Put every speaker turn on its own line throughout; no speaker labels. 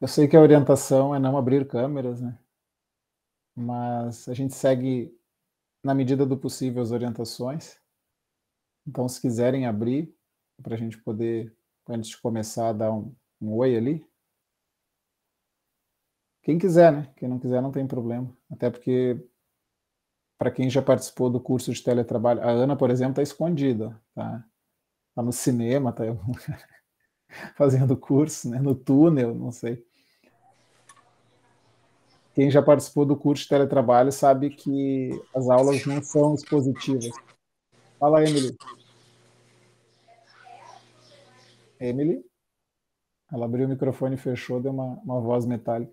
Eu sei que a orientação é não abrir câmeras, né? Mas a gente segue na medida do possível as orientações. Então, se quiserem abrir, para a gente poder, antes de começar, dar um, um oi ali. Quem quiser, né? Quem não quiser, não tem problema. Até porque, para quem já participou do curso de teletrabalho, a Ana, por exemplo, está escondida, tá? Está no cinema, tá fazendo curso, né? No túnel, não sei quem já participou do curso de teletrabalho sabe que as aulas não são expositivas. Fala, Emily. Emily? Ela abriu o microfone e fechou, deu uma, uma voz metálica.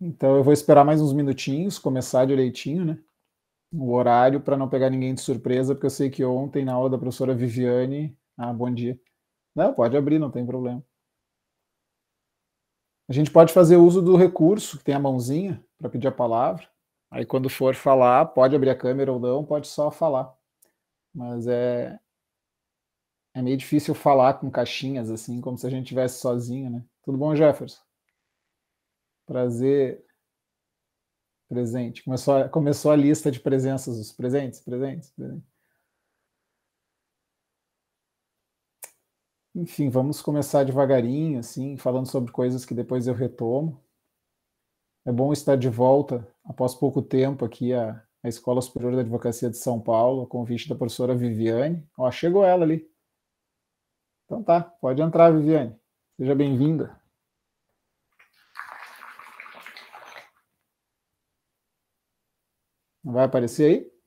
Então, eu vou esperar mais uns minutinhos, começar direitinho, né? O horário, para não pegar ninguém de surpresa, porque eu sei que ontem, na aula da professora Viviane. Ah, bom dia. Não, pode abrir, não tem problema. A gente pode fazer uso do recurso que tem a mãozinha para pedir a palavra. Aí quando for falar, pode abrir a câmera ou não, pode só falar. Mas é é meio difícil falar com caixinhas assim, como se a gente tivesse sozinho, né? Tudo bom, Jefferson? Prazer presente. Começou, começou a lista de presenças, os presentes, presentes, presentes. enfim, vamos começar devagarinho, assim, falando sobre coisas que depois eu retomo. É bom estar de volta, após pouco tempo, aqui à, à Escola Superior da Advocacia de São Paulo, a convite da professora Viviane. Ó, chegou ela ali. Então tá, pode entrar, Viviane. Seja bem-vinda. Vai aparecer aí?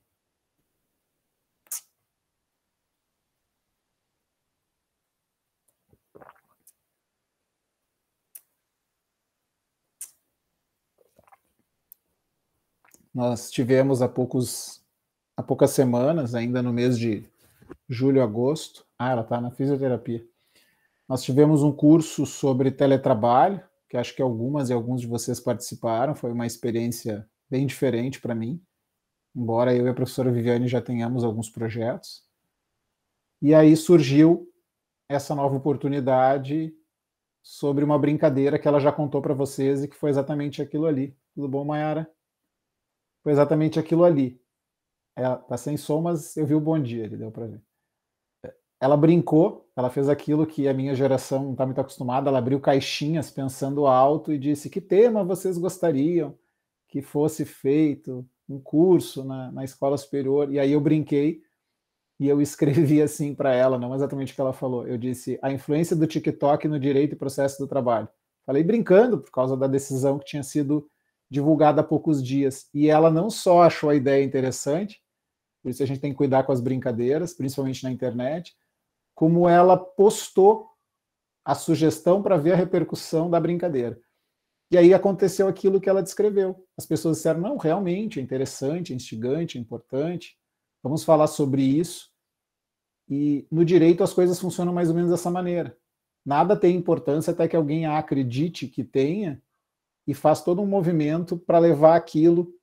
Nós tivemos há, poucos, há poucas semanas, ainda no mês de julho, agosto. Ah, ela está na fisioterapia. Nós tivemos um curso sobre teletrabalho, que acho que algumas e alguns de vocês participaram. Foi uma experiência bem diferente para mim, embora eu e a professora Viviane já tenhamos alguns projetos. E aí surgiu essa nova oportunidade sobre uma brincadeira que ela já contou para vocês e que foi exatamente aquilo ali. Tudo bom, Mayara? foi exatamente aquilo ali. Ela é, tá sem som, mas eu vi o bom dia, ele deu para ver. Ela brincou, ela fez aquilo que a minha geração não está muito acostumada, ela abriu caixinhas pensando alto e disse que tema vocês gostariam que fosse feito um curso na, na escola superior. E aí eu brinquei e eu escrevi assim para ela, não exatamente o que ela falou. Eu disse a influência do TikTok no direito e processo do trabalho. Falei brincando por causa da decisão que tinha sido divulgada há poucos dias. E ela não só achou a ideia interessante, por isso a gente tem que cuidar com as brincadeiras, principalmente na internet, como ela postou a sugestão para ver a repercussão da brincadeira. E aí aconteceu aquilo que ela descreveu. As pessoas disseram: não, realmente é interessante, é instigante, é importante, vamos falar sobre isso. E no direito as coisas funcionam mais ou menos dessa maneira. Nada tem importância até que alguém acredite que tenha e faz todo um movimento para levar aquilo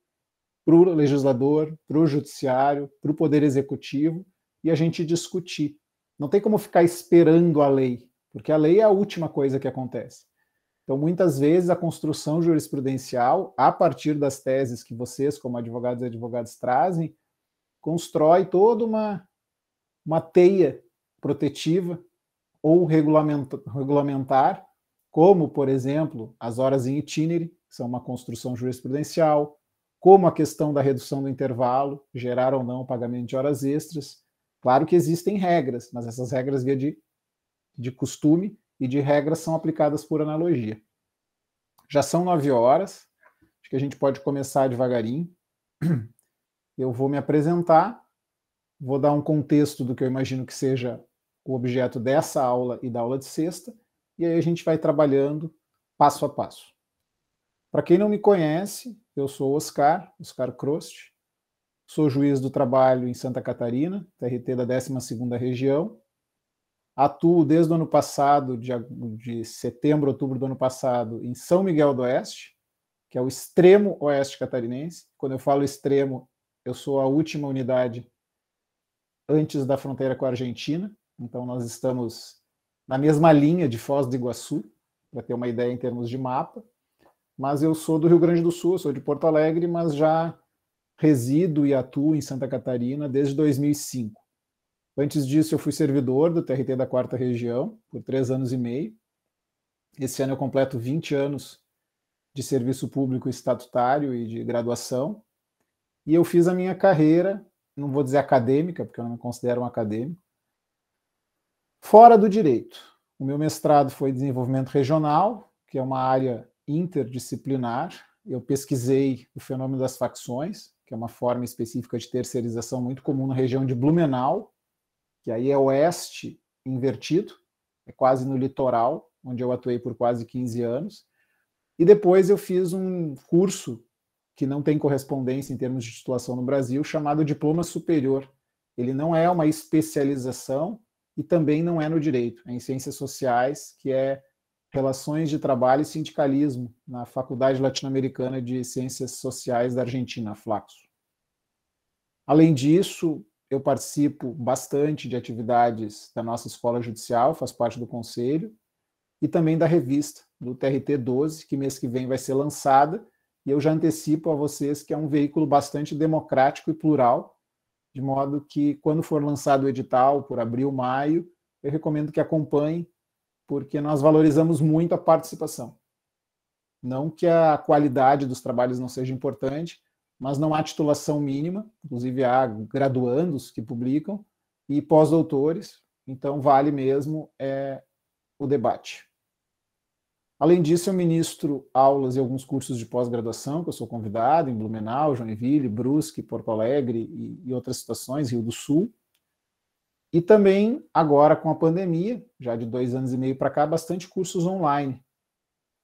para o legislador, para o judiciário, para o poder executivo e a gente discutir. Não tem como ficar esperando a lei, porque a lei é a última coisa que acontece. Então, muitas vezes, a construção jurisprudencial, a partir das teses que vocês, como advogados e advogadas, trazem, constrói toda uma, uma teia protetiva ou regulamentar como, por exemplo, as horas em itinere, que são uma construção jurisprudencial, como a questão da redução do intervalo, gerar ou não o pagamento de horas extras. Claro que existem regras, mas essas regras via de, de costume e de regras são aplicadas por analogia. Já são nove horas, acho que a gente pode começar devagarinho. Eu vou me apresentar, vou dar um contexto do que eu imagino que seja o objeto dessa aula e da aula de sexta, e aí a gente vai trabalhando passo a passo. Para quem não me conhece, eu sou Oscar, Oscar Crost, sou juiz do trabalho em Santa Catarina, TRT da 12ª Região, atuo desde o ano passado, de, de setembro, outubro do ano passado, em São Miguel do Oeste, que é o extremo oeste catarinense. Quando eu falo extremo, eu sou a última unidade antes da fronteira com a Argentina, então nós estamos na mesma linha de Foz do Iguaçu, para ter uma ideia em termos de mapa. Mas eu sou do Rio Grande do Sul, sou de Porto Alegre, mas já resido e atuo em Santa Catarina desde 2005. Antes disso, eu fui servidor do TRT da Quarta Região por três anos e meio. Esse ano eu completo 20 anos de serviço público estatutário e de graduação. E eu fiz a minha carreira, não vou dizer acadêmica, porque eu não me considero um acadêmico, Fora do direito, o meu mestrado foi desenvolvimento regional, que é uma área interdisciplinar. Eu pesquisei o fenômeno das facções, que é uma forma específica de terceirização muito comum na região de Blumenau, que aí é oeste invertido, é quase no litoral, onde eu atuei por quase 15 anos. E depois eu fiz um curso que não tem correspondência em termos de titulação no Brasil, chamado Diploma Superior. Ele não é uma especialização, e também não é no direito, é em ciências sociais, que é relações de trabalho e sindicalismo na Faculdade Latino-Americana de Ciências Sociais da Argentina, Flaxo. Além disso, eu participo bastante de atividades da nossa escola judicial, faço parte do conselho e também da revista do TRT 12, que mês que vem vai ser lançada, e eu já antecipo a vocês que é um veículo bastante democrático e plural de modo que quando for lançado o edital, por abril, maio, eu recomendo que acompanhe, porque nós valorizamos muito a participação. Não que a qualidade dos trabalhos não seja importante, mas não há titulação mínima, inclusive há graduandos que publicam e pós-doutores, então vale mesmo é, o debate. Além disso, eu ministro aulas e alguns cursos de pós-graduação, que eu sou convidado em Blumenau, Joinville, Brusque, Porto Alegre e, e outras situações, Rio do Sul. E também, agora com a pandemia, já de dois anos e meio para cá, bastante cursos online.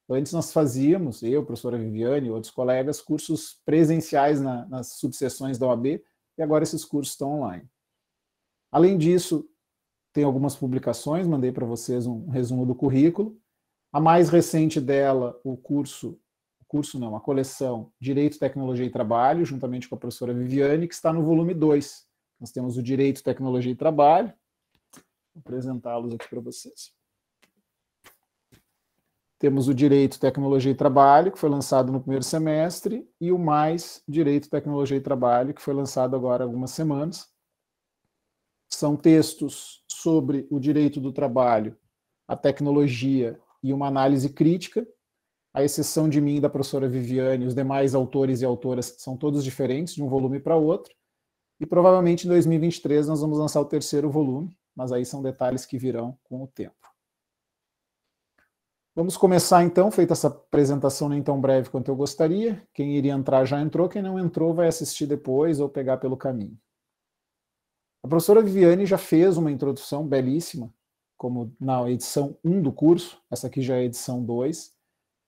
Então, antes nós fazíamos, eu, professora Viviane e outros colegas, cursos presenciais na, nas subseções da OAB, e agora esses cursos estão online. Além disso, tem algumas publicações, mandei para vocês um resumo do currículo, a mais recente dela, o curso, curso não, a coleção Direito, Tecnologia e Trabalho, juntamente com a professora Viviane, que está no volume 2. Nós temos o Direito, Tecnologia e Trabalho. Vou apresentá-los aqui para vocês. Temos o Direito, Tecnologia e Trabalho, que foi lançado no primeiro semestre, e o Mais Direito, Tecnologia e Trabalho, que foi lançado agora há algumas semanas. São textos sobre o direito do trabalho, a tecnologia e uma análise crítica. A exceção de mim e da professora Viviane, os demais autores e autoras são todos diferentes de um volume para outro. E provavelmente em 2023 nós vamos lançar o terceiro volume, mas aí são detalhes que virão com o tempo. Vamos começar então, feita essa apresentação nem tão breve quanto eu gostaria. Quem iria entrar já entrou, quem não entrou vai assistir depois ou pegar pelo caminho. A professora Viviane já fez uma introdução belíssima como na edição 1 do curso, essa aqui já é a edição 2,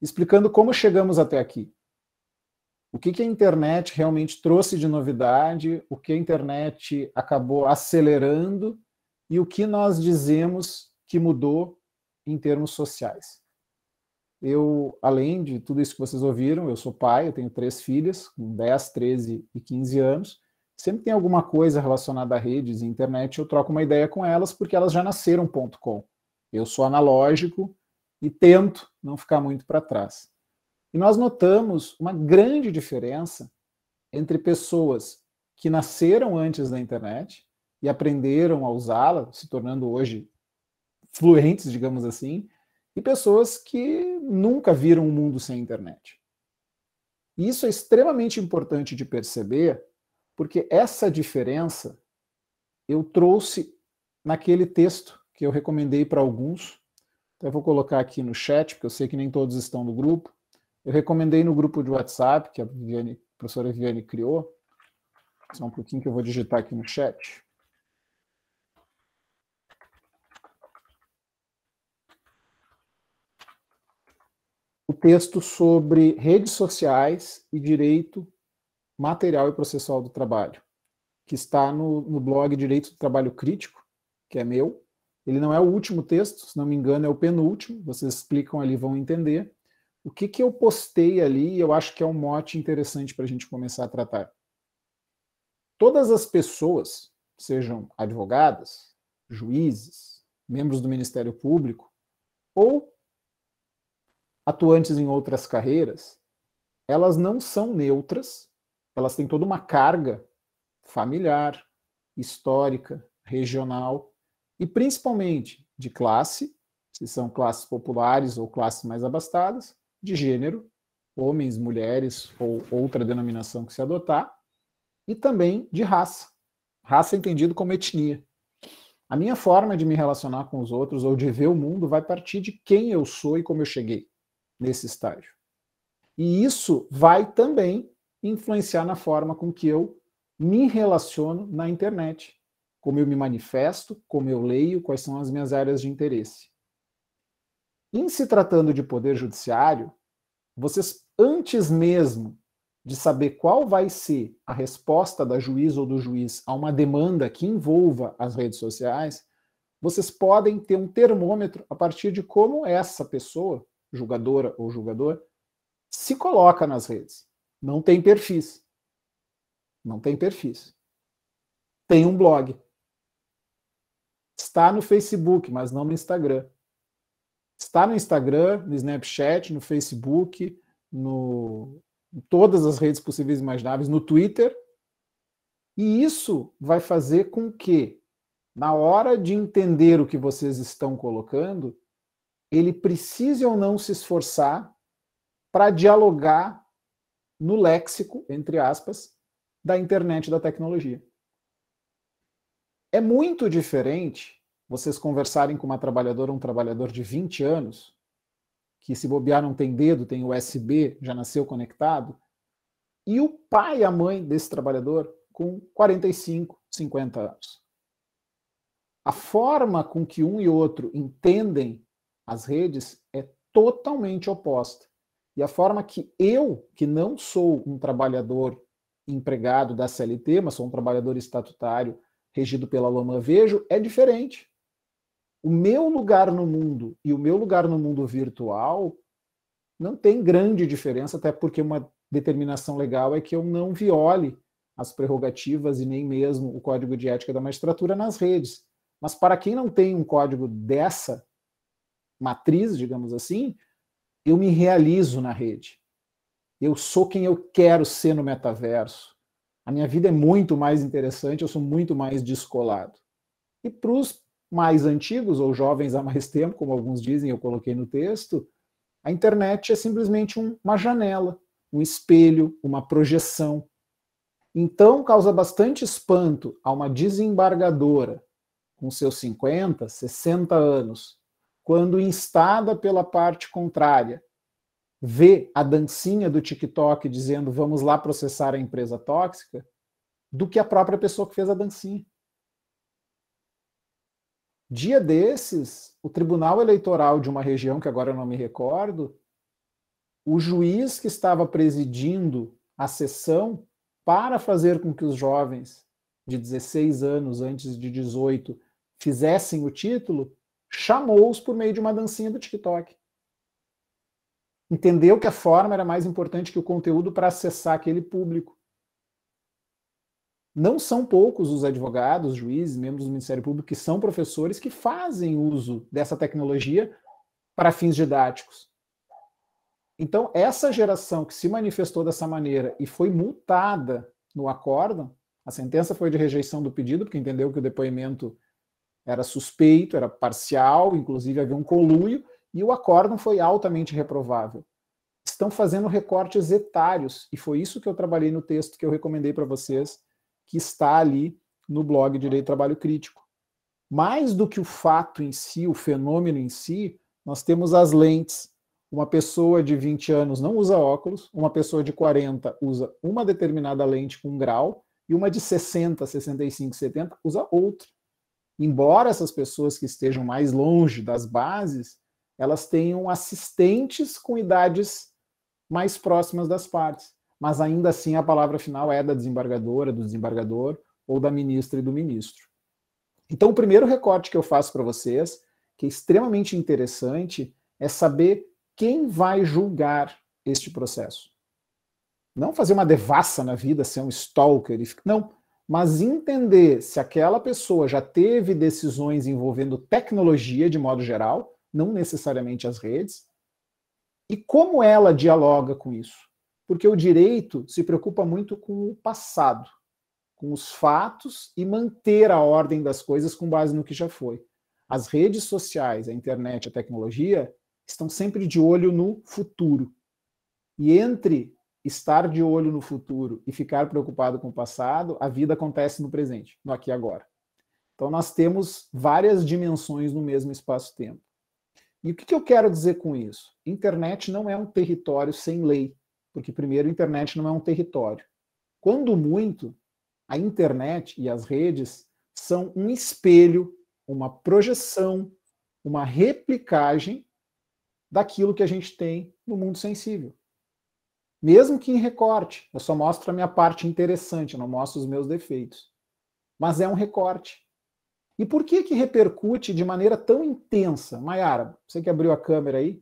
explicando como chegamos até aqui. O que, que a internet realmente trouxe de novidade, o que a internet acabou acelerando e o que nós dizemos que mudou em termos sociais. Eu, além de tudo isso que vocês ouviram, eu sou pai, eu tenho três filhas, com 10, 13 e 15 anos, sempre tem alguma coisa relacionada a redes e internet, eu troco uma ideia com elas, porque elas já nasceram .com. Eu sou analógico e tento não ficar muito para trás. E nós notamos uma grande diferença entre pessoas que nasceram antes da internet e aprenderam a usá-la, se tornando hoje fluentes, digamos assim, e pessoas que nunca viram um mundo sem internet. E isso é extremamente importante de perceber, porque essa diferença eu trouxe naquele texto que eu recomendei para alguns. Até então, vou colocar aqui no chat, porque eu sei que nem todos estão no grupo. Eu recomendei no grupo de WhatsApp, que a, Viviane, a professora Viviane criou. Só um pouquinho que eu vou digitar aqui no chat. o texto sobre redes sociais e direito material e processual do trabalho, que está no, no blog Direito do Trabalho Crítico, que é meu. Ele não é o último texto, se não me engano, é o penúltimo. Vocês clicam ali vão entender. O que, que eu postei ali, e eu acho que é um mote interessante para a gente começar a tratar. Todas as pessoas, sejam advogadas, juízes, membros do Ministério Público, ou atuantes em outras carreiras, elas não são neutras elas têm toda uma carga familiar, histórica, regional e principalmente de classe, se são classes populares ou classes mais abastadas, de gênero, homens, mulheres ou outra denominação que se adotar, e também de raça, raça é entendido como etnia. A minha forma de me relacionar com os outros ou de ver o mundo vai partir de quem eu sou e como eu cheguei nesse estágio. E isso vai também influenciar na forma com que eu me relaciono na internet, como eu me manifesto, como eu leio, quais são as minhas áreas de interesse. Em se tratando de poder judiciário, vocês, antes mesmo de saber qual vai ser a resposta da juiz ou do juiz a uma demanda que envolva as redes sociais, vocês podem ter um termômetro a partir de como essa pessoa, julgadora ou julgador, se coloca nas redes. Não tem perfis. Não tem perfis. Tem um blog. Está no Facebook, mas não no Instagram. Está no Instagram, no Snapchat, no Facebook, no em todas as redes possíveis e imagináveis, no Twitter. E isso vai fazer com que, na hora de entender o que vocês estão colocando, ele precise ou não se esforçar para dialogar no léxico, entre aspas, da internet da tecnologia. É muito diferente vocês conversarem com uma trabalhadora ou um trabalhador de 20 anos, que se bobear não tem dedo, tem USB, já nasceu conectado, e o pai e a mãe desse trabalhador com 45, 50 anos. A forma com que um e outro entendem as redes é totalmente oposta. E a forma que eu, que não sou um trabalhador empregado da CLT, mas sou um trabalhador estatutário regido pela LOMA, vejo, é diferente. O meu lugar no mundo e o meu lugar no mundo virtual não tem grande diferença, até porque uma determinação legal é que eu não viole as prerrogativas e nem mesmo o código de ética da magistratura nas redes. Mas para quem não tem um código dessa matriz, digamos assim, eu me realizo na rede. Eu sou quem eu quero ser no metaverso. A minha vida é muito mais interessante, eu sou muito mais descolado. E para os mais antigos, ou jovens há mais tempo, como alguns dizem, eu coloquei no texto, a internet é simplesmente um, uma janela, um espelho, uma projeção. Então, causa bastante espanto a uma desembargadora com seus 50, 60 anos, quando instada pela parte contrária, vê a dancinha do TikTok dizendo vamos lá processar a empresa tóxica, do que a própria pessoa que fez a dancinha. Dia desses, o Tribunal Eleitoral de uma região que agora eu não me recordo, o juiz que estava presidindo a sessão para fazer com que os jovens de 16 anos antes de 18 fizessem o título, chamou-os por meio de uma dancinha do TikTok. Entendeu que a forma era mais importante que o conteúdo para acessar aquele público. Não são poucos os advogados, juízes, membros do Ministério Público que são professores que fazem uso dessa tecnologia para fins didáticos. Então, essa geração que se manifestou dessa maneira e foi multada no acórdão, a sentença foi de rejeição do pedido, porque entendeu que o depoimento era suspeito, era parcial, inclusive havia um coluio, e o acórdão foi altamente reprovável. Estão fazendo recortes etários, e foi isso que eu trabalhei no texto que eu recomendei para vocês, que está ali no blog Direito Trabalho Crítico. Mais do que o fato em si, o fenômeno em si, nós temos as lentes. Uma pessoa de 20 anos não usa óculos, uma pessoa de 40 usa uma determinada lente com um grau, e uma de 60, 65, 70 usa outra embora essas pessoas que estejam mais longe das bases, elas tenham assistentes com idades mais próximas das partes. Mas ainda assim a palavra final é da desembargadora, do desembargador ou da ministra e do ministro. Então, o primeiro recorte que eu faço para vocês, que é extremamente interessante, é saber quem vai julgar este processo. Não fazer uma devassa na vida, ser um stalker. Não, mas entender se aquela pessoa já teve decisões envolvendo tecnologia de modo geral, não necessariamente as redes, e como ela dialoga com isso. Porque o direito se preocupa muito com o passado, com os fatos e manter a ordem das coisas com base no que já foi. As redes sociais, a internet, a tecnologia estão sempre de olho no futuro. E entre estar de olho no futuro e ficar preocupado com o passado, a vida acontece no presente, no aqui e agora. Então, nós temos várias dimensões no mesmo espaço-tempo. E o que, eu quero dizer com isso? Internet não é um território sem lei, porque, primeiro, internet não é um território. Quando muito, a internet e as redes são um espelho, uma projeção, uma replicagem daquilo que a gente tem no mundo sensível. Mesmo que em recorte, eu só mostro a minha parte interessante, eu não mostro os meus defeitos. Mas é um recorte. E por que que repercute de maneira tão intensa? Maiara, você que abriu a câmera aí,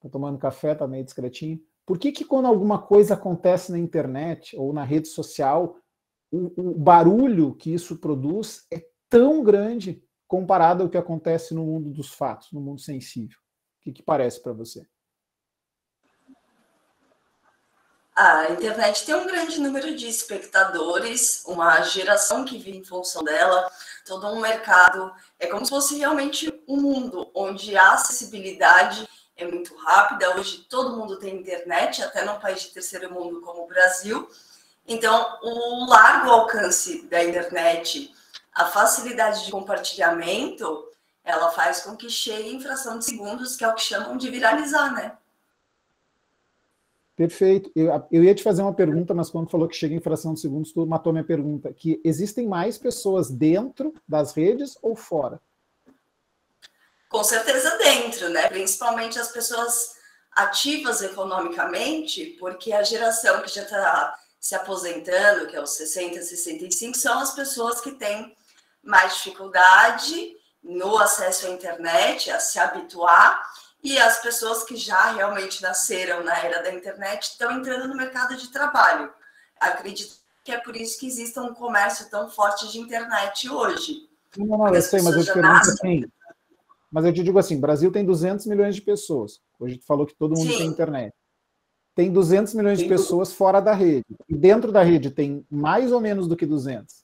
tá tomando café, tá meio discretinho. Por que que quando alguma coisa acontece na internet ou na rede social, o, o barulho que isso produz é tão grande comparado ao que acontece no mundo dos fatos, no mundo sensível? O que, que parece para você?
A internet tem um grande número de espectadores, uma geração que vive em função dela, todo um mercado. É como se fosse realmente um mundo onde a acessibilidade é muito rápida. Hoje todo mundo tem internet, até num país de terceiro mundo como o Brasil. Então, o largo alcance da internet, a facilidade de compartilhamento, ela faz com que chegue em fração de segundos, que é o que chamam de viralizar, né?
Perfeito. Eu, eu, ia te fazer uma pergunta, mas quando falou que chega em fração de segundos, tu matou minha pergunta. Que existem mais pessoas dentro das redes ou fora?
Com certeza dentro, né? Principalmente as pessoas ativas economicamente, porque a geração que já está se aposentando, que é os 60, 65, são as pessoas que têm mais dificuldade no acesso à internet, a se habituar e as pessoas que já realmente nasceram na era da internet estão entrando no mercado de trabalho. Acredito que é por isso que existe um comércio tão forte de internet hoje. Não, não, eu sei, mas eu te pergunto assim.
Mas eu te digo assim, Brasil tem 200 milhões de pessoas. Hoje tu falou que todo mundo Sim. tem internet. Tem 200 milhões tem de pessoas fora da rede. E dentro da rede tem mais ou menos do que 200.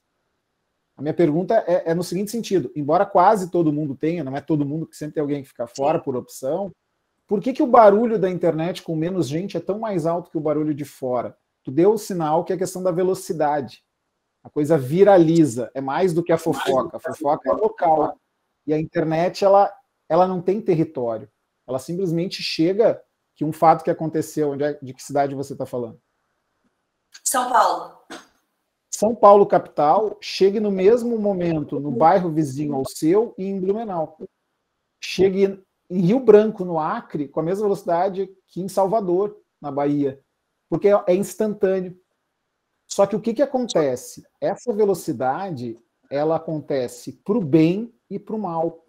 A minha pergunta é, é, no seguinte sentido: embora quase todo mundo tenha, não é todo mundo que sempre tem alguém que fica fora por opção, por que, que o barulho da internet com menos gente é tão mais alto que o barulho de fora? Tu deu o sinal que é questão da velocidade. A coisa viraliza, é mais do que a é fofoca. A fofoca é local. E a internet, ela, ela não tem território. Ela simplesmente chega que um fato que aconteceu, onde é, de que cidade você está falando?
São Paulo.
São Paulo capital chegue no mesmo momento no bairro vizinho ao seu e em Blumenau. Chegue em Rio Branco, no Acre, com a mesma velocidade que em Salvador, na Bahia, porque é instantâneo. Só que o que, que acontece? Essa velocidade ela acontece para o bem e para o mal.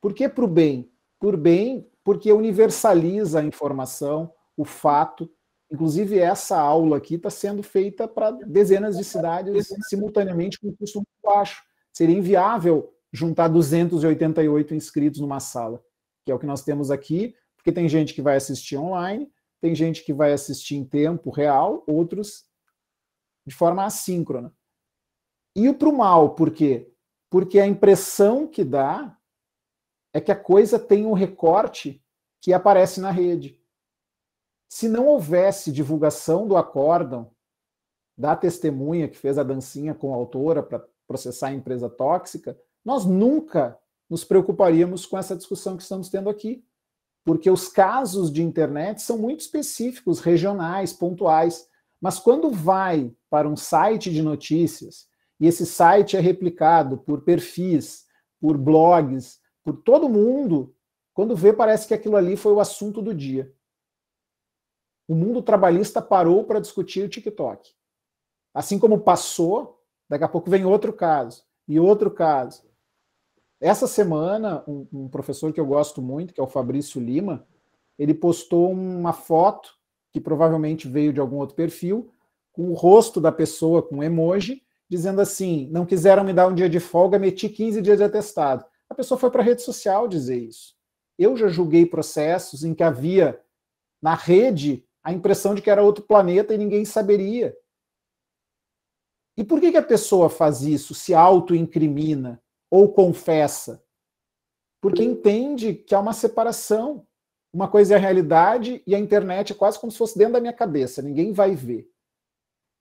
Por que para o bem? Por bem, porque universaliza a informação, o fato, Inclusive, essa aula aqui está sendo feita para dezenas de cidades simultaneamente com um custo muito baixo. Seria inviável juntar 288 inscritos numa sala, que é o que nós temos aqui, porque tem gente que vai assistir online, tem gente que vai assistir em tempo real, outros de forma assíncrona. E para o mal, por quê? Porque a impressão que dá é que a coisa tem um recorte que aparece na rede se não houvesse divulgação do acórdão da testemunha que fez a dancinha com a autora para processar a empresa tóxica, nós nunca nos preocuparíamos com essa discussão que estamos tendo aqui, porque os casos de internet são muito específicos, regionais, pontuais. Mas quando vai para um site de notícias e esse site é replicado por perfis, por blogs, por todo mundo, quando vê, parece que aquilo ali foi o assunto do dia o mundo trabalhista parou para discutir o TikTok. Assim como passou, daqui a pouco vem outro caso e outro caso. Essa semana, um, um professor que eu gosto muito, que é o Fabrício Lima, ele postou uma foto que provavelmente veio de algum outro perfil, com o rosto da pessoa com emoji, dizendo assim: não quiseram me dar um dia de folga, meti 15 dias de atestado. A pessoa foi para a rede social dizer isso. Eu já julguei processos em que havia na rede a impressão de que era outro planeta e ninguém saberia. E por que, que a pessoa faz isso, se autoincrimina ou confessa? Porque entende que há uma separação. Uma coisa é a realidade e a internet é quase como se fosse dentro da minha cabeça, ninguém vai ver.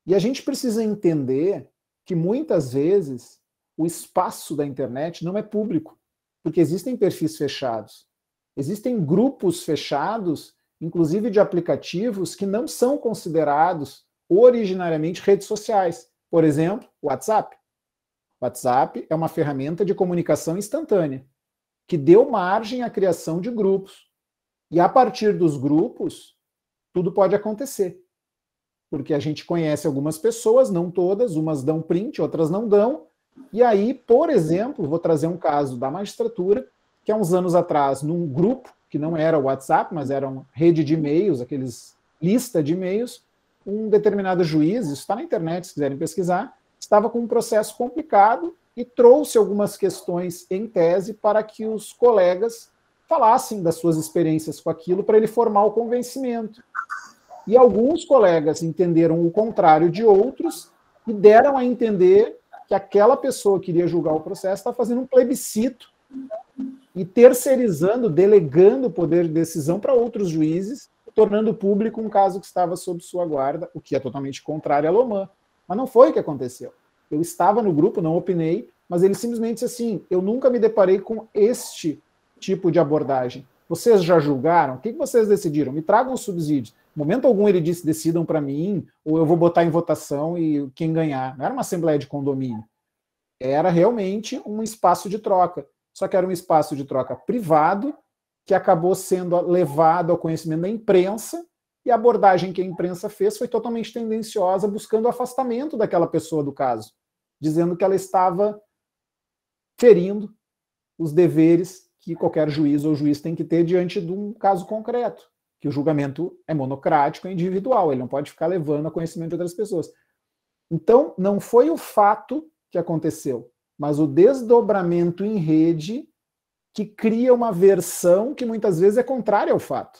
E a gente precisa entender que muitas vezes o espaço da internet não é público, porque existem perfis fechados, existem grupos fechados inclusive de aplicativos que não são considerados originariamente redes sociais. Por exemplo, o WhatsApp. O WhatsApp é uma ferramenta de comunicação instantânea que deu margem à criação de grupos. E a partir dos grupos, tudo pode acontecer. Porque a gente conhece algumas pessoas, não todas, umas dão print, outras não dão. E aí, por exemplo, vou trazer um caso da magistratura, que há uns anos atrás, num grupo que não era o WhatsApp, mas era uma rede de e-mails, aqueles lista de e-mails, um determinado juiz, isso está na internet se quiserem pesquisar, estava com um processo complicado e trouxe algumas questões em tese para que os colegas falassem das suas experiências com aquilo para ele formar o convencimento. E alguns colegas entenderam o contrário de outros e deram a entender que aquela pessoa que iria julgar o processo está fazendo um plebiscito e terceirizando, delegando o poder de decisão para outros juízes, tornando público um caso que estava sob sua guarda, o que é totalmente contrário à Lomã. Mas não foi o que aconteceu. Eu estava no grupo, não opinei, mas ele simplesmente disse assim: eu nunca me deparei com este tipo de abordagem. Vocês já julgaram? O que vocês decidiram? Me tragam os subsídios. momento algum ele disse: decidam para mim, ou eu vou botar em votação e quem ganhar. Não era uma assembleia de condomínio. Era realmente um espaço de troca só que era um espaço de troca privado que acabou sendo levado ao conhecimento da imprensa e a abordagem que a imprensa fez foi totalmente tendenciosa, buscando o afastamento daquela pessoa do caso, dizendo que ela estava ferindo os deveres que qualquer juiz ou juiz tem que ter diante de um caso concreto, que o julgamento é monocrático, é individual, ele não pode ficar levando a conhecimento de outras pessoas. Então, não foi o fato que aconteceu, mas o desdobramento em rede que cria uma versão que muitas vezes é contrária ao fato.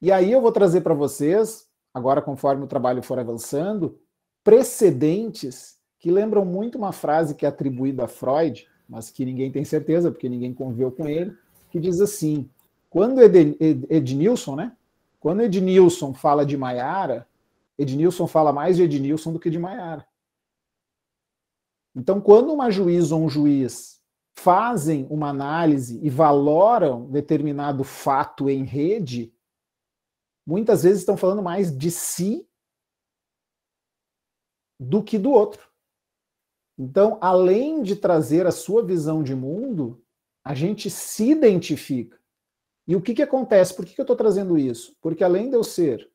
E aí eu vou trazer para vocês, agora conforme o trabalho for avançando, precedentes que lembram muito uma frase que é atribuída a Freud, mas que ninguém tem certeza, porque ninguém conviveu com ele, que diz assim: quando Ed, Ed, Ednilson, né? Quando Ednilson fala de Maiara, Ednilson fala mais de Ednilson do que de Maiara. Então, quando uma juíza ou um juiz fazem uma análise e valoram determinado fato em rede, muitas vezes estão falando mais de si do que do outro. Então, além de trazer a sua visão de mundo, a gente se identifica. E o que, que acontece? Por que, que eu estou trazendo isso? Porque além de eu ser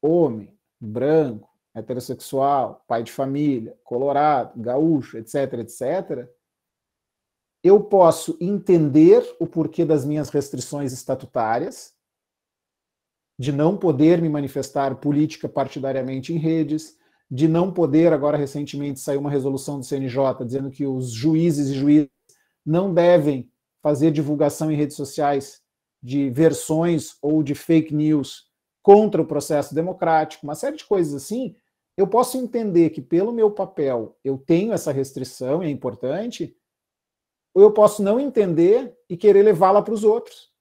homem, branco, heterossexual, pai de família, colorado, gaúcho, etc, etc, eu posso entender o porquê das minhas restrições estatutárias, de não poder me manifestar política partidariamente em redes, de não poder, agora recentemente saiu uma resolução do CNJ dizendo que os juízes e juízes não devem fazer divulgação em redes sociais de versões ou de fake news contra o processo democrático, uma série de coisas assim, eu posso entender que, pelo meu papel, eu tenho essa restrição e é importante, ou eu posso não entender e querer levá-la para os outros.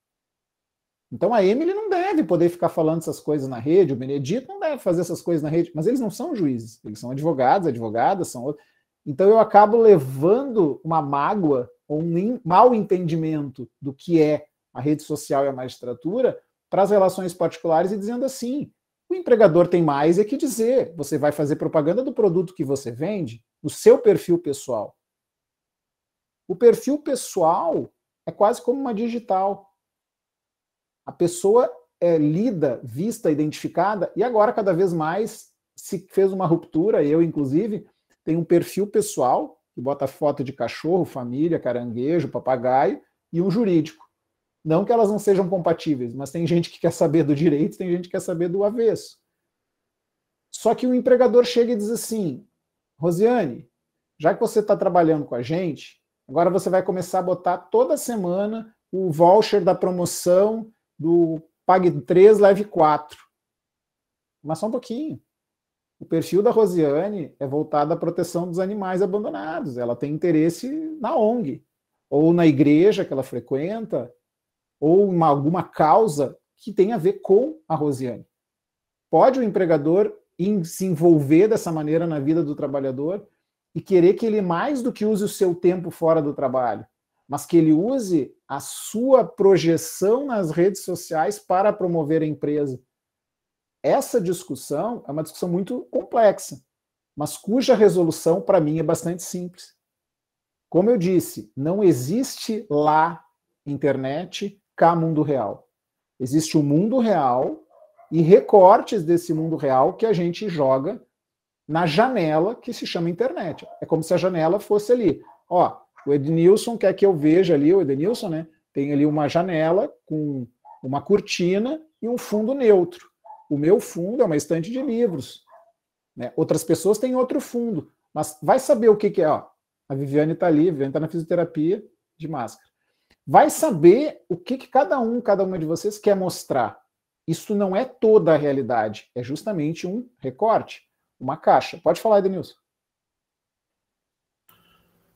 Então a Emily não deve poder ficar falando essas coisas na rede, o Benedito não deve fazer essas coisas na rede, mas eles não são juízes, eles são advogados, advogadas, são outros. Então eu acabo levando uma mágoa ou um mal entendimento do que é a rede social e a magistratura para as relações particulares e dizendo assim: o empregador tem mais é que dizer. Você vai fazer propaganda do produto que você vende no seu perfil pessoal. O perfil pessoal é quase como uma digital. A pessoa é lida, vista, identificada, e agora cada vez mais se fez uma ruptura, eu inclusive, tenho um perfil pessoal, que bota foto de cachorro, família, caranguejo, papagaio, e um jurídico. Não que elas não sejam compatíveis, mas tem gente que quer saber do direito, tem gente que quer saber do avesso. Só que o empregador chega e diz assim: Rosiane, já que você está trabalhando com a gente, agora você vai começar a botar toda semana o voucher da promoção do Pague 3, Leve 4. Mas só um pouquinho. O perfil da Rosiane é voltado à proteção dos animais abandonados. Ela tem interesse na ONG, ou na igreja que ela frequenta, ou uma, alguma causa que tem a ver com a Rosiane. Pode o empregador se envolver dessa maneira na vida do trabalhador e querer que ele mais do que use o seu tempo fora do trabalho, mas que ele use a sua projeção nas redes sociais para promover a empresa. Essa discussão é uma discussão muito complexa, mas cuja resolução para mim é bastante simples. Como eu disse, não existe lá internet cá mundo real. Existe o um mundo real e recortes desse mundo real que a gente joga na janela que se chama internet. É como se a janela fosse ali. Ó, o Ednilson quer que eu veja ali, o Ednilson, né? Tem ali uma janela com uma cortina e um fundo neutro. O meu fundo é uma estante de livros. Né? Outras pessoas têm outro fundo. Mas vai saber o que, que é. Ó, a Viviane está ali, a Viviane está na fisioterapia de máscara vai saber o que, que cada um, cada uma de vocês quer mostrar. Isso não é toda a realidade, é justamente um recorte, uma caixa. Pode falar, Edenilson.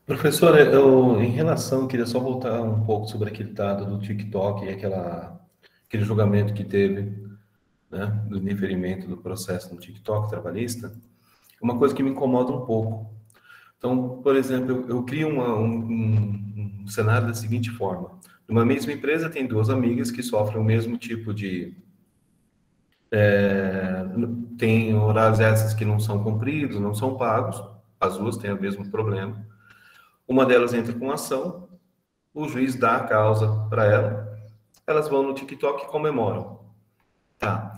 Professor, eu, em relação, queria só voltar um pouco sobre aquele dado do TikTok e aquela, aquele julgamento que teve, né, do deferimento do processo no TikTok trabalhista. Uma coisa que me incomoda um pouco então, por exemplo, eu, eu crio uma, um, um cenário da seguinte forma: numa mesma empresa tem duas amigas que sofrem o mesmo tipo de é, tem horários que não são cumpridos, não são pagos, as duas têm o mesmo problema. Uma delas entra com ação, o juiz dá a causa para ela, elas vão no TikTok e comemoram. Tá.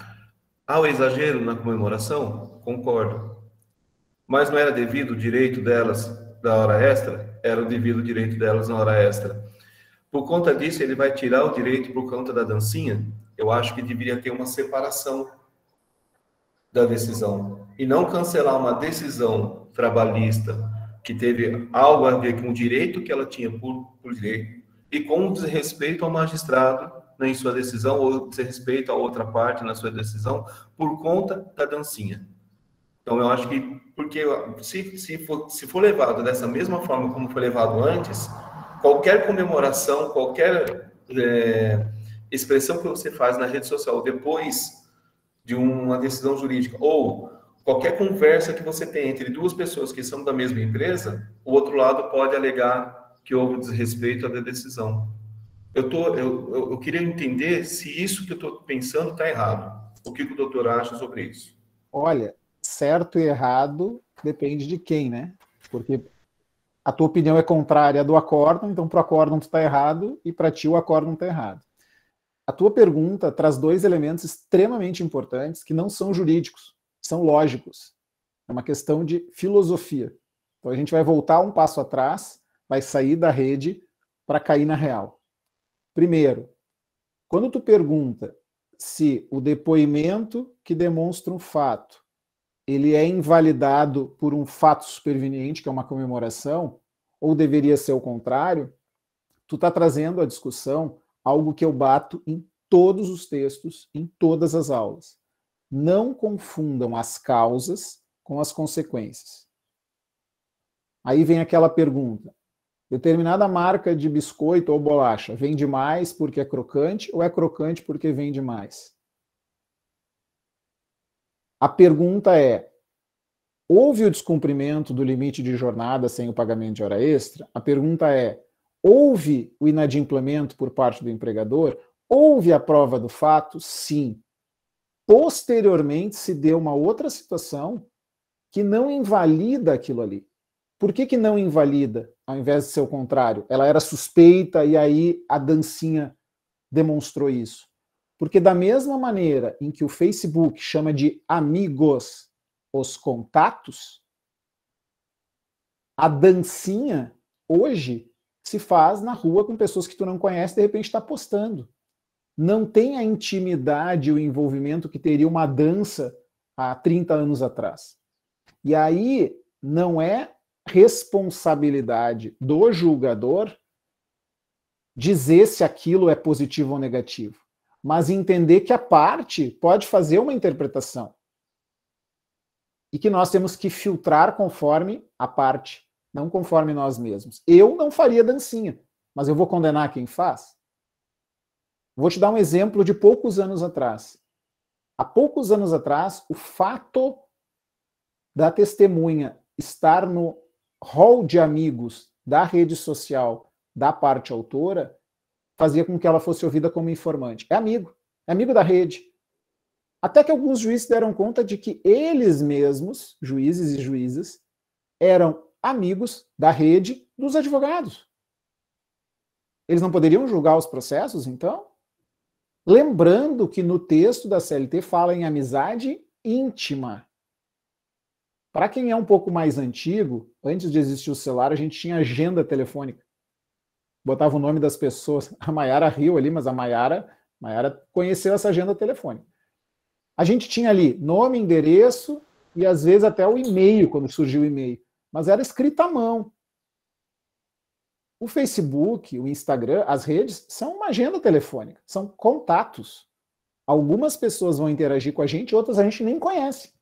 Há o exagero na comemoração? Concordo mas não era devido o direito delas da hora extra, era o devido direito delas na hora extra. Por conta disso, ele vai tirar o direito por conta da dancinha. Eu acho que deveria ter uma separação da decisão e não cancelar uma decisão trabalhista que teve algo a ver com o direito que ela tinha por, por direito e com o desrespeito ao magistrado né, em sua decisão ou desrespeito à outra parte na sua decisão por conta da dancinha. Então, eu acho que porque se, se, for, se for levado dessa mesma forma como foi levado antes, qualquer comemoração, qualquer é, expressão que você faz na rede social depois de uma decisão jurídica ou qualquer conversa que você tem entre duas pessoas que são da mesma empresa, o outro lado pode alegar que houve desrespeito à decisão. Eu, tô, eu, eu, eu queria entender se isso que eu estou pensando está errado. O que o doutor acha sobre isso?
Olha, certo e errado depende de quem, né? Porque a tua opinião é contrária à do acórdão, então para o acórdão tu está errado e para ti o acórdão está errado. A tua pergunta traz dois elementos extremamente importantes que não são jurídicos, são lógicos. É uma questão de filosofia. Então a gente vai voltar um passo atrás, vai sair da rede para cair na real. Primeiro, quando tu pergunta se o depoimento que demonstra um fato ele é invalidado por um fato superveniente, que é uma comemoração, ou deveria ser o contrário, tu está trazendo à discussão algo que eu bato em todos os textos, em todas as aulas. Não confundam as causas com as consequências. Aí vem aquela pergunta: determinada marca de biscoito ou bolacha vende mais porque é crocante ou é crocante porque vende mais? A pergunta é: houve o descumprimento do limite de jornada sem o pagamento de hora extra? A pergunta é: houve o inadimplemento por parte do empregador? Houve a prova do fato? Sim. Posteriormente se deu uma outra situação que não invalida aquilo ali. Por que, que não invalida, ao invés de ser o contrário? Ela era suspeita e aí a dancinha demonstrou isso. Porque, da mesma maneira em que o Facebook chama de amigos os contatos, a dancinha hoje se faz na rua com pessoas que tu não conhece, de repente está postando. Não tem a intimidade, o envolvimento que teria uma dança há 30 anos atrás. E aí não é responsabilidade do julgador dizer se aquilo é positivo ou negativo mas entender que a parte pode fazer uma interpretação e que nós temos que filtrar conforme a parte, não conforme nós mesmos. Eu não faria dancinha, mas eu vou condenar quem faz? Vou te dar um exemplo de poucos anos atrás. Há poucos anos atrás, o fato da testemunha estar no hall de amigos da rede social da parte autora fazia com que ela fosse ouvida como informante. É amigo, é amigo da rede. Até que alguns juízes deram conta de que eles mesmos, juízes e juízes, eram amigos da rede dos advogados. Eles não poderiam julgar os processos, então? Lembrando que no texto da CLT fala em amizade íntima. Para quem é um pouco mais antigo, antes de existir o celular, a gente tinha agenda telefônica botava o nome das pessoas. A Maiara riu ali, mas a Maiara, Mayara conheceu essa agenda telefônica. A gente tinha ali nome, endereço e às vezes até o e-mail, quando surgiu o e-mail, mas era escrita à mão. O Facebook, o Instagram, as redes são uma agenda telefônica, são contatos. Algumas pessoas vão interagir com a gente, outras a gente nem conhece.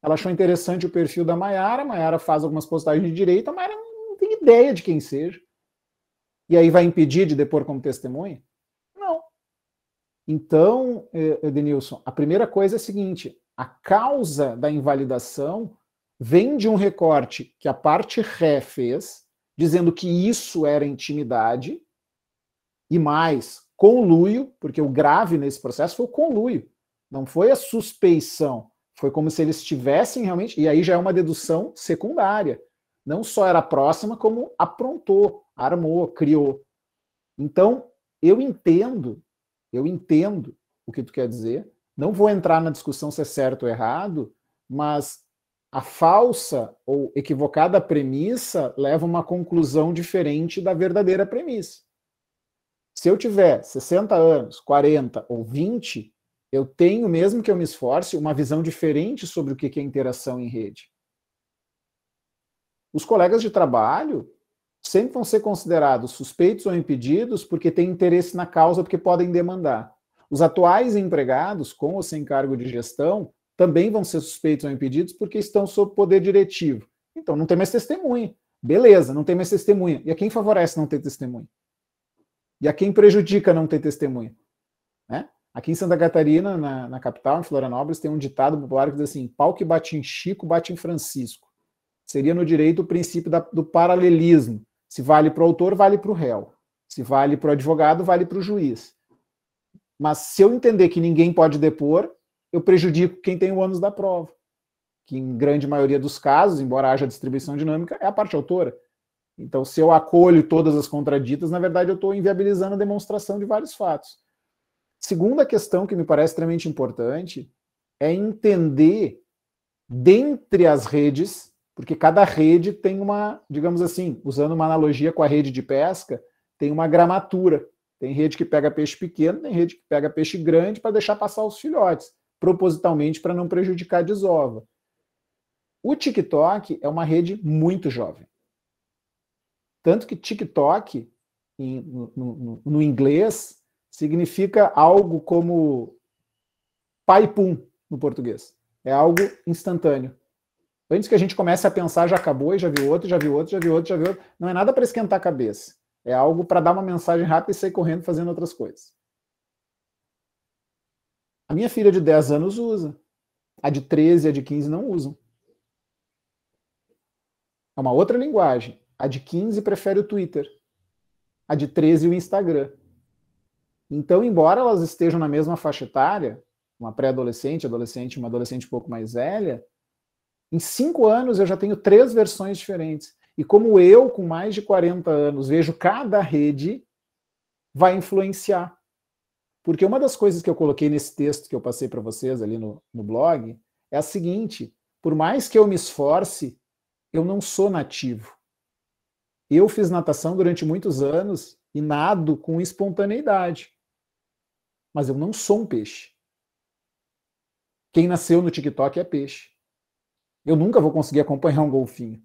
Ela achou interessante o perfil da Maiara, a Maiara faz algumas postagens de direita, a Maiara não tem ideia de quem seja. E aí vai impedir de depor como testemunha? Não. Então, é, Edenilson, a primeira coisa é a seguinte: a causa da invalidação vem de um recorte que a parte ré fez, dizendo que isso era intimidade, e mais, conluio, porque o grave nesse processo foi o conluio, não foi a suspeição. Foi como se eles tivessem realmente. E aí já é uma dedução secundária. Não só era próxima, como aprontou armou, criou. Então, eu entendo, eu entendo o que tu quer dizer. Não vou entrar na discussão se é certo ou errado, mas a falsa ou equivocada premissa leva a uma conclusão diferente da verdadeira premissa. Se eu tiver 60 anos, 40 ou 20, eu tenho, mesmo que eu me esforce, uma visão diferente sobre o que é interação em rede. Os colegas de trabalho sempre vão ser considerados suspeitos ou impedidos porque têm interesse na causa, porque podem demandar. Os atuais empregados, com ou sem cargo de gestão, também vão ser suspeitos ou impedidos porque estão sob poder diretivo. Então, não tem mais testemunha. Beleza, não tem mais testemunha. E a quem favorece não ter testemunha? E a quem prejudica não ter testemunha? Né? Aqui em Santa Catarina, na, na capital, em Florianópolis, tem um ditado popular que diz assim: pau que bate em Chico, bate em Francisco. Seria no direito o princípio da, do paralelismo. Se vale para o autor, vale para o réu. Se vale para o advogado, vale para o juiz. Mas se eu entender que ninguém pode depor, eu prejudico quem tem o ônus da prova. Que em grande maioria dos casos, embora haja distribuição dinâmica, é a parte autora. Então, se eu acolho todas as contraditas, na verdade eu estou inviabilizando a demonstração de vários fatos. Segunda questão que me parece extremamente importante é entender, dentre as redes, porque cada rede tem uma, digamos assim, usando uma analogia com a rede de pesca, tem uma gramatura. Tem rede que pega peixe pequeno, tem rede que pega peixe grande para deixar passar os filhotes, propositalmente para não prejudicar a desova. O TikTok é uma rede muito jovem. Tanto que TikTok, em, no, no, no, inglês, significa algo como pai-pum no português. É algo instantâneo. Antes que a gente comece a pensar, já acabou, e já viu outro, já viu outro, já viu outro, já viu outro. Não é nada para esquentar a cabeça. É algo para dar uma mensagem rápida e sair correndo fazendo outras coisas. A minha filha de 10 anos usa. A de 13 e a de 15 não usam. É uma outra linguagem. A de 15 prefere o Twitter. A de 13 o Instagram. Então, embora elas estejam na mesma faixa etária, uma pré-adolescente, adolescente, uma adolescente um pouco mais velha, em cinco anos eu já tenho três versões diferentes. E como eu, com mais de 40 anos, vejo cada rede, vai influenciar. Porque uma das coisas que eu coloquei nesse texto que eu passei para vocês ali no, no blog é a seguinte: por mais que eu me esforce, eu não sou nativo. Eu fiz natação durante muitos anos e nado com espontaneidade. Mas eu não sou um peixe. Quem nasceu no TikTok é peixe. Eu nunca vou conseguir acompanhar um golfinho.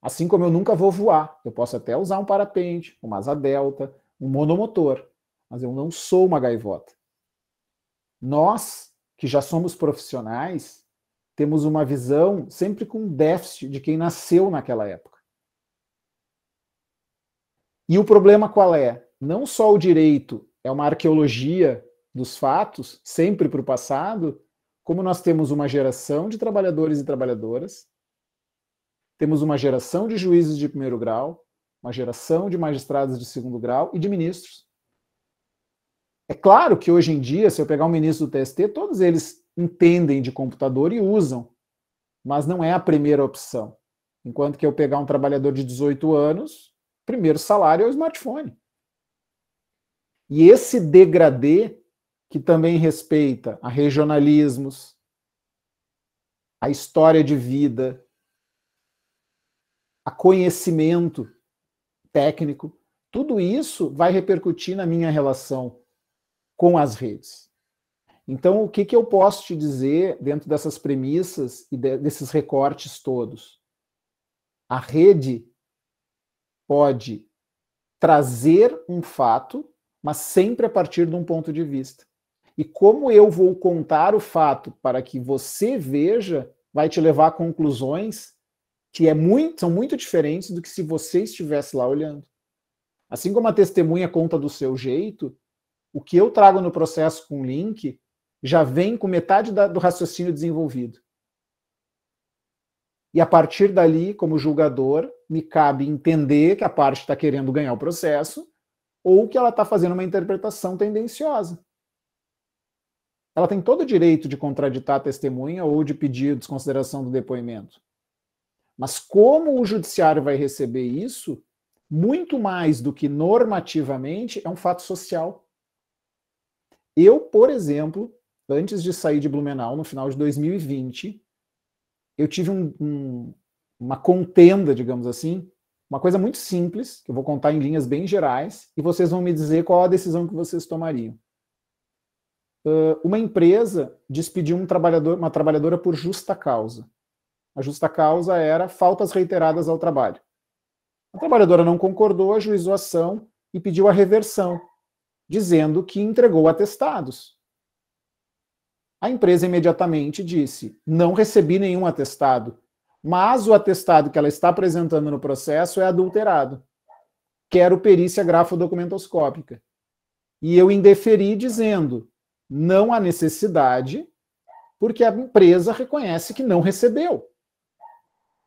Assim como eu nunca vou voar. Eu posso até usar um parapente, uma asa delta, um monomotor, mas eu não sou uma gaivota. Nós, que já somos profissionais, temos uma visão sempre com déficit de quem nasceu naquela época. E o problema qual é? Não só o direito é uma arqueologia dos fatos, sempre para o passado, como nós temos uma geração de trabalhadores e trabalhadoras, temos uma geração de juízes de primeiro grau, uma geração de magistrados de segundo grau e de ministros. É claro que hoje em dia, se eu pegar um ministro do TST, todos eles entendem de computador e usam, mas não é a primeira opção. Enquanto que eu pegar um trabalhador de 18 anos, primeiro salário é o smartphone. E esse degradê que também respeita a regionalismos, a história de vida, a conhecimento técnico, tudo isso vai repercutir na minha relação com as redes. Então, o que, que eu posso te dizer dentro dessas premissas e de, desses recortes todos? A rede pode trazer um fato, mas sempre a partir de um ponto de vista. E como eu vou contar o fato para que você veja, vai te levar a conclusões que é muito, são muito diferentes do que se você estivesse lá olhando. Assim como a testemunha conta do seu jeito, o que eu trago no processo com o link já vem com metade da, do raciocínio desenvolvido. E a partir dali, como julgador, me cabe entender que a parte está querendo ganhar o processo ou que ela está fazendo uma interpretação tendenciosa ela tem todo o direito de contraditar a testemunha ou de pedir desconsideração do depoimento. Mas como o judiciário vai receber isso, muito mais do que normativamente, é um fato social. Eu, por exemplo, antes de sair de Blumenau, no final de 2020, eu tive um, um, uma contenda, digamos assim, uma coisa muito simples, que eu vou contar em linhas bem gerais, e vocês vão me dizer qual a decisão que vocês tomariam. Ah, uma empresa despediu um trabalhador, uma trabalhadora por justa causa. A justa causa era faltas reiteradas ao trabalho. A trabalhadora não concordou, ajuizou a ação e pediu a reversão, dizendo que entregou atestados. A empresa imediatamente disse: não recebi nenhum atestado, mas o atestado que ela está apresentando no processo é adulterado. Quero perícia grafodocumentoscópica. E eu indeferi dizendo não há necessidade, porque a empresa reconhece que não recebeu.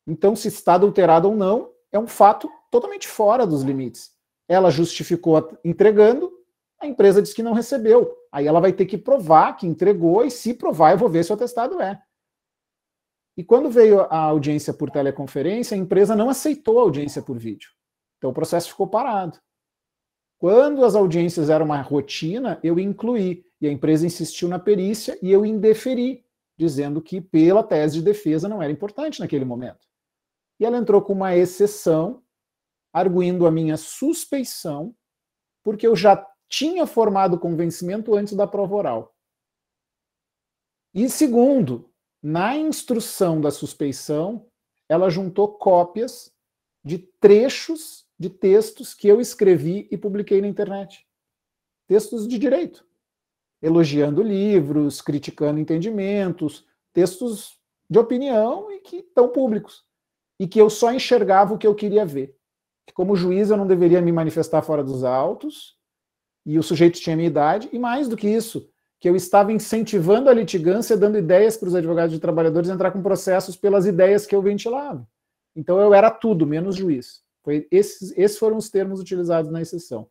Então, se está adulterado ou não, é um fato totalmente fora dos limites. Ela justificou entregando, a empresa diz que não recebeu. Aí ela vai ter que provar que entregou, e se provar, eu vou ver se o atestado é. E quando veio a audiência por teleconferência, a empresa não aceitou a audiência por vídeo. Então o processo ficou parado. Quando as audiências eram uma rotina, eu incluí e a empresa insistiu na perícia e eu indeferi, dizendo que pela tese de defesa não era importante naquele momento. E ela entrou com uma exceção, arguindo a minha suspeição, porque eu já tinha formado convencimento antes da prova oral. E segundo, na instrução da suspeição, ela juntou cópias de trechos de textos que eu escrevi e publiquei na internet. Textos de direito elogiando livros, criticando entendimentos, textos de opinião e que estão públicos. E que eu só enxergava o que eu queria ver. Que como juiz eu não deveria me manifestar fora dos autos, e o sujeito tinha minha idade, e mais do que isso, que eu estava incentivando a litigância, dando ideias para os advogados de trabalhadores entrar com processos pelas ideias que eu ventilava. Então eu era tudo, menos juiz. Foi esses, esses foram os termos utilizados na exceção.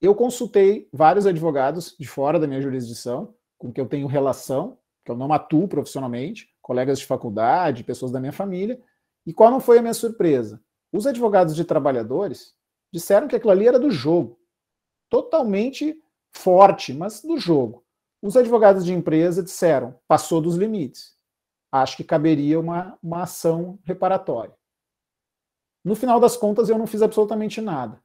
Eu consultei vários advogados de fora da minha jurisdição, com que eu tenho relação, que eu não atuo profissionalmente, colegas de faculdade, pessoas da minha família. E qual não foi a minha surpresa? Os advogados de trabalhadores disseram que aquilo ali era do jogo, totalmente forte, mas do jogo. Os advogados de empresa disseram, passou dos limites. Acho que caberia uma, uma ação reparatória. No final das contas, eu não fiz absolutamente nada.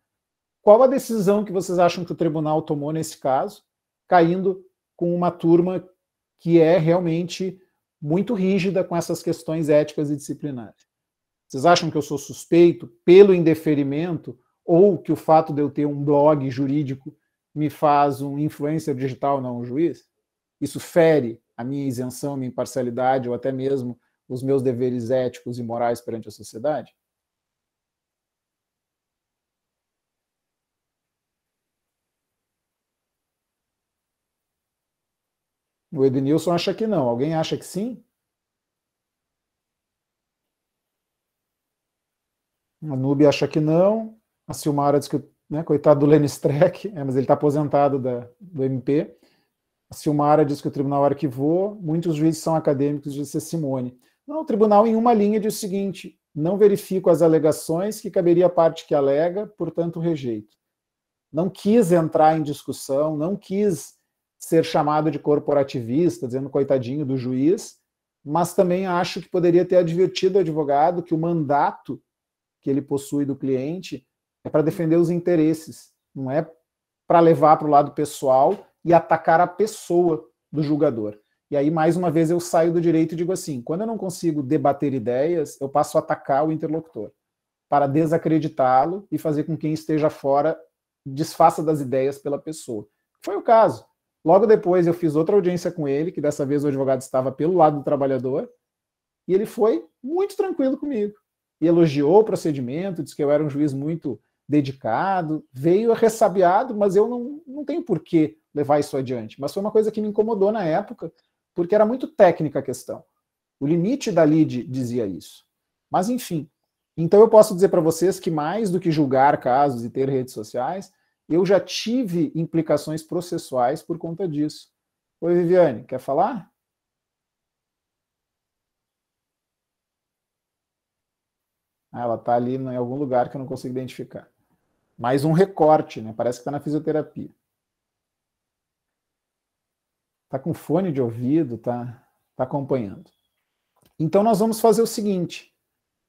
Qual a decisão que vocês acham que o tribunal tomou nesse caso, caindo com uma turma que é realmente muito rígida com essas questões éticas e disciplinares? Vocês acham que eu sou suspeito pelo indeferimento ou que o fato de eu ter um blog jurídico me faz um influencer digital, não um juiz? Isso fere a minha isenção, minha imparcialidade ou até mesmo os meus deveres éticos e morais perante a sociedade? O Ednilson acha que não. Alguém acha que sim? A Nube acha que não. A Silmara diz que, né, coitado do Lenny Streck, é, mas ele está aposentado da, do MP. A Silmara diz que o tribunal arquivou. Muitos juízes são acadêmicos, disse Simone. Não, o tribunal, em uma linha, diz o seguinte: não verifico as alegações que caberia à parte que alega, portanto, rejeito. Não quis entrar em discussão, não quis ser chamado de corporativista, dizendo coitadinho do juiz, mas também acho que poderia ter advertido o advogado que o mandato que ele possui do cliente é para defender os interesses, não é para levar para o lado pessoal e atacar a pessoa do julgador. E aí, mais uma vez, eu saio do direito e digo assim: quando eu não consigo debater ideias, eu passo a atacar o interlocutor para desacreditá-lo e fazer com que quem esteja fora desfaça das ideias pela pessoa. Foi o caso. Logo depois eu fiz outra audiência com ele, que dessa vez o advogado estava pelo lado do trabalhador, e ele foi muito tranquilo comigo. E elogiou o procedimento, disse que eu era um juiz muito dedicado, veio ressabiado, mas eu não, não tenho por que levar isso adiante. Mas foi uma coisa que me incomodou na época, porque era muito técnica a questão. O limite da lid dizia isso. Mas, enfim. Então, eu posso dizer para vocês que mais do que julgar casos e ter redes sociais, eu já tive implicações processuais por conta disso. Oi, Viviane, quer falar? Ah, ela está ali em algum lugar que eu não consigo identificar. Mais um recorte, né? Parece que está na fisioterapia. Está com fone de ouvido, está tá acompanhando. Então, nós vamos fazer o seguinte: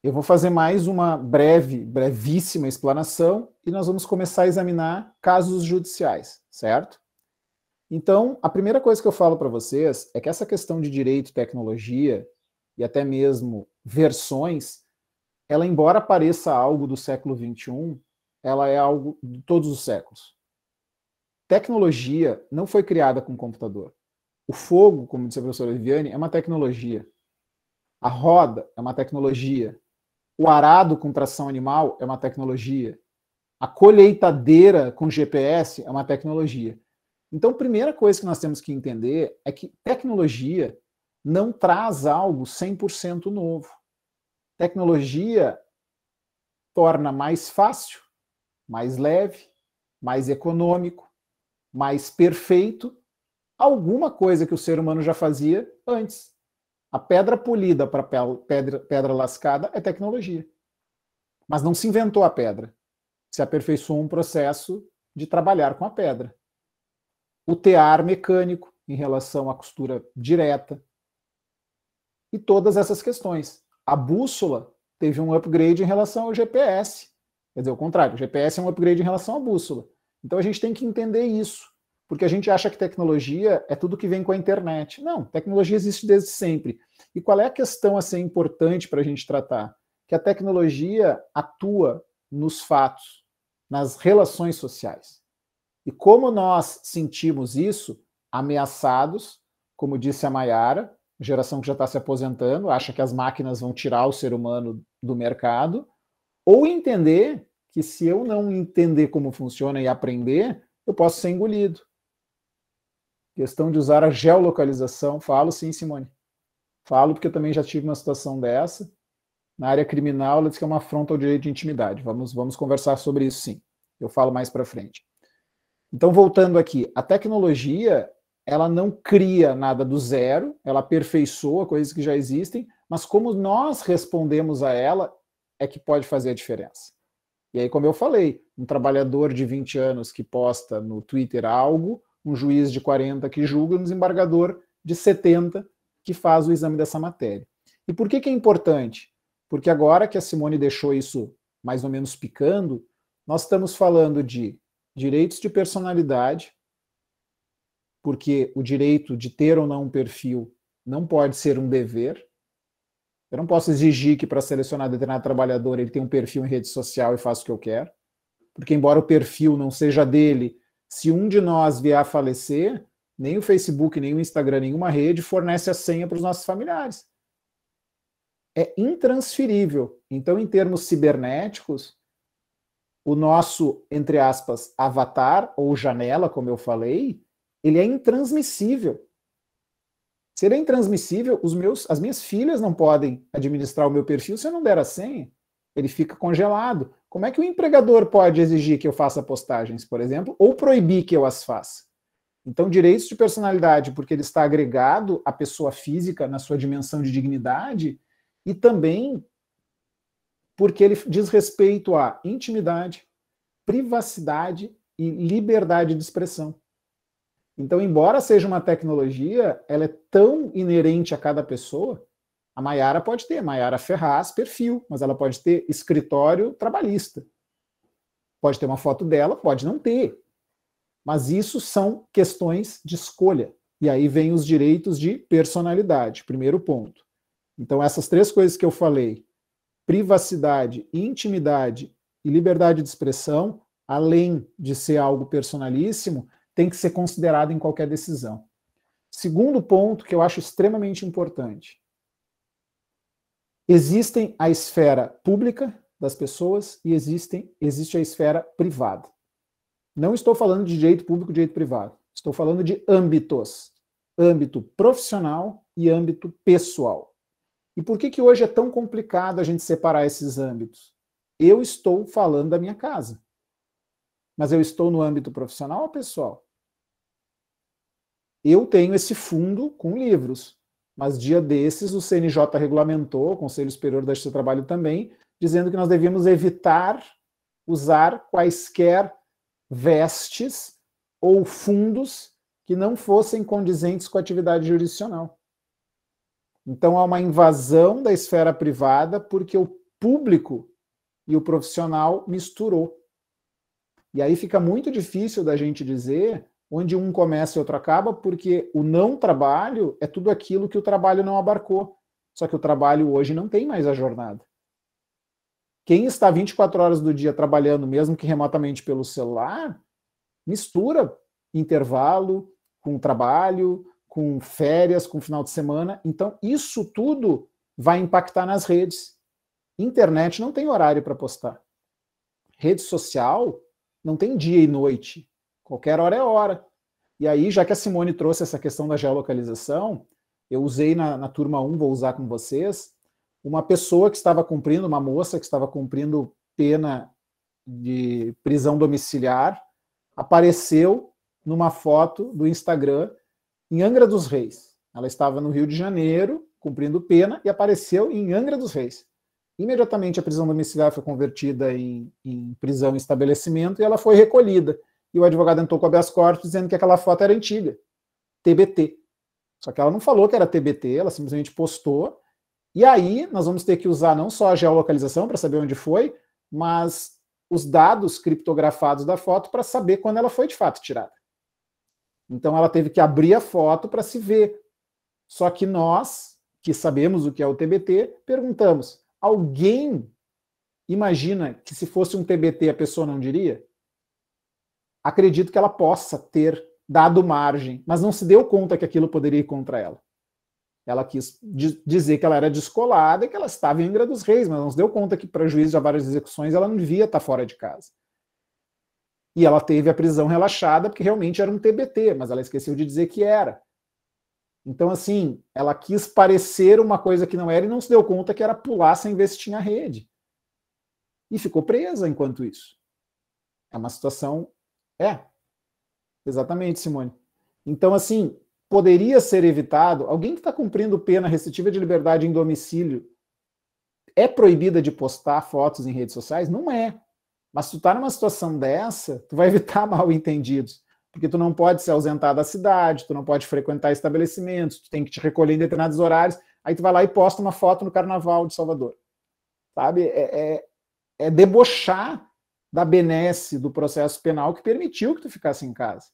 eu vou fazer mais uma breve, brevíssima explanação e nós vamos começar a examinar casos judiciais, certo? Então, a primeira coisa que eu falo para vocês é que essa questão de direito, tecnologia e até mesmo versões, ela, embora pareça algo do século XXI, ela é algo de todos os séculos. Tecnologia não foi criada com computador. O fogo, como disse a professora Viviane, é uma tecnologia. A roda é uma tecnologia. O arado com tração animal é uma tecnologia. A colheitadeira com GPS é uma tecnologia. Então, a primeira coisa que nós temos que entender é que tecnologia não traz algo 100% novo. Tecnologia torna mais fácil, mais leve, mais econômico, mais perfeito alguma coisa que o ser humano já fazia antes. A pedra polida para pedra, pedra lascada é tecnologia. Mas não se inventou a pedra. Se aperfeiçoou um processo de trabalhar com a pedra. O tear mecânico em relação à costura direta. E todas essas questões. A bússola teve um upgrade em relação ao GPS. Quer dizer, o contrário, o GPS é um upgrade em relação à bússola. Então a gente tem que entender isso porque a gente acha que tecnologia é tudo que vem com a internet. Não, tecnologia existe desde sempre. E qual é a questão a ser importante para a gente tratar? Que a tecnologia atua nos fatos, nas relações sociais. E como nós sentimos isso, ameaçados, como disse a Maiara, geração que já está se aposentando, acha que as máquinas vão tirar o ser humano do mercado, ou entender que se eu não entender como funciona e aprender, eu posso ser engolido. Questão de usar a geolocalização. Falo sim, Simone. Falo porque eu também já tive uma situação dessa. Na área criminal, ela diz que é uma afronta ao direito de intimidade. Vamos, vamos conversar sobre isso sim. Eu falo mais para frente. Então, voltando aqui, a tecnologia ela não cria nada do zero, ela aperfeiçoa coisas que já existem, mas como nós respondemos a ela é que pode fazer a diferença. E aí, como eu falei, um trabalhador de 20 anos que posta no Twitter algo um juiz de 40 que julga, um desembargador de 70 que faz o exame dessa matéria. E por que, que é importante? Porque agora que a Simone deixou isso mais ou menos picando, nós estamos falando de direitos de personalidade, porque o direito de ter ou não um perfil não pode ser um dever. Eu não posso exigir que para selecionar determinado trabalhador ele tenha um perfil em rede social e faça o que eu quero, porque embora o perfil não seja dele, se um de nós vier a falecer, nem o Facebook, nem o Instagram, nenhuma rede fornece a senha para os nossos familiares. É intransferível. Então, em termos cibernéticos, o nosso, entre aspas, avatar ou janela, como eu falei, ele é intransmissível. Se ele é intransmissível, os meus, as minhas filhas não podem administrar o meu perfil se eu não der a senha. Ele fica congelado. Como é que o empregador pode exigir que eu faça postagens, por exemplo, ou proibir que eu as faça? Então, direitos de personalidade, porque ele está agregado à pessoa física na sua dimensão de dignidade, e também porque ele diz respeito à intimidade, privacidade e liberdade de expressão. Então, embora seja uma tecnologia, ela é tão inerente a cada pessoa a Maiara pode ter, Maiara Ferraz, perfil, mas ela pode ter escritório trabalhista. Pode ter uma foto dela, pode não ter. Mas isso são questões de escolha. E aí vem os direitos de personalidade, primeiro ponto. Então, essas três coisas que eu falei, privacidade, intimidade e liberdade de expressão, além de ser algo personalíssimo, tem que ser considerado em qualquer decisão. Segundo ponto que eu acho extremamente importante: Existem a esfera pública das pessoas e existem, existe a esfera privada. Não estou falando de direito público e direito privado. Estou falando de âmbitos. Âmbito profissional e âmbito pessoal. E por que, que hoje é tão complicado a gente separar esses âmbitos? Eu estou falando da minha casa. Mas eu estou no âmbito profissional ou pessoal? Eu tenho esse fundo com livros. Mas dia desses, o CNJ regulamentou, o Conselho Superior da Justiça do Trabalho também, dizendo que nós devíamos evitar usar quaisquer vestes ou fundos que não fossem condizentes com a atividade jurisdicional. Então há uma invasão da esfera privada porque o público e o profissional misturou. E aí fica muito difícil da gente dizer onde um começa e outro acaba, porque o não trabalho é tudo aquilo que o trabalho não abarcou. Só que o trabalho hoje não tem mais a jornada. Quem está 24 horas do dia trabalhando, mesmo que remotamente pelo celular, mistura intervalo com trabalho, com férias, com final de semana. Então, isso tudo vai impactar nas redes. Internet não tem horário para postar. Rede social não tem dia e noite Qualquer hora é hora. E aí, já que a Simone trouxe essa questão da geolocalização, eu usei na, na turma 1, vou usar com vocês, uma pessoa que estava cumprindo, uma moça que estava cumprindo pena de prisão domiciliar, apareceu numa foto do Instagram em Angra dos Reis. Ela estava no Rio de Janeiro, cumprindo pena, e apareceu em Angra dos Reis. Imediatamente a prisão domiciliar foi convertida em, em prisão em estabelecimento e ela foi recolhida e o advogado entrou com habeas corpus dizendo que aquela foto era antiga, TBT. Só que ela não falou que era TBT, ela simplesmente postou. E aí nós vamos ter que usar não só a geolocalização para saber onde foi, mas os dados criptografados da foto para saber quando ela foi de fato tirada. Então ela teve que abrir a foto para se ver. Só que nós, que sabemos o que é o TBT, perguntamos: alguém imagina que se fosse um TBT a pessoa não diria? acredito que ela possa ter dado margem, mas não se deu conta que aquilo poderia ir contra ela. Ela quis dizer que ela era descolada e que ela estava em Angra dos Reis, mas não se deu conta que, para juiz de várias execuções, ela não devia estar fora de casa. E ela teve a prisão relaxada porque realmente era um TBT, mas ela esqueceu de dizer que era. Então, assim, ela quis parecer uma coisa que não era e não se deu conta que era pular sem ver se tinha rede. E ficou presa enquanto isso. É uma situação é, exatamente, Simone. Então, assim, poderia ser evitado. Alguém que está cumprindo pena restritiva de liberdade em domicílio é proibida de postar fotos em redes sociais? Não é. Mas tu tá numa situação dessa, tu vai evitar mal entendidos. Porque tu não pode se ausentar da cidade, tu não pode frequentar estabelecimentos, tu tem que te recolher em determinados horários. Aí tu vai lá e posta uma foto no Carnaval de Salvador. Sabe? É, é, é debochar da benesse do processo penal que permitiu que tu ficasse em casa.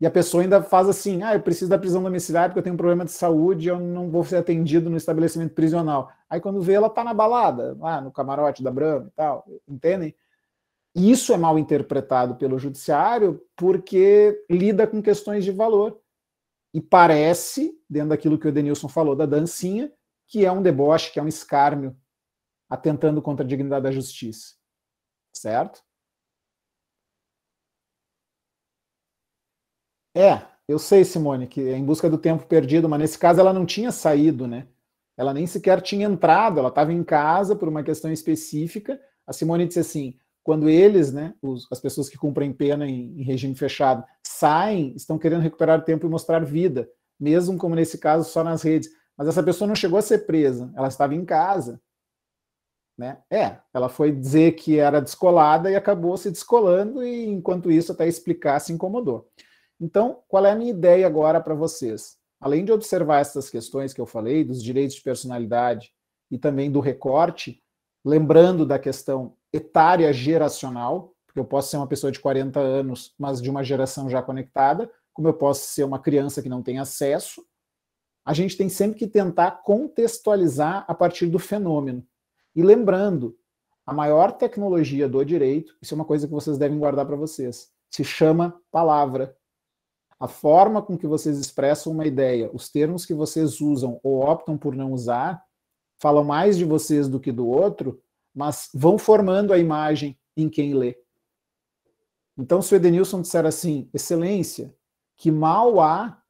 E a pessoa ainda faz assim: ah, eu preciso da prisão domiciliar porque eu tenho um problema de saúde, eu não vou ser atendido no estabelecimento prisional. Aí quando vê, ela tá na balada, lá no camarote da Brama e tal, entendem? E isso é mal interpretado pelo judiciário porque lida com questões de valor. E parece, dentro daquilo que o Denilson falou da dancinha, que é um deboche, que é um escárnio, atentando contra a dignidade da justiça certo? É, eu sei, Simone, que é em busca do tempo perdido, mas nesse caso ela não tinha saído, né? Ela nem sequer tinha entrado, ela estava em casa por uma questão específica. A Simone disse assim: quando eles, né, os, as pessoas que cumprem pena em, em regime fechado, saem, estão querendo recuperar tempo e mostrar vida, mesmo como nesse caso só nas redes. Mas essa pessoa não chegou a ser presa, ela estava em casa. Né? É, ela foi dizer que era descolada e acabou se descolando, e enquanto isso, até explicar, se incomodou. Então, qual é a minha ideia agora para vocês? Além de observar essas questões que eu falei, dos direitos de personalidade e também do recorte, lembrando da questão etária geracional, porque eu posso ser uma pessoa de 40 anos, mas de uma geração já conectada, como eu posso ser uma criança que não tem acesso, a gente tem sempre que tentar contextualizar a partir do fenômeno. E lembrando, a maior tecnologia do direito, isso é uma coisa que vocês devem guardar para vocês, se chama palavra. A forma com que vocês expressam uma ideia, os termos que vocês usam ou optam por não usar, falam mais de vocês do que do outro, mas vão formando a imagem em quem lê. Então, se o Edenilson disser assim, Excelência, que mal há,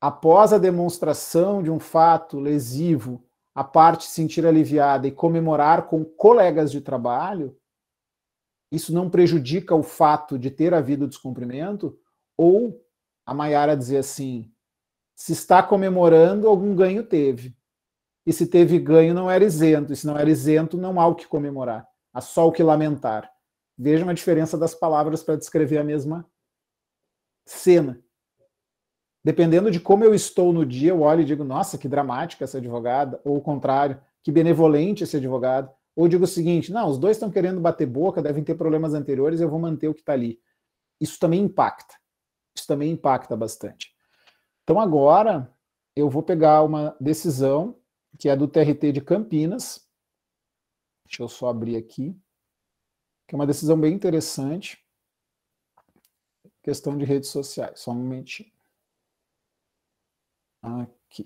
após a demonstração de um fato lesivo a parte sentir aliviada e comemorar com colegas de trabalho, isso não prejudica o fato de ter havido descumprimento? Ou a Maiara dizer assim: se está comemorando, algum ganho teve. E se teve ganho, não era isento. E se não era isento, não há o que comemorar, há só o que lamentar. Vejam a diferença das palavras para descrever a mesma cena. Dependendo de como eu estou no dia, eu olho e digo, nossa, que dramática essa advogada, ou o contrário, que benevolente esse advogado. Ou digo o seguinte, não, os dois estão querendo bater boca, devem ter problemas anteriores, eu vou manter o que está ali. Isso também impacta. Isso também impacta bastante. Então agora eu vou pegar uma decisão que é do TRT de Campinas. Deixa eu só abrir aqui. Que é uma decisão bem interessante. Questão de redes sociais. Só um momentinho. Aqui.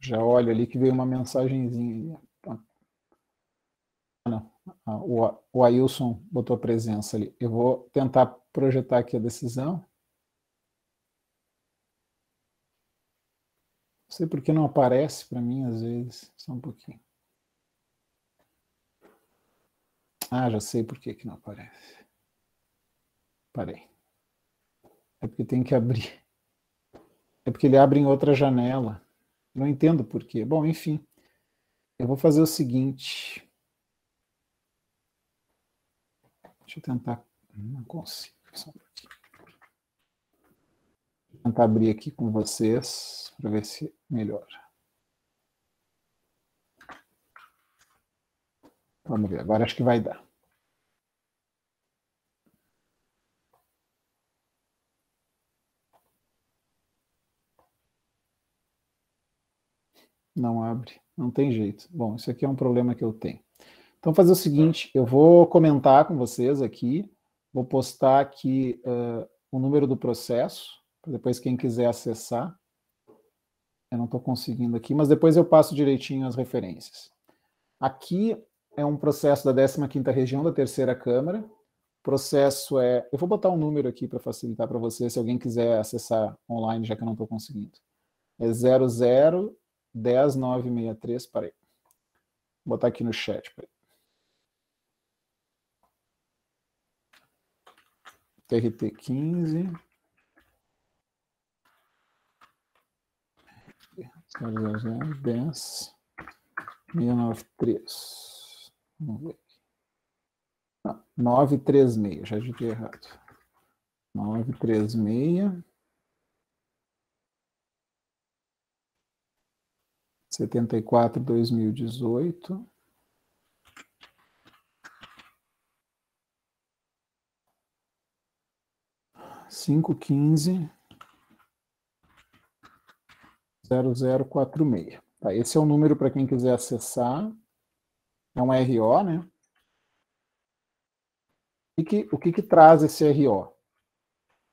Já olho ali que veio uma mensagenzinha. Tá? o, Ailson botou a presença ali. Eu vou tentar projetar aqui a decisão. Não sei porque não aparece para mim às vezes, só um pouquinho. Ah, já sei por que, que não aparece. Parei. É porque tem que abrir. É porque ele abre em outra janela. Não entendo por quê. Bom, enfim. Eu vou fazer o seguinte. Deixa eu tentar. Hum, não consigo. Só um Vou tentar abrir aqui com vocês para ver se melhora. Vamos ver, agora acho que vai dar. Não abre, não tem jeito. Bom, isso aqui é um problema que eu tenho. Então, fazer o seguinte, eu vou comentar com vocês aqui, vou postar aqui uh, o número do processo, depois quem quiser acessar. Eu não estou conseguindo aqui, mas depois eu passo direitinho as referências. Aqui é um processo da 15 região da terceira Câmara. O processo é... Eu vou botar um número aqui para facilitar para você, se alguém quiser acessar online, já que eu não estou conseguindo. É 00 10963, peraí. Vou botar aqui no chat, peraí. TRT 15. dez mil nove três Vamos ver aqui. Não, 936, já digitei errado. nove três meia 74, 2018. Cinco quinze zero zero quatro meia. Tá, esse é o número para quem quiser acessar. É um RO, né? e que, o que, que traz esse RO?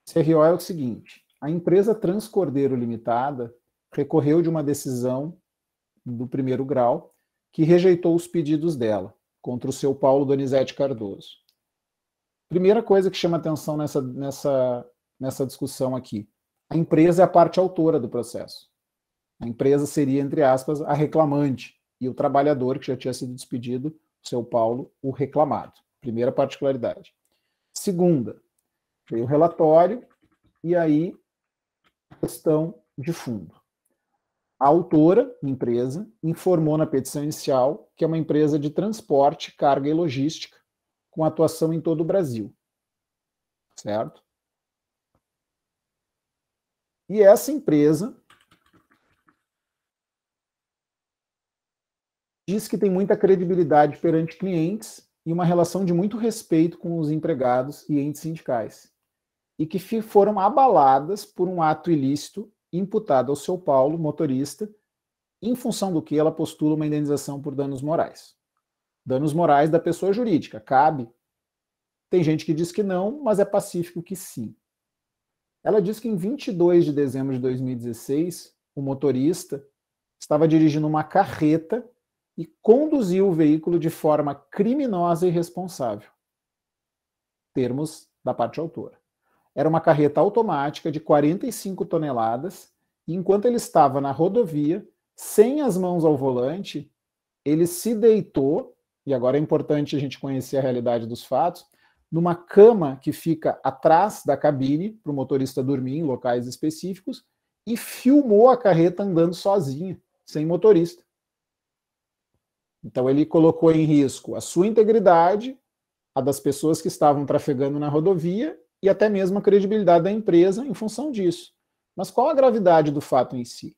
Esse RO é o seguinte: a empresa Transcordeiro Limitada recorreu de uma decisão do primeiro grau, que rejeitou os pedidos dela contra o seu Paulo Donizete Cardoso. Primeira coisa que chama atenção nessa, nessa, nessa discussão aqui: a empresa é a parte autora do processo. A empresa seria, entre aspas, a reclamante e o trabalhador que já tinha sido despedido, o seu Paulo, o reclamado. Primeira particularidade. Segunda, veio o relatório e aí questão de fundo. A autora, empresa, informou na petição inicial que é uma empresa de transporte, carga e logística, com atuação em todo o Brasil. Certo? E essa empresa diz que tem muita credibilidade perante clientes e uma relação de muito respeito com os empregados e entes sindicais, e que foram abaladas por um ato ilícito imputada ao seu Paulo, motorista, em função do que ela postula uma indenização por danos morais. Danos morais da pessoa jurídica, cabe? Tem gente que diz que não, mas é pacífico que sim. Ela diz que em 22 de dezembro de 2016, o motorista estava dirigindo uma carreta e conduziu o veículo de forma criminosa e irresponsável. Termos da parte autora era uma carreta automática de 45 toneladas, e enquanto ele estava na rodovia, sem as mãos ao volante, ele se deitou, e agora é importante a gente conhecer a realidade dos fatos, numa cama que fica atrás da cabine, para o motorista dormir em locais específicos, e filmou a carreta andando sozinha, sem motorista. Então ele colocou em risco a sua integridade, a das pessoas que estavam trafegando na rodovia e até mesmo a credibilidade da empresa em função disso. Mas qual a gravidade do fato em si?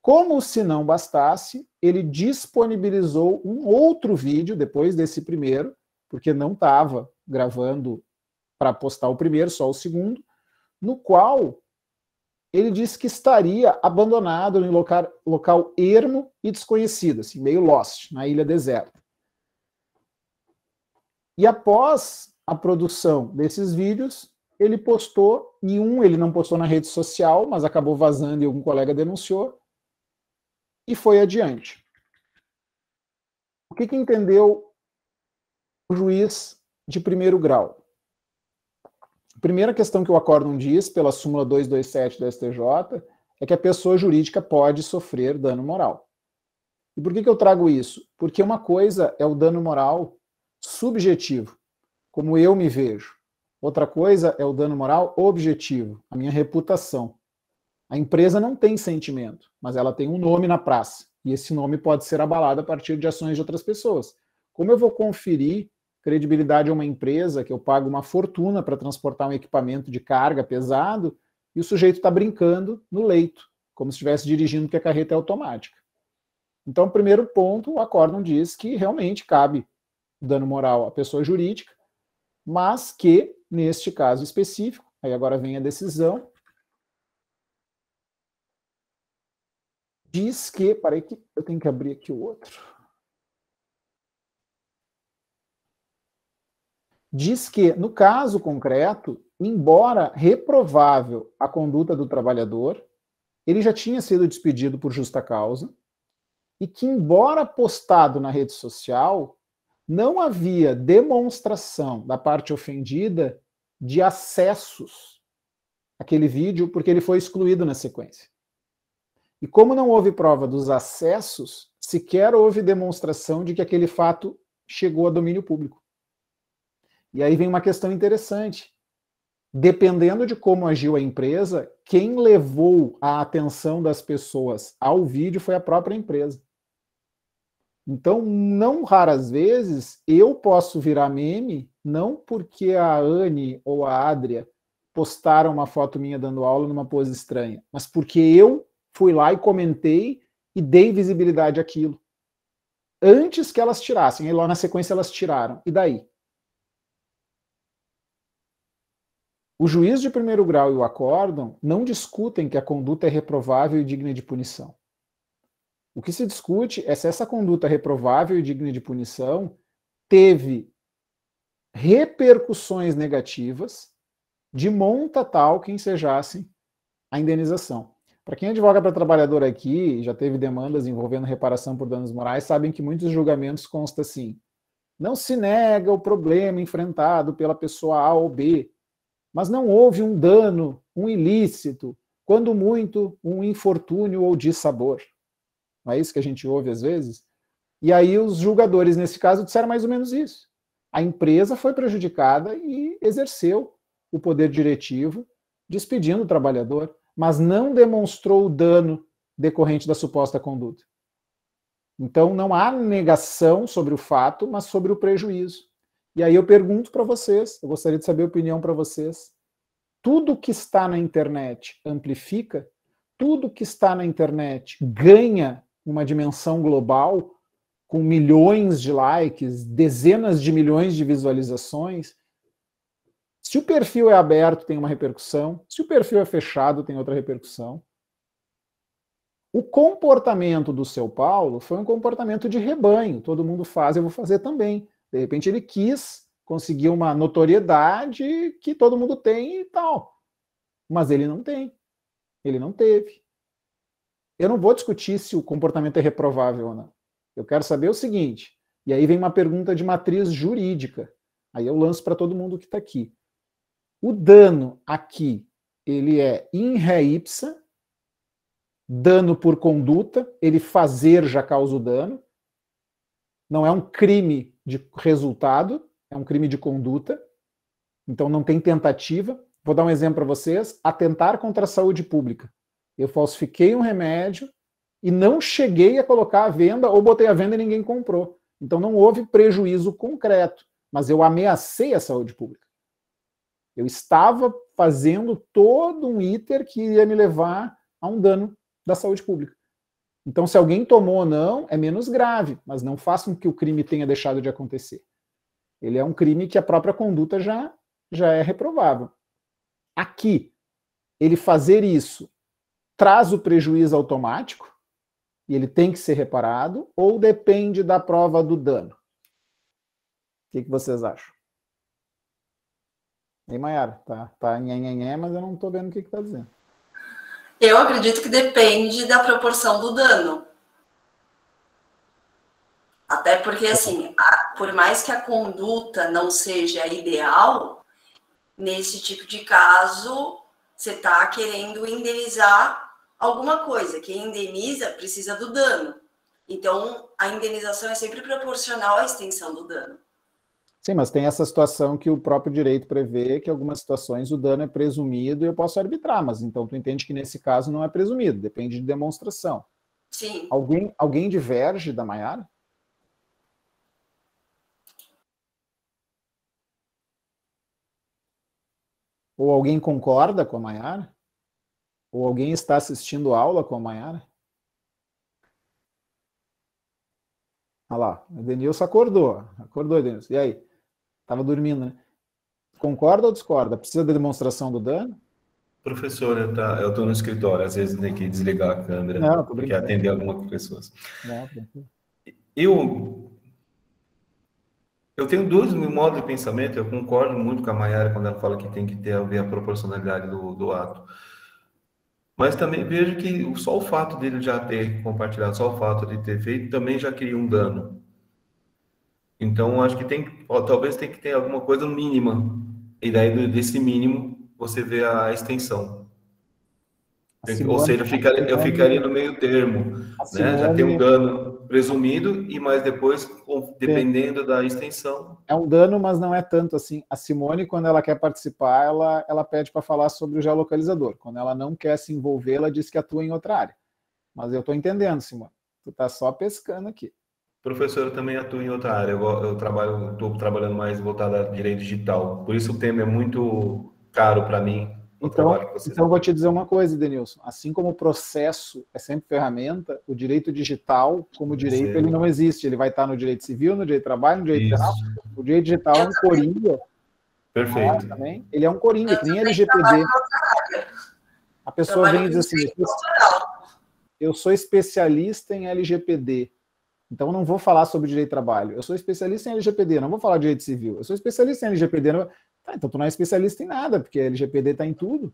Como se não bastasse, ele disponibilizou um outro vídeo depois desse primeiro, porque não estava gravando para postar o primeiro, só o segundo, no qual ele disse que estaria abandonado em local, local ermo e desconhecido, assim, meio lost, na ilha deserta. E após a produção desses vídeos, ele postou, e um ele não postou na rede social, mas acabou vazando e algum colega denunciou, e foi adiante. O que, que entendeu o juiz de primeiro grau? A primeira questão que o acórdão diz, pela súmula 227 do STJ, é que a pessoa jurídica pode sofrer dano moral. E por que, que eu trago isso? Porque uma coisa é o dano moral subjetivo, como eu me vejo. Outra coisa é o dano moral objetivo, a minha reputação. A empresa não tem sentimento, mas ela tem um nome na praça. E esse nome pode ser abalado a partir de ações de outras pessoas. Como eu vou conferir credibilidade a uma empresa que eu pago uma fortuna para transportar um equipamento de carga pesado e o sujeito está brincando no leito, como se estivesse dirigindo porque a carreta é automática? Então, primeiro ponto, o acórdão diz que realmente cabe dano moral à pessoa jurídica, mas que, neste caso específico, aí agora vem a decisão, diz que, peraí que eu tenho que abrir aqui o outro. Diz que, no caso concreto, embora reprovável a conduta do trabalhador, ele já tinha sido despedido por justa causa, e que, embora postado na rede social, não havia demonstração da parte ofendida de acessos àquele vídeo, porque ele foi excluído na sequência. E como não houve prova dos acessos, sequer houve demonstração de que aquele fato chegou a domínio público. E aí vem uma questão interessante. Dependendo de como agiu a empresa, quem levou a atenção das pessoas ao vídeo foi a própria empresa. Então, não raras vezes eu posso virar meme, não porque a Anne ou a Adria postaram uma foto minha dando aula numa pose estranha, mas porque eu fui lá e comentei e dei visibilidade àquilo. Antes que elas tirassem, e lá na sequência elas tiraram. E daí? O juiz de primeiro grau e o acórdão não discutem que a conduta é reprovável e digna de punição. O que se discute é se essa conduta reprovável e digna de punição teve repercussões negativas de monta tal que ensejassem a indenização. Para quem é advoga para trabalhador aqui, já teve demandas envolvendo reparação por danos morais, sabem que muitos julgamentos consta assim: não se nega o problema enfrentado pela pessoa A ou B, mas não houve um dano, um ilícito, quando muito um infortúnio ou dissabor. Não é isso que a gente ouve às vezes? E aí os julgadores, nesse caso, disseram mais ou menos isso. A empresa foi prejudicada e exerceu o poder diretivo, despedindo o trabalhador, mas não demonstrou o dano decorrente da suposta conduta. Então, não há negação sobre o fato, mas sobre o prejuízo. E aí eu pergunto para vocês, eu gostaria de saber a opinião para vocês. Tudo que está na internet amplifica? Tudo que está na internet ganha uma dimensão global, com milhões de likes, dezenas de milhões de visualizações. Se o perfil é aberto, tem uma repercussão. Se o perfil é fechado, tem outra repercussão. O comportamento do seu Paulo foi um comportamento de rebanho. Todo mundo faz, eu vou fazer também. De repente ele quis conseguir uma notoriedade que todo mundo tem e tal. Mas ele não tem. Ele não teve eu não vou discutir se o comportamento é reprovável ou não. Eu quero saber o seguinte, e aí vem uma pergunta de matriz jurídica. Aí eu lanço para todo mundo que está aqui. O dano aqui, ele é in re ipsa, dano por conduta, ele fazer já causa o dano. Não é um crime de resultado, é um crime de conduta. Então não tem tentativa. Vou dar um exemplo para vocês: atentar contra a saúde pública. Eu falsifiquei um remédio e não cheguei a colocar à venda ou botei à venda e ninguém comprou. Então não houve prejuízo concreto, mas eu ameacei a saúde pública. Eu estava fazendo todo um iter que ia me levar a um dano da saúde pública. Então, se alguém tomou ou não, é menos grave, mas não faça com que o crime tenha deixado de acontecer. Ele é um crime que a própria conduta já, já é reprovável. Aqui, ele fazer isso traz o prejuízo automático e ele tem que ser reparado, ou depende da prova do dano? O que, que vocês acham? Ei Maiara, tá, tá mas eu não estou vendo o que está dizendo.
Eu acredito que depende da proporção do dano. Até porque, assim, a, por mais que a conduta não seja ideal, nesse tipo de caso, você está querendo indenizar alguma coisa. Quem indeniza precisa do dano. Então, a indenização é sempre proporcional à extensão do dano.
Sim, mas tem essa situação que o próprio direito prevê que algumas situações o dano é presumido e eu posso arbitrar, mas então tu entende que nesse caso não é presumido, depende de demonstração. Sim. Alguém, alguém diverge da Maiara? Ou alguém concorda com a Maiara? Ou alguém está assistindo aula com a Mayara? Olha lá, o Edenilson acordou. Acordou, Denilson. E aí? Estava dormindo, né? Concorda ou discorda? Precisa de demonstração do dano?
Professor, tá, eu estou no escritório, às vezes tem que desligar a câmera, Não, porque atender algumas pessoas. Não, eu, eu tenho dois modos de pensamento, eu concordo muito com a Mayara quando ela fala que tem que ter a ver a proporcionalidade do, do ato. Mas também vejo que só o fato dele já ter compartilhado, só o fato de ter feito, também já cria um dano. Então, acho que tem, ó, talvez tem que ter alguma coisa mínima. E daí, desse mínimo, você vê a extensão. Simone, Ou seja, tá eu ficaria, eu ficaria no meio termo. Simone, né? Já tem um dano presumido, e mais depois, dependendo da extensão.
É um dano, mas não é tanto assim. A Simone, quando ela quer participar, ela, ela pede para falar sobre o geolocalizador. Quando ela não quer se envolver, ela diz que atua em outra área. Mas eu estou entendendo, Simone. Tu está só pescando aqui.
Professor, eu também atuo em outra área. Eu, eu trabalho, estou trabalhando mais voltado a direito digital. Por isso o tema é muito caro para mim,
então, então, então vou te dizer uma coisa, Denilson. Assim como o processo é sempre ferramenta, o direito digital, como direito, Sim. É. ele não existe. Ele vai estar no direito civil, no direito de trabalho, no direito penal. O direito digital é um coringa. Perfeito. Né, também. Ele é um coringa, que nem LGPD. A pessoa vem e diz assim: eu sou especialista em LGPD. Então, não vou falar sobre direito de trabalho. Eu sou especialista em LGPD, não vou falar de direito civil. Eu sou especialista em LGPD. Não... Tá, então tu não é especialista em nada, porque LGPD está em tudo,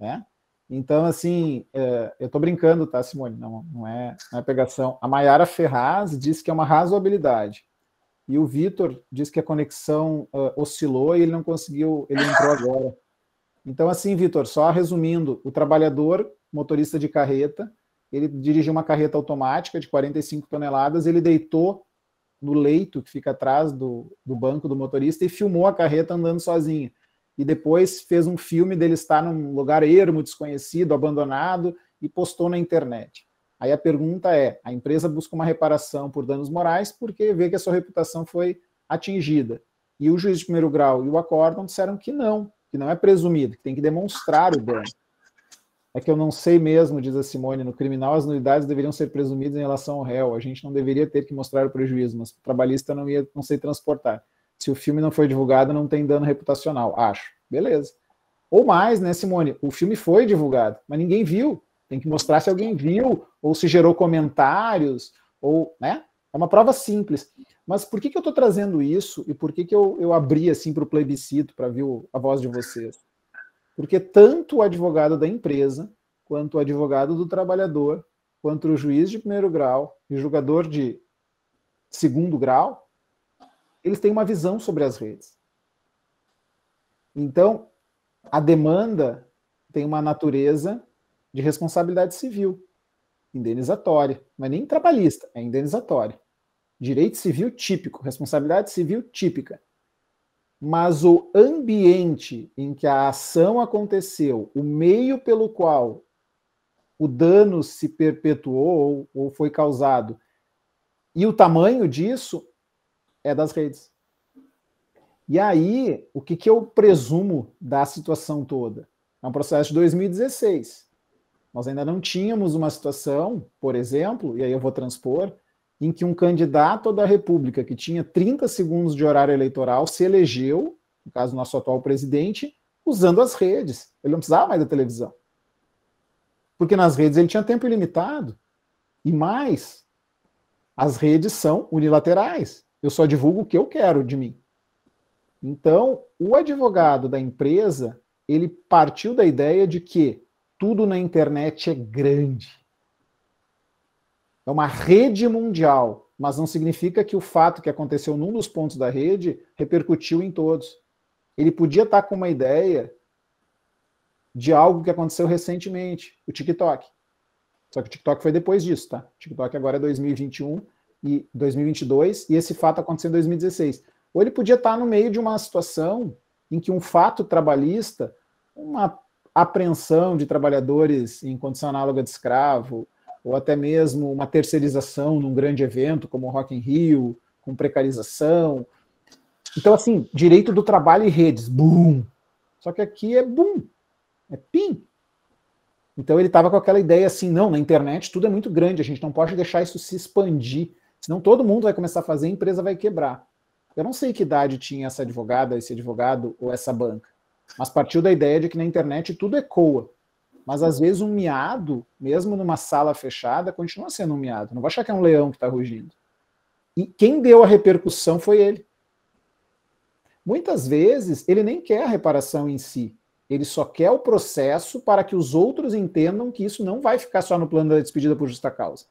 né? Então, assim, é, eu estou brincando, tá, Simone? Não, não, é, não é pegação. A Mayara Ferraz disse que é uma razoabilidade. E o Vitor disse que a conexão uh, oscilou e ele não conseguiu, ele entrou agora. Então, assim, Vitor, só resumindo, o trabalhador, motorista de carreta, ele dirigiu uma carreta automática de 45 toneladas, ele deitou no leito que fica atrás do, do banco do motorista e filmou a carreta andando sozinha. E depois fez um filme dele estar num lugar ermo, desconhecido, abandonado e postou na internet. Aí a pergunta é: a empresa busca uma reparação por danos morais porque vê que a sua reputação foi atingida. E o juiz de primeiro grau e o acórdão disseram que não, que não é presumido, que tem que demonstrar o dano é que eu não sei mesmo, diz a Simone, no criminal as nulidades deveriam ser presumidas em relação ao réu, a gente não deveria ter que mostrar o prejuízo, mas o trabalhista não ia não sei transportar. Se o filme não foi divulgado, não tem dano reputacional, acho. Beleza. Ou mais, né, Simone, o filme foi divulgado, mas ninguém viu. Tem que mostrar se alguém viu, ou se gerou comentários, ou, né? É uma prova simples. Mas por que, que eu estou trazendo isso e por que, que eu, eu abri assim para o plebiscito para ver a voz de vocês? Porque tanto o advogado da empresa, quanto o advogado do trabalhador, quanto o juiz de primeiro grau e o julgador de segundo grau, eles têm uma visão sobre as redes. Então, a demanda tem uma natureza de responsabilidade civil, indenizatória, mas nem trabalhista, é indenizatória. Direito civil típico, responsabilidade civil típica mas o ambiente em que a ação aconteceu, o meio pelo qual o dano se perpetuou ou, foi causado e o tamanho disso é das redes. E aí, o que, que eu presumo da situação toda? É um processo de 2016. Nós ainda não tínhamos uma situação, por exemplo, e aí eu vou transpor, em que um candidato da República que tinha 30 segundos de horário eleitoral se elegeu, no caso do nosso atual presidente, usando as redes. Ele não precisava mais da televisão. Porque nas redes ele tinha tempo ilimitado. E mais, as redes são unilaterais. Eu só divulgo o que eu quero de mim. Então, o advogado da empresa, ele partiu da ideia de que tudo na internet é grande. É uma rede mundial, mas não significa que o fato que aconteceu num dos pontos da rede repercutiu em todos. Ele podia estar com uma ideia de algo que aconteceu recentemente, o TikTok. Só que o TikTok foi depois disso, tá? O TikTok agora é 2021 e 2022 e esse fato aconteceu em 2016. Ou ele podia estar no meio de uma situação em que um fato trabalhista, uma apreensão de trabalhadores em condição análoga de escravo, ou até mesmo uma terceirização num grande evento como o Rock in Rio, com precarização. Então, assim, direito do trabalho e redes, boom. Só que aqui é boom, é pim. Então ele estava com aquela ideia assim, não, na internet tudo é muito grande, a gente não pode deixar isso se expandir, senão todo mundo vai começar a fazer, a empresa vai quebrar. Eu não sei que idade tinha essa advogada, esse advogado ou essa banca, mas partiu da ideia de que na internet tudo ecoa. É mas às vezes um miado, mesmo numa sala fechada, continua sendo um miado. Não vou achar que é um leão que está rugindo. E quem deu a repercussão foi ele. Muitas vezes ele nem quer a reparação em si. Ele só quer o processo para que os outros entendam que isso não vai ficar só no plano da despedida por justa causa.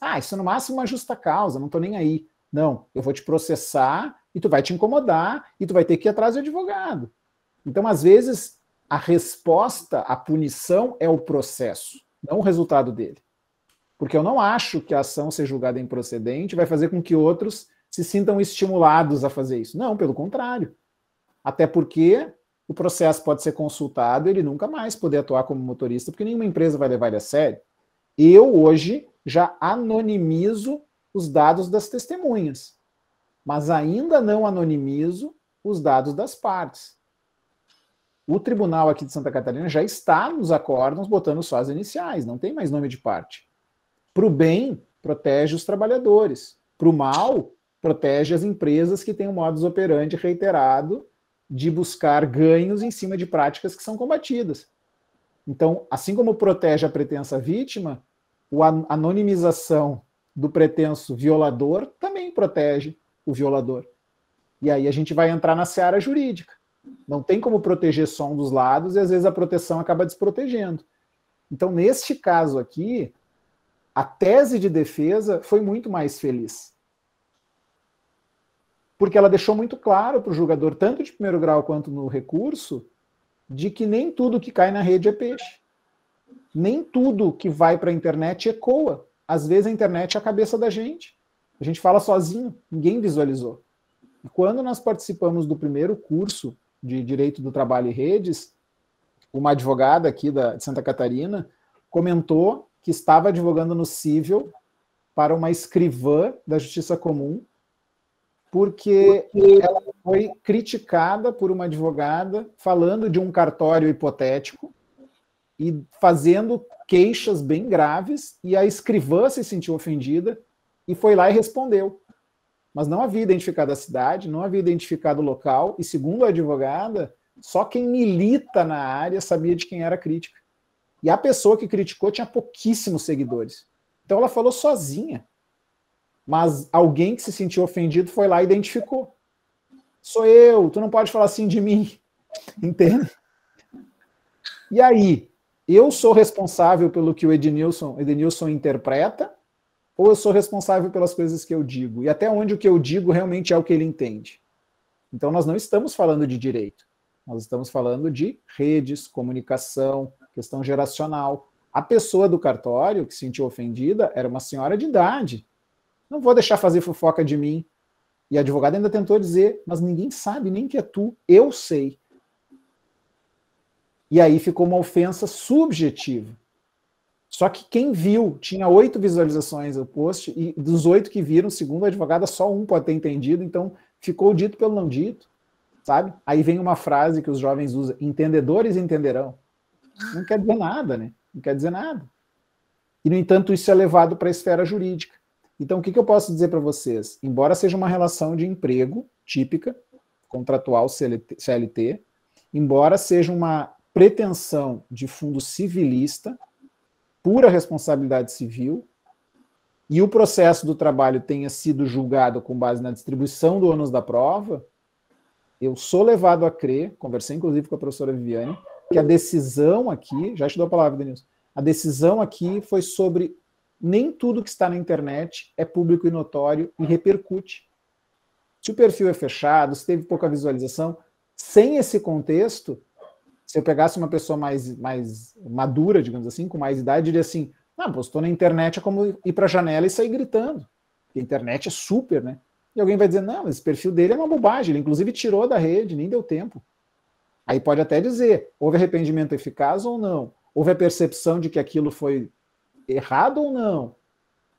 Ah, isso é no máximo uma justa causa, não estou nem aí. Não, eu vou te processar e tu vai te incomodar e tu vai ter que ir atrás do advogado. Então, às vezes, a resposta, a punição é o processo, não o resultado dele. Porque eu não acho que a ação ser julgada improcedente vai fazer com que outros se sintam estimulados a fazer isso. Não, pelo contrário. Até porque o processo pode ser consultado, ele nunca mais poder atuar como motorista, porque nenhuma empresa vai levar ele a sério. Eu hoje já anonimizo os dados das testemunhas, mas ainda não anonimizo os dados das partes o tribunal aqui de Santa Catarina já está nos acordos, botando só as iniciais, não tem mais nome de parte. Para o bem, protege os trabalhadores. Para o mal, protege as empresas que têm um modus operandi reiterado de buscar ganhos em cima de práticas que são combatidas. Então, assim como protege a pretensa vítima, a anonimização do pretenso violador também protege o violador. E aí a gente vai entrar na seara jurídica. Não tem como proteger só um dos lados e às vezes a proteção acaba desprotegendo. Então, neste caso aqui, a tese de defesa foi muito mais feliz. Porque ela deixou muito claro para o jogador, tanto de primeiro grau quanto no recurso, de que nem tudo que cai na rede é peixe. Nem tudo que vai para a internet ecoa. Às vezes a internet é a cabeça da gente. A gente fala sozinho, ninguém visualizou. E quando nós participamos do primeiro curso de Direito do Trabalho e Redes, uma advogada aqui da, de Santa Catarina, comentou que estava advogando no civil para uma escrivã da Justiça Comum, porque, porque ela foi criticada por uma advogada falando de um cartório hipotético e fazendo queixas bem graves, e a escrivã se sentiu ofendida e foi lá e respondeu mas não havia identificado a cidade, não havia identificado o local, e segundo a advogada, só quem milita na área sabia de quem era a crítica. E a pessoa que criticou tinha pouquíssimos seguidores. Então ela falou sozinha. Mas alguém que se sentiu ofendido foi lá e identificou. Sou eu, tu não pode falar assim de mim. Entende? E aí, eu sou responsável pelo que o Ednilson, Ednilson interpreta, ou eu sou responsável pelas coisas que eu digo? E até onde o que eu digo realmente é o que ele entende? Então, nós não estamos falando de direito, nós estamos falando de redes, comunicação, questão geracional. A pessoa do cartório que se sentiu ofendida era uma senhora de idade. Não vou deixar fazer fofoca de mim. E a advogada ainda tentou dizer, mas ninguém sabe, nem que é tu, eu sei. E aí ficou uma ofensa subjetiva. Só que quem viu tinha oito visualizações o post, e dos oito que viram, segundo a advogada, só um pode ter entendido, então ficou dito pelo não dito, sabe? Aí vem uma frase que os jovens usam: entendedores entenderão. Não quer dizer nada, né? Não quer dizer nada. E, no entanto, isso é levado para a esfera jurídica. Então, o que, que eu posso dizer para vocês? Embora seja uma relação de emprego típica, contratual CLT, CLT embora seja uma pretensão de fundo civilista, pura responsabilidade civil e o processo do trabalho tenha sido julgado com base na distribuição do ônus da prova, eu sou levado a crer, conversei inclusive com a professora Viviane, que a decisão aqui, já te dou a palavra, Denilson, a decisão aqui foi sobre nem tudo que está na internet é público e notório e repercute. Se o perfil é fechado, se teve pouca visualização, sem esse contexto, se eu pegasse uma pessoa mais, mais madura, digamos assim, com mais idade, diria assim: ah, postou na internet é como ir para a janela e sair gritando. Porque a internet é super, né? E alguém vai dizer: não, esse perfil dele é uma bobagem, ele inclusive tirou da rede, nem deu tempo. Aí pode até dizer: houve arrependimento eficaz ou não? Houve a percepção de que aquilo foi errado ou não?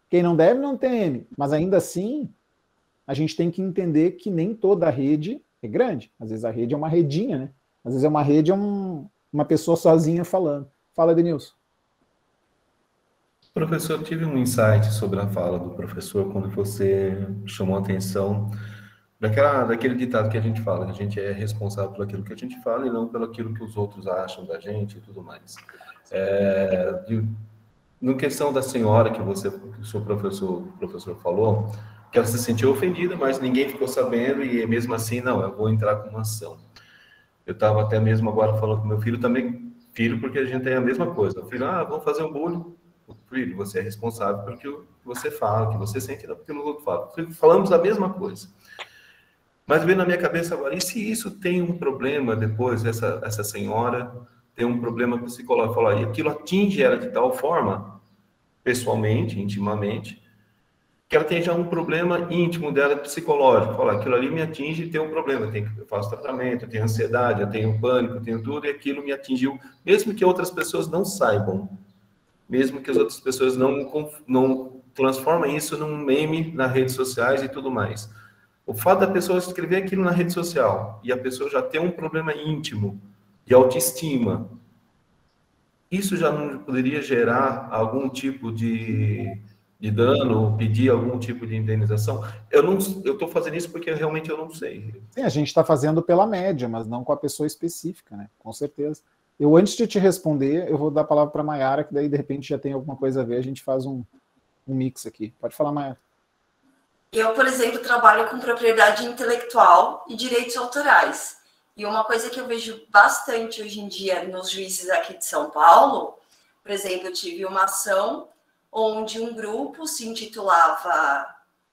Quem não deve, não teme. Mas ainda assim, a gente tem que entender que nem toda rede é grande. Às vezes a rede é uma redinha, né? Às vezes é uma rede, é um, uma pessoa sozinha falando. Fala, Denilson.
Professor, tive um insight sobre a fala do professor quando você chamou a atenção daquela, daquele ditado que a gente fala, que a gente é responsável por aquilo que a gente fala e não pelo aquilo que os outros acham da gente e tudo mais. É, no questão da senhora que você, que o seu professor, professor falou, que ela se sentiu ofendida, mas ninguém ficou sabendo e mesmo assim, não, eu vou entrar com uma ação. Eu estava até mesmo agora falando com meu filho também, filho, porque a gente tem a mesma coisa. O filho, ah, vamos fazer um bolo. O filho, você é responsável pelo que você fala, o que você sente, não porque o outro fala. Falamos a mesma coisa. Mas veio na minha cabeça agora, e se isso tem um problema depois, essa, essa senhora tem um problema psicológico, e aquilo atinge ela de tal forma, pessoalmente, intimamente, que ela tem já um problema íntimo dela, psicológico. Fala, aquilo ali me atinge e tem um problema. Eu, tenho, eu faço tratamento, eu tenho ansiedade, eu tenho pânico, eu tenho tudo, e aquilo me atingiu, mesmo que outras pessoas não saibam. Mesmo que as outras pessoas não, não transformem isso num meme nas redes sociais e tudo mais. O fato da pessoa escrever aquilo na rede social e a pessoa já ter um problema íntimo de autoestima, isso já não poderia gerar algum tipo de de dano, pedir algum tipo de indenização. Eu não, eu estou fazendo isso porque realmente eu não sei.
Sim, é, a gente está fazendo pela média, mas não com a pessoa específica, né? Com certeza. Eu antes de te responder, eu vou dar a palavra para Mayara, que daí de repente já tem alguma coisa a ver. A gente faz um, um mix aqui. Pode falar, Mayara.
Eu, por exemplo, trabalho com propriedade intelectual e direitos autorais. E uma coisa que eu vejo bastante hoje em dia nos juízes aqui de São Paulo, por exemplo, eu tive uma ação onde um grupo se intitulava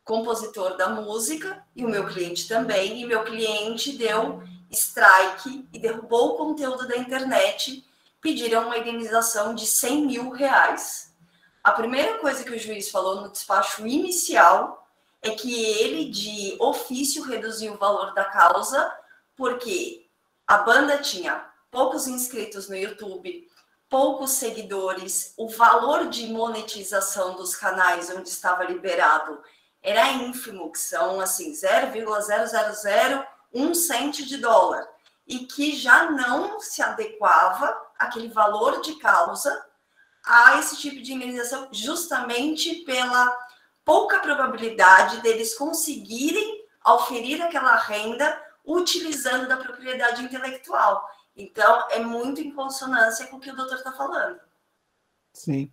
Compositor da Música, e o meu cliente também, e meu cliente deu strike e derrubou o conteúdo da internet, pediram uma indenização de 100 mil reais. A primeira coisa que o juiz falou no despacho inicial é que ele, de ofício, reduziu o valor da causa, porque a banda tinha poucos inscritos no YouTube, poucos seguidores, o valor de monetização dos canais onde estava liberado era ínfimo, que são assim 0,0001 cento de dólar, e que já não se adequava aquele valor de causa a esse tipo de indenização, justamente pela pouca probabilidade deles conseguirem auferir aquela renda utilizando da propriedade intelectual. Então, é muito em consonância com o que o doutor está falando.
Sim.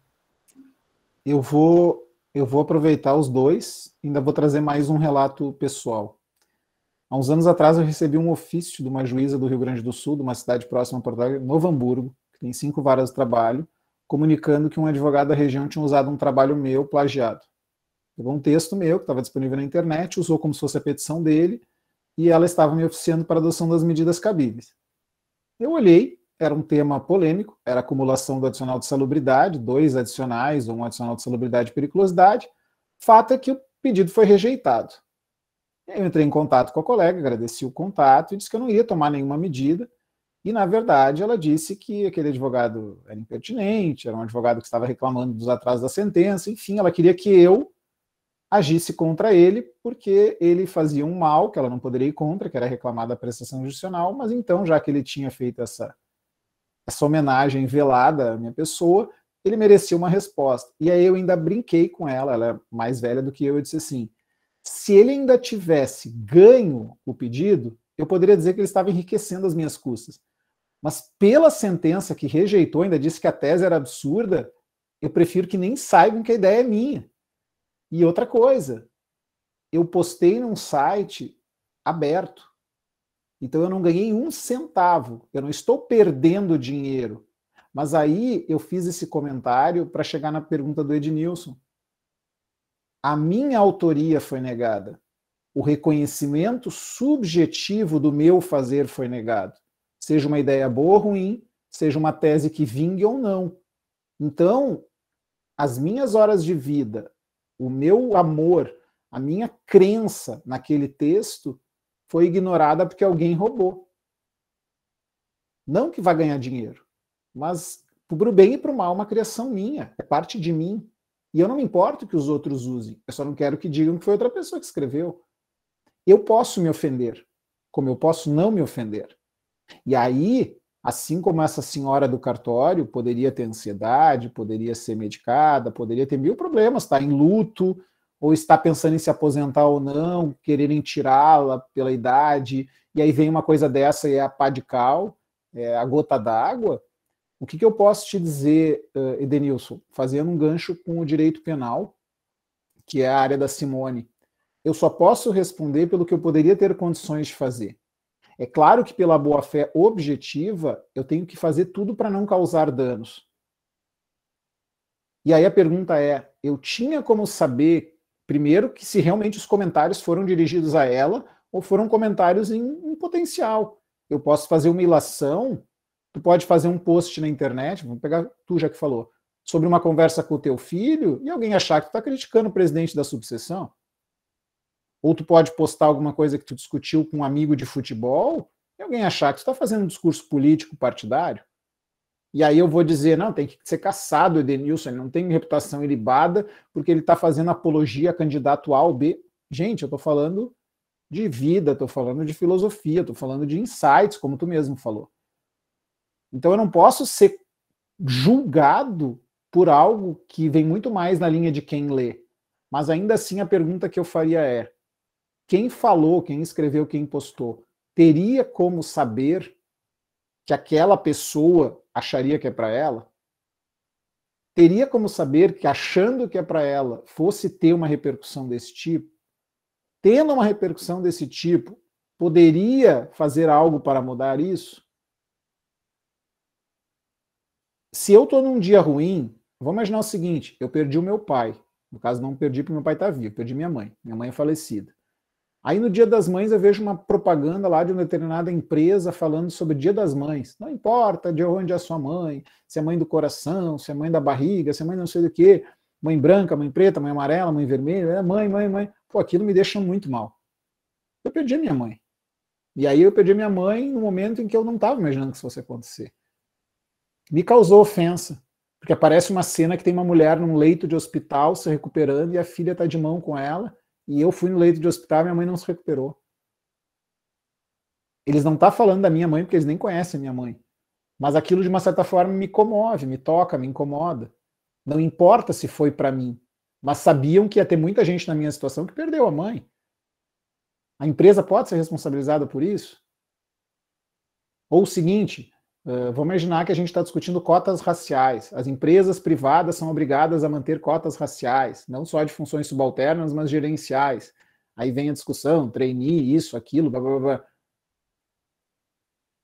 Eu vou, eu vou aproveitar os dois, ainda vou trazer mais um relato pessoal. Há uns anos atrás, eu recebi um ofício de uma juíza do Rio Grande do Sul, de uma cidade próxima a Porto Alegre, Novo Hamburgo, que tem cinco varas de trabalho, comunicando que um advogado da região tinha usado um trabalho meu plagiado. Pegou um texto meu, que estava disponível na internet, usou como se fosse a petição dele, e ela estava me oficiando para adoção das medidas cabíveis. Eu olhei, era um tema polêmico, era acumulação do adicional de salubridade, dois adicionais, um adicional de salubridade e periculosidade. Fato é que o pedido foi rejeitado. Eu entrei em contato com a colega, agradeci o contato e disse que eu não ia tomar nenhuma medida. E, na verdade, ela disse que aquele advogado era impertinente, era um advogado que estava reclamando dos atrasos da sentença, enfim, ela queria que eu agisse contra ele, porque ele fazia um mal que ela não poderia ir contra, que era reclamada da prestação judicial, mas então, já que ele tinha feito essa, essa homenagem velada à minha pessoa, ele merecia uma resposta. E aí eu ainda brinquei com ela, ela é mais velha do que eu, eu disse assim: se ele ainda tivesse ganho o pedido, eu poderia dizer que ele estava enriquecendo as minhas custas. Mas pela sentença que rejeitou, ainda disse que a tese era absurda, eu prefiro que nem saibam que a ideia é minha. E outra coisa, eu postei num site aberto. Então eu não ganhei um centavo, eu não estou perdendo dinheiro. Mas aí eu fiz esse comentário para chegar na pergunta do Ednilson. A minha autoria foi negada. O reconhecimento subjetivo do meu fazer foi negado. Seja uma ideia boa ou ruim, seja uma tese que vingue ou não. Então, as minhas horas de vida, o meu amor, a minha crença naquele texto foi ignorada porque alguém roubou. Não que vá ganhar dinheiro, mas para o bem e para o mal, uma criação minha, é parte de mim. E eu não me importo que os outros usem, eu só não quero que digam que foi outra pessoa que escreveu. Eu posso me ofender, como eu posso não me ofender. E aí assim como essa senhora do cartório poderia ter ansiedade, poderia ser medicada, poderia ter mil problemas, estar tá em luto, ou estar pensando em se aposentar ou não, quererem tirá-la pela idade, e aí vem uma coisa dessa e é a pá de cal, é a gota d'água. O que, que, eu posso te dizer, eh, Edenilson, fazendo um gancho com o direito penal, que é a área da Simone? Eu só posso responder pelo que eu poderia ter condições de fazer. É claro que, pela boa-fé objetiva, eu tenho que fazer tudo para não causar danos. E aí a pergunta é: eu tinha como saber, primeiro, que se realmente os comentários foram dirigidos a ela ou foram comentários em, em potencial? Eu posso fazer uma ilação, tu pode fazer um post na internet, vamos pegar tu já que falou, sobre uma conversa com o teu filho e alguém achar que tu está criticando o presidente da subseção. Ou tu pode postar alguma coisa que tu discutiu com um amigo de futebol e alguém achar que tu está fazendo um discurso político partidário. E aí eu vou dizer, não, tem que ser caçado o Edenilson, ele não tem reputação ilibada porque ele está fazendo apologia a candidato A ou B. Gente, eu estou falando de vida, estou falando de filosofia, estou falando de insights, como tu mesmo falou. Então eu não posso ser julgado por algo que vem muito mais na linha de quem lê. Mas ainda assim a pergunta que eu faria é: quem falou, quem escreveu, quem postou, teria como saber que aquela pessoa acharia que é para ela? Teria como saber que achando que é para ela fosse ter uma repercussão desse tipo? Tendo uma repercussão desse tipo, poderia fazer algo para mudar isso? Se eu estou num dia ruim, vamos imaginar o seguinte: eu perdi o meu pai. No caso, não perdi porque meu pai está vivo, perdi minha mãe. Minha mãe é falecida. Aí no Dia das Mães eu vejo uma propaganda lá de uma determinada empresa falando sobre o Dia das Mães. Não importa de onde é a sua mãe, se é mãe do coração, se é mãe da barriga, se é mãe não sei do que, mãe branca, mãe preta, mãe amarela, mãe vermelha, é mãe, mãe, mãe. Pô, aquilo me deixa muito mal. Eu perdi a minha mãe. E aí eu perdi a minha mãe no momento em que eu não estava imaginando que isso fosse acontecer. Me causou ofensa, porque aparece uma cena que tem uma mulher num leito de hospital se recuperando e a filha está de mão com ela e eu fui no leito de hospital, minha mãe não se recuperou. Eles não estão tá falando da minha mãe porque eles nem conhecem minha mãe. Mas aquilo, de uma certa forma, me comove, me toca, me incomoda. Não importa se foi para mim, mas sabiam que ia ter muita gente na minha situação que perdeu a mãe. A empresa pode ser responsabilizada por isso? Ou o seguinte, eh, vamos imaginar que a gente está discutindo cotas raciais. As empresas privadas são obrigadas a manter cotas raciais, não só de funções subalternas, mas gerenciais. Aí vem a discussão, trainee, isso, aquilo, blá, blá, blá.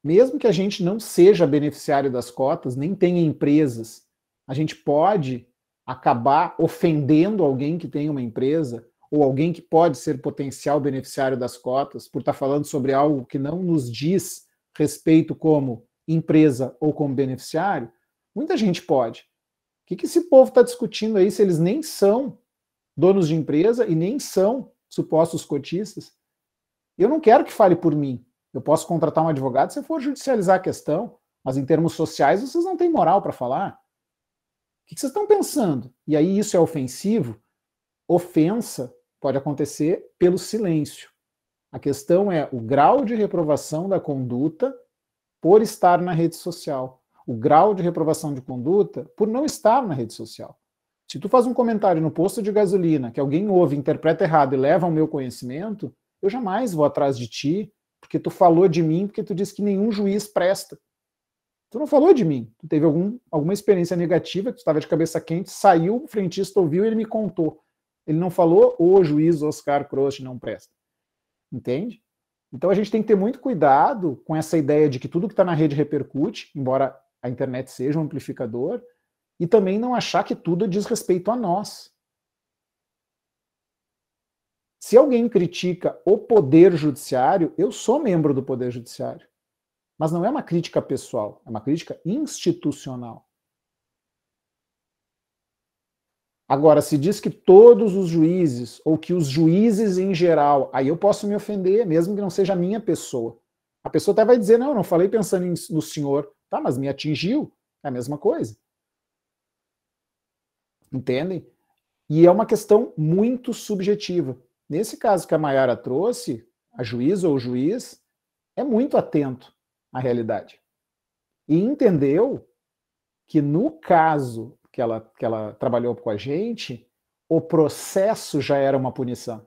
Mesmo que a gente não seja beneficiário das cotas, nem tenha empresas, a gente pode acabar ofendendo alguém que tem uma empresa ou alguém que pode ser potencial beneficiário das cotas por estar tá falando sobre algo que não nos diz respeito como empresa ou como beneficiário? Muita gente pode. O que, que esse povo está discutindo aí se eles nem são donos de empresa e nem são supostos cotistas? Eu não quero que fale por mim. Eu posso contratar um advogado se for judicializar a questão, mas em termos sociais vocês não têm moral para falar. O que vocês estão pensando? E aí isso é ofensivo? Ofensa pode acontecer pelo silêncio. A questão é o grau de reprovação da conduta por estar na rede social. O grau de reprovação de conduta por não estar na rede social. Se tu faz um comentário no posto de gasolina que alguém ouve, interpreta errado e leva ao meu conhecimento, eu jamais vou atrás de ti, porque tu falou de mim, porque tu disse que nenhum juiz presta. Tu não falou de mim. Tu teve algum, alguma experiência negativa, tu estava de cabeça quente, saiu, o frentista ouviu e ele me contou. Ele não falou, o juiz Oscar Croce não presta. Entende? Então a gente tem que ter muito cuidado com essa ideia de que tudo que está na rede repercute, embora a internet seja um amplificador, e também não achar que tudo diz respeito a nós. Se alguém critica o poder judiciário, eu sou membro do poder judiciário. Mas não é uma crítica pessoal, é uma crítica institucional. Agora, se diz que todos os juízes, ou que os juízes em geral, aí eu posso me ofender, mesmo que não seja a minha pessoa. A pessoa até vai dizer, não, não falei pensando no senhor. Tá, mas me atingiu. É a mesma coisa. Entendem? E é uma questão muito subjetiva. Nesse caso que a Maiara trouxe, a juíza ou o juiz é muito atento à realidade. E entendeu que no caso que ela, que ela trabalhou com a gente, o processo já era uma punição.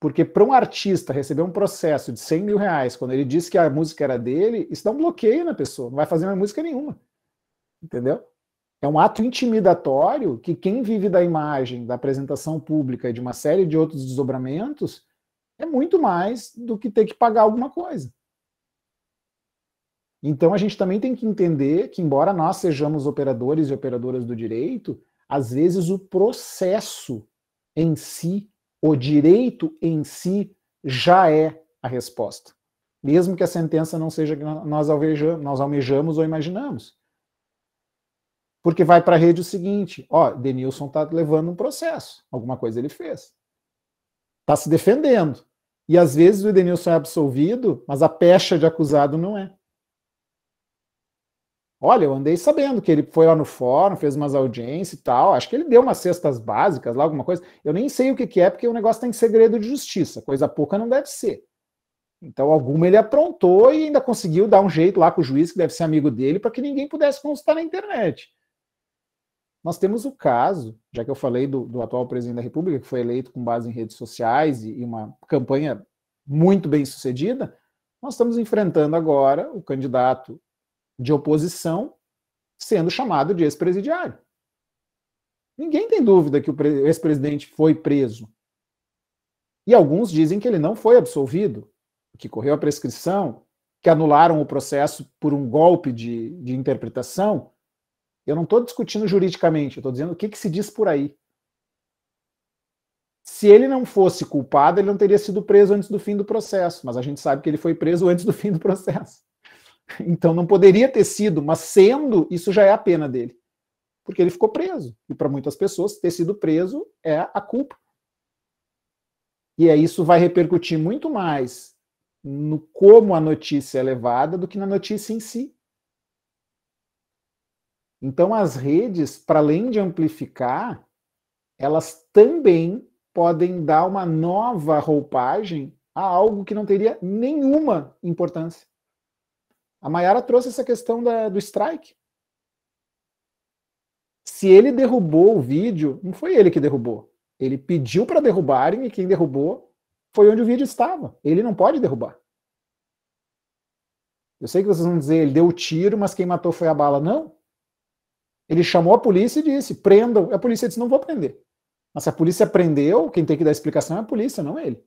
Porque para um artista receber um processo de 100 mil reais quando ele disse que a música era dele, isso dá um bloqueio na pessoa, não vai fazer mais música nenhuma. Entendeu? É um ato intimidatório que quem vive da imagem, da apresentação pública e de uma série de outros desdobramentos é muito mais do que ter que pagar alguma coisa. Então a gente também tem que entender que, embora nós sejamos operadores e operadoras do direito, às vezes o processo em si, o direito em si, já é a resposta. Mesmo que a sentença não seja que nós, nós almejamos ou imaginamos. Porque vai para a rede o seguinte: ó, Denilson está levando um processo, alguma coisa ele fez. Está se defendendo. E às vezes o Denilson é absolvido, mas a pecha de acusado não é. Olha, eu andei sabendo que ele foi lá no fórum, fez umas audiências e tal. Acho que ele deu umas cestas básicas lá, alguma coisa. Eu nem sei o que, que é, porque o negócio está em segredo de justiça. Coisa pouca não deve ser. Então, alguma ele aprontou e ainda conseguiu dar um jeito lá com o juiz, que deve ser amigo dele, para que ninguém pudesse consultar na internet. Nós temos o caso, já que eu falei do, do atual presidente da República, que foi eleito com base em redes sociais e, e uma campanha muito bem sucedida, nós estamos enfrentando agora o candidato de oposição sendo chamado de ex-presidiário. Ninguém tem dúvida que o ex-presidente foi preso. E alguns dizem que ele não foi absolvido, que correu a prescrição, que anularam o processo por um golpe de, de interpretação. Eu não estou discutindo juridicamente, eu estou dizendo o que, que se diz por aí. Se ele não fosse culpado, ele não teria sido preso antes do fim do processo, mas a gente sabe que ele foi preso antes do fim do processo. Então não poderia ter sido, mas sendo, isso já é a pena dele. Porque ele ficou preso. E para muitas pessoas, ter sido preso é a culpa. E é isso vai repercutir muito mais no como a notícia é levada do que na notícia em si. Então as redes, para além de amplificar, elas também podem dar uma nova roupagem a algo que não teria nenhuma importância. A Mayara trouxe essa questão da, do strike. Se ele derrubou o vídeo, não foi ele que derrubou. Ele pediu para derrubarem e quem derrubou foi onde o vídeo estava. Ele não pode derrubar. Eu sei que vocês vão dizer, ele deu o tiro, mas quem matou foi a bala. Não. Ele chamou a polícia e disse, prendam. A polícia disse, não vou prender. Mas se a polícia prendeu, quem tem que dar explicação é a polícia, não ele.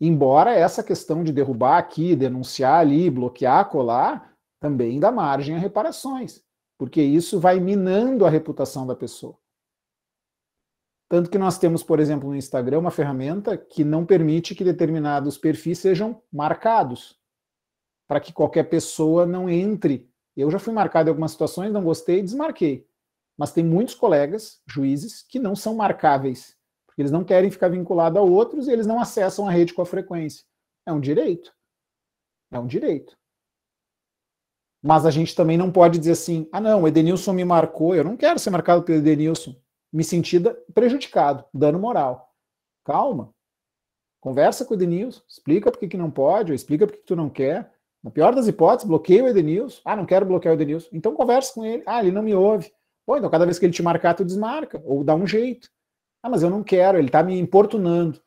Embora essa questão de derrubar aqui, denunciar ali, bloquear, colar, também dá margem a reparações, porque isso vai minando a reputação da pessoa. Tanto que nós temos, por exemplo, no Instagram uma ferramenta que não permite que determinados perfis sejam marcados, para que qualquer pessoa não entre. Eu já fui marcado em algumas situações, não gostei, desmarquei. Mas tem muitos colegas, juízes, que não são marcáveis porque eles não querem ficar vinculados a outros e eles não acessam a rede com a frequência. É um direito. É um direito. Mas a gente também não pode dizer assim: ah, não, o Edenilson me marcou, eu não quero ser marcado pelo Edenilson. Me senti prejudicado, dano moral. Calma. Conversa com o Edenilson, explica por que, não pode, ou explica por que, tu não quer. Na pior das hipóteses, bloqueia o Edenilson. Ah, não quero bloquear o Edenilson. Então conversa com ele. Ah, ele não me ouve. Pô, então cada vez que ele te marcar, tu desmarca, ou dá um jeito. Ah, mas eu não quero, ele está me importunando.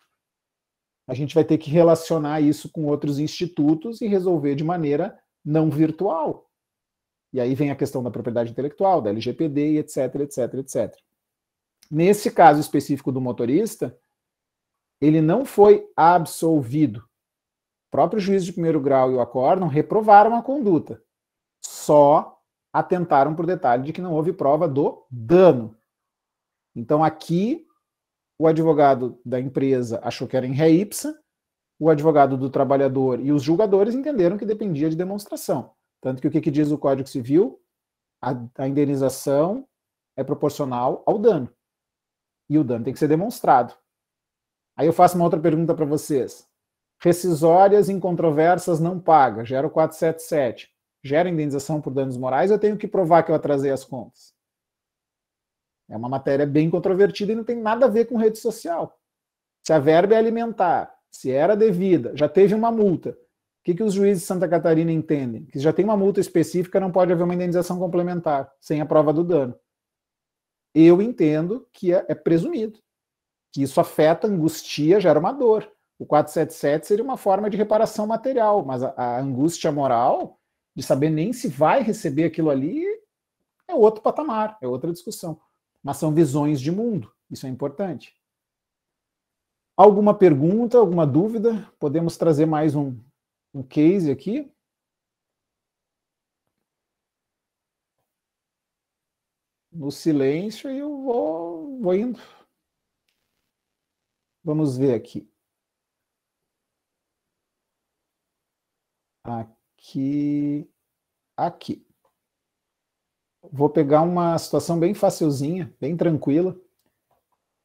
A gente vai ter que relacionar isso com outros institutos e resolver de maneira não virtual. E aí vem a questão da propriedade intelectual, da LGPD, etc, etc, etc. Nesse caso específico do motorista, ele não foi absolvido. O próprio juiz de primeiro grau e o acórdão reprovaram a conduta. Só atentaram para o detalhe de que não houve prova do dano. Então aqui o advogado da empresa achou que era em ré ipsa, o advogado do trabalhador e os julgadores entenderam que dependia de demonstração. Tanto que o que, que diz o Código Civil? A, a, indenização é proporcional ao dano. E o dano tem que ser demonstrado. Aí eu faço uma outra pergunta para vocês. Rescisórias incontroversas não paga, gera o 477. Gera indenização por danos morais, eu tenho que provar que eu atrasei as contas. É uma matéria bem controvertida e não tem nada a ver com rede social. Se a verba é alimentar, se era devida, já teve uma multa. O que, que os juízes de Santa Catarina entendem? Que já tem uma multa específica, não pode haver uma indenização complementar sem a prova do dano. Eu entendo que é, é presumido, que isso afeta, angustia, gera uma dor. O 477 seria uma forma de reparação material, mas a, a angústia moral de saber nem se vai receber aquilo ali é outro patamar, é outra discussão mas são visões de mundo. Isso é importante. Alguma pergunta, alguma dúvida? Podemos trazer mais um, um case aqui. No silêncio e eu vou, vou indo. Vamos ver aqui. Aqui. Aqui vou pegar uma situação bem facilzinha, bem tranquila.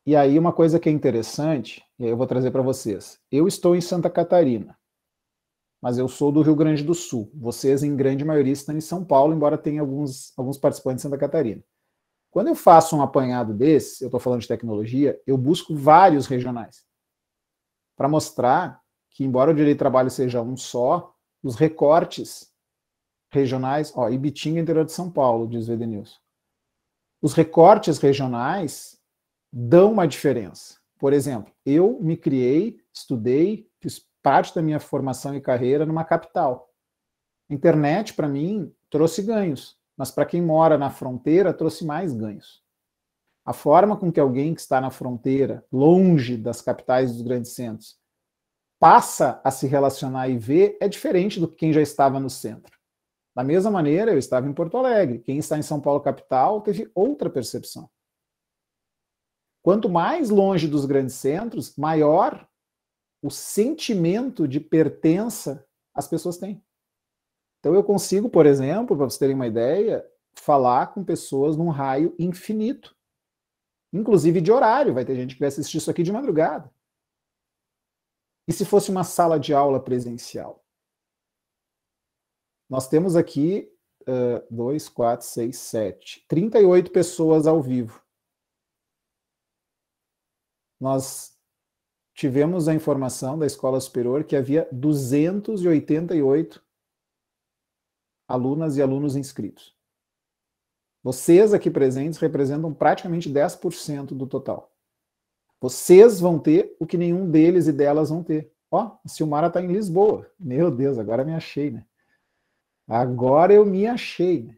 E aí uma coisa que é interessante, e aí eu vou trazer para vocês. Eu estou em Santa Catarina, mas eu sou do Rio Grande do Sul. Vocês, em grande maioria, estão em São Paulo, embora tenha alguns, alguns participantes de Santa Catarina. Quando eu faço um apanhado desse, eu estou falando de tecnologia, eu busco vários regionais para mostrar que, embora o direito de trabalho seja um só, os recortes regionais, ó, Ibitinga, interior de São Paulo, diz o Edenilson. Os recortes regionais dão uma diferença. Por exemplo, eu me criei, estudei, fiz parte da minha formação e carreira numa capital. Internet, para mim, trouxe ganhos, mas para quem mora na fronteira, trouxe mais ganhos. A forma com que alguém que está na fronteira, longe das capitais dos grandes centros, passa a se relacionar e ver é diferente do que quem já estava no centro. Da mesma maneira, eu estava em Porto Alegre. Quem está em São Paulo capital teve outra percepção. Quanto mais longe dos grandes centros, maior o sentimento de pertença as pessoas têm. Então eu consigo, por exemplo, para vocês terem uma ideia, falar com pessoas num raio infinito. Inclusive de horário, vai ter gente que vai assistir isso aqui de madrugada. E se fosse uma sala de aula presencial? Nós temos aqui 2, 4, 6, 7, 38 pessoas ao vivo. Nós tivemos a informação da Escola Superior que havia 288 alunas e alunos inscritos. Vocês aqui presentes representam praticamente 10% do total. Vocês vão ter o que nenhum deles e delas vão ter. Ó, a Silmara está em Lisboa. Meu Deus, agora me achei, né? Agora eu me achei. Né?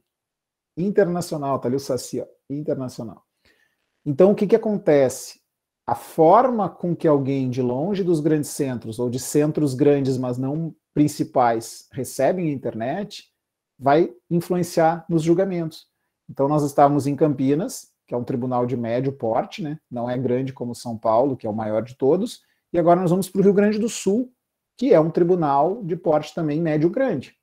Internacional, tá ali o Saci, ó. Internacional. Então, o que, que acontece? A forma com que alguém de longe dos grandes centros, ou de centros grandes, mas não principais, recebem a internet, vai influenciar nos julgamentos. Então, nós estávamos em Campinas, que é um tribunal de médio porte, né? não é grande como São Paulo, que é o maior de todos, e agora nós vamos para o Rio Grande do Sul, que é um tribunal de porte também médio-grande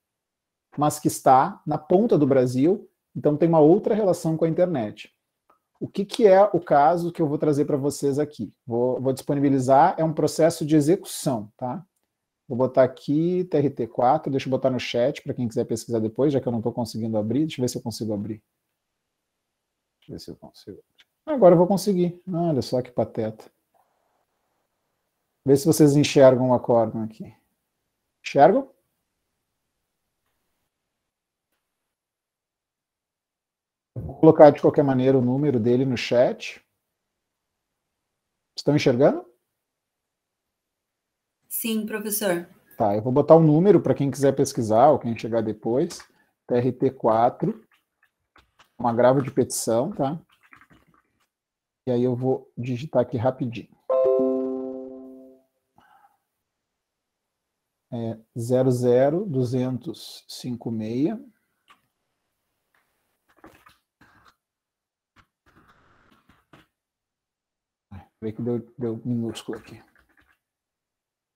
mas que está na ponta do Brasil, então tem uma outra relação com a internet. O que, que é o caso que eu vou trazer para vocês aqui? Vou, vou, disponibilizar, é um processo de execução, tá? Vou botar aqui TRT4, deixa eu botar no chat para quem quiser pesquisar depois, já que eu não estou conseguindo abrir. Deixa eu ver se eu consigo abrir. Deixa eu ver se eu consigo Agora eu vou conseguir. Olha só que pateta. Vê se vocês enxergam o acórdão aqui. Enxergam? colocar de qualquer maneira o número dele no chat. Estão enxergando?
Sim, professor.
Tá, eu vou botar o um número para quem quiser pesquisar ou quem chegar depois. TRT4, uma grava de petição, tá? E aí eu vou digitar aqui rapidinho. É 00256 Vê que deu, deu minúsculo aqui.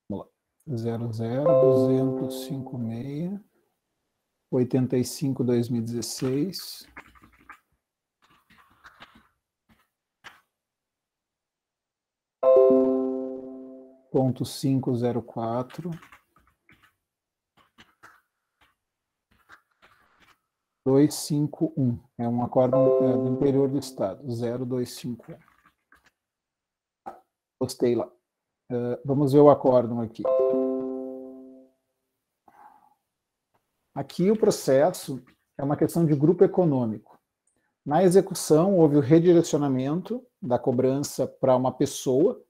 Vamos lá. 00 256 85 2016 ponto cinco zero quatro dois cinco um É um acórdão é, do interior do estado, zero dois cinco um Gostei lá. Uh, vamos ver o acórdão aqui. Aqui o processo é uma questão de grupo econômico. Na execução, houve o redirecionamento da cobrança para uma pessoa,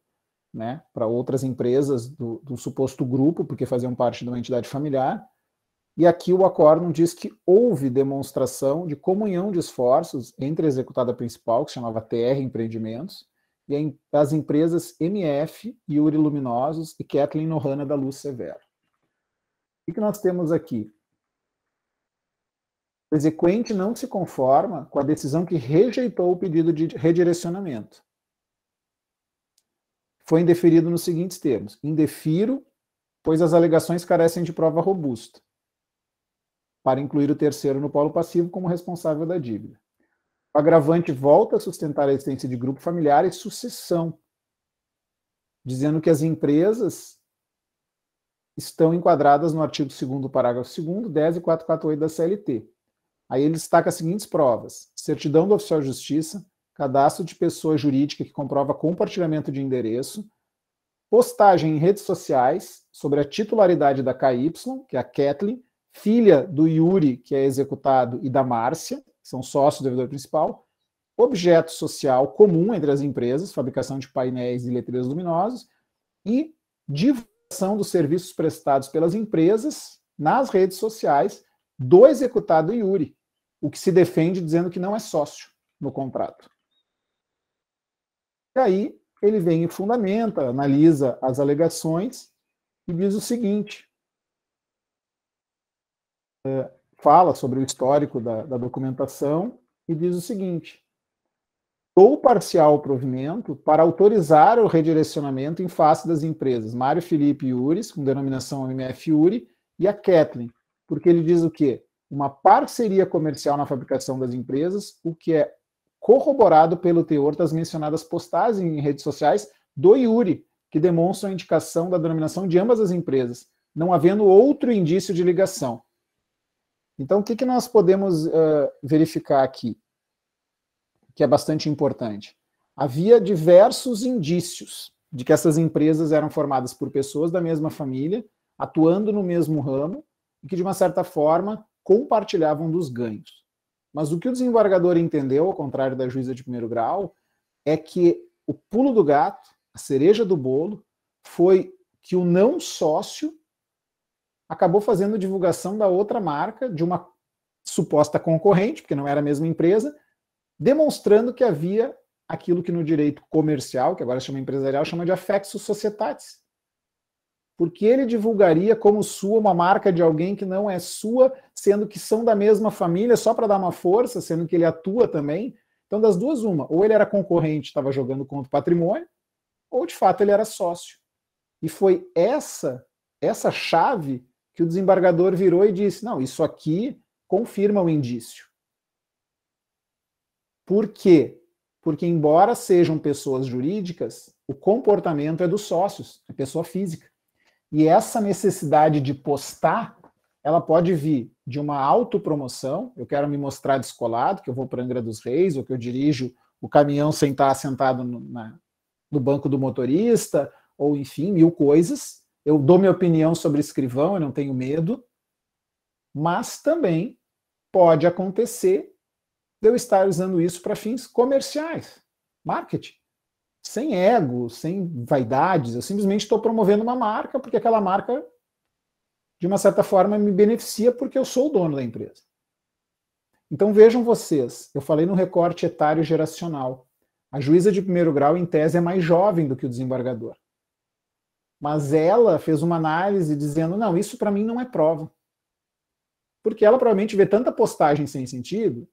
né, para outras empresas do, do, suposto grupo, porque faziam parte de uma entidade familiar. E aqui o acórdão diz que houve demonstração de comunhão de esforços entre a executada principal, que se chamava TR Empreendimentos, e as empresas MF, Yuri Luminosos e Kathleen Nohana da Luz Severo. O que nós temos aqui? O exequente não se conforma com a decisão que rejeitou o pedido de redirecionamento. Foi indeferido nos seguintes termos: indefiro, pois as alegações carecem de prova robusta, para incluir o terceiro no polo passivo como responsável da dívida. O agravante volta a sustentar a existência de grupo familiar e sucessão, dizendo que as empresas estão enquadradas no artigo 2 parágrafo 2 10 e 448 da CLT. Aí ele destaca as seguintes provas: certidão do oficial de justiça, cadastro de pessoa jurídica que comprova compartilhamento de endereço, postagem em redes sociais sobre a titularidade da KY, que é a Kathleen, filha do Yuri, que é executado, e da Márcia, são sócios do devedor principal, objeto social comum entre as empresas, fabricação de painéis e letreiros luminosos, e divulgação dos serviços prestados pelas empresas nas redes sociais do executado Yuri, o que se defende dizendo que não é sócio no contrato. E aí ele vem e fundamenta, analisa as alegações e diz o seguinte: é, fala sobre o histórico da, da documentação e diz o seguinte: dou parcial provimento para autorizar o redirecionamento em face das empresas Mário Felipe Iures, com denominação MF Iuri, e a Kathleen, porque ele diz o quê? Uma parceria comercial na fabricação das empresas, o que é corroborado pelo teor das mencionadas postagens em redes sociais do Iuri, que demonstram a indicação da denominação de ambas as empresas, não havendo outro indício de ligação. Então, o que, que nós podemos uh, verificar aqui, que é bastante importante? Havia diversos indícios de que essas empresas eram formadas por pessoas da mesma família, atuando no mesmo ramo, e que, de uma certa forma, compartilhavam dos ganhos. Mas o que o desembargador entendeu, ao contrário da juíza de primeiro grau, é que o pulo do gato, a cereja do bolo, foi que o não sócio acabou fazendo divulgação da outra marca, de uma suposta concorrente, porque não era a mesma empresa, demonstrando que havia aquilo que no direito comercial, que agora chama empresarial, chama de afexo societatis. Porque ele divulgaria como sua uma marca de alguém que não é sua, sendo que são da mesma família, só para dar uma força, sendo que ele atua também. Então, das duas, uma. Ou ele era concorrente, estava jogando contra o patrimônio, ou de fato ele era sócio. E foi essa essa chave que o desembargador virou e disse: não, isso aqui confirma o indício. Por quê? Porque, embora sejam pessoas jurídicas, o comportamento é dos sócios, é pessoa física. E essa necessidade de postar, ela pode vir de uma autopromoção, eu quero me mostrar descolado, que eu vou para Angra dos Reis, ou que eu dirijo o caminhão sem estar sentado no, na, no banco do motorista, ou enfim, mil coisas, eu dou minha opinião sobre escrivão, eu não tenho medo, mas também pode acontecer de eu estar usando isso para fins comerciais, marketing. Sem ego, sem vaidades, eu simplesmente estou promovendo uma marca porque aquela marca, de uma certa forma, me beneficia porque eu sou o dono da empresa. Então vejam vocês, eu falei no recorte etário geracional. A juíza de primeiro grau, em tese, é mais jovem do que o desembargador. Mas ela fez uma análise dizendo: não, isso para mim não é prova. Porque ela provavelmente vê tanta postagem sem sentido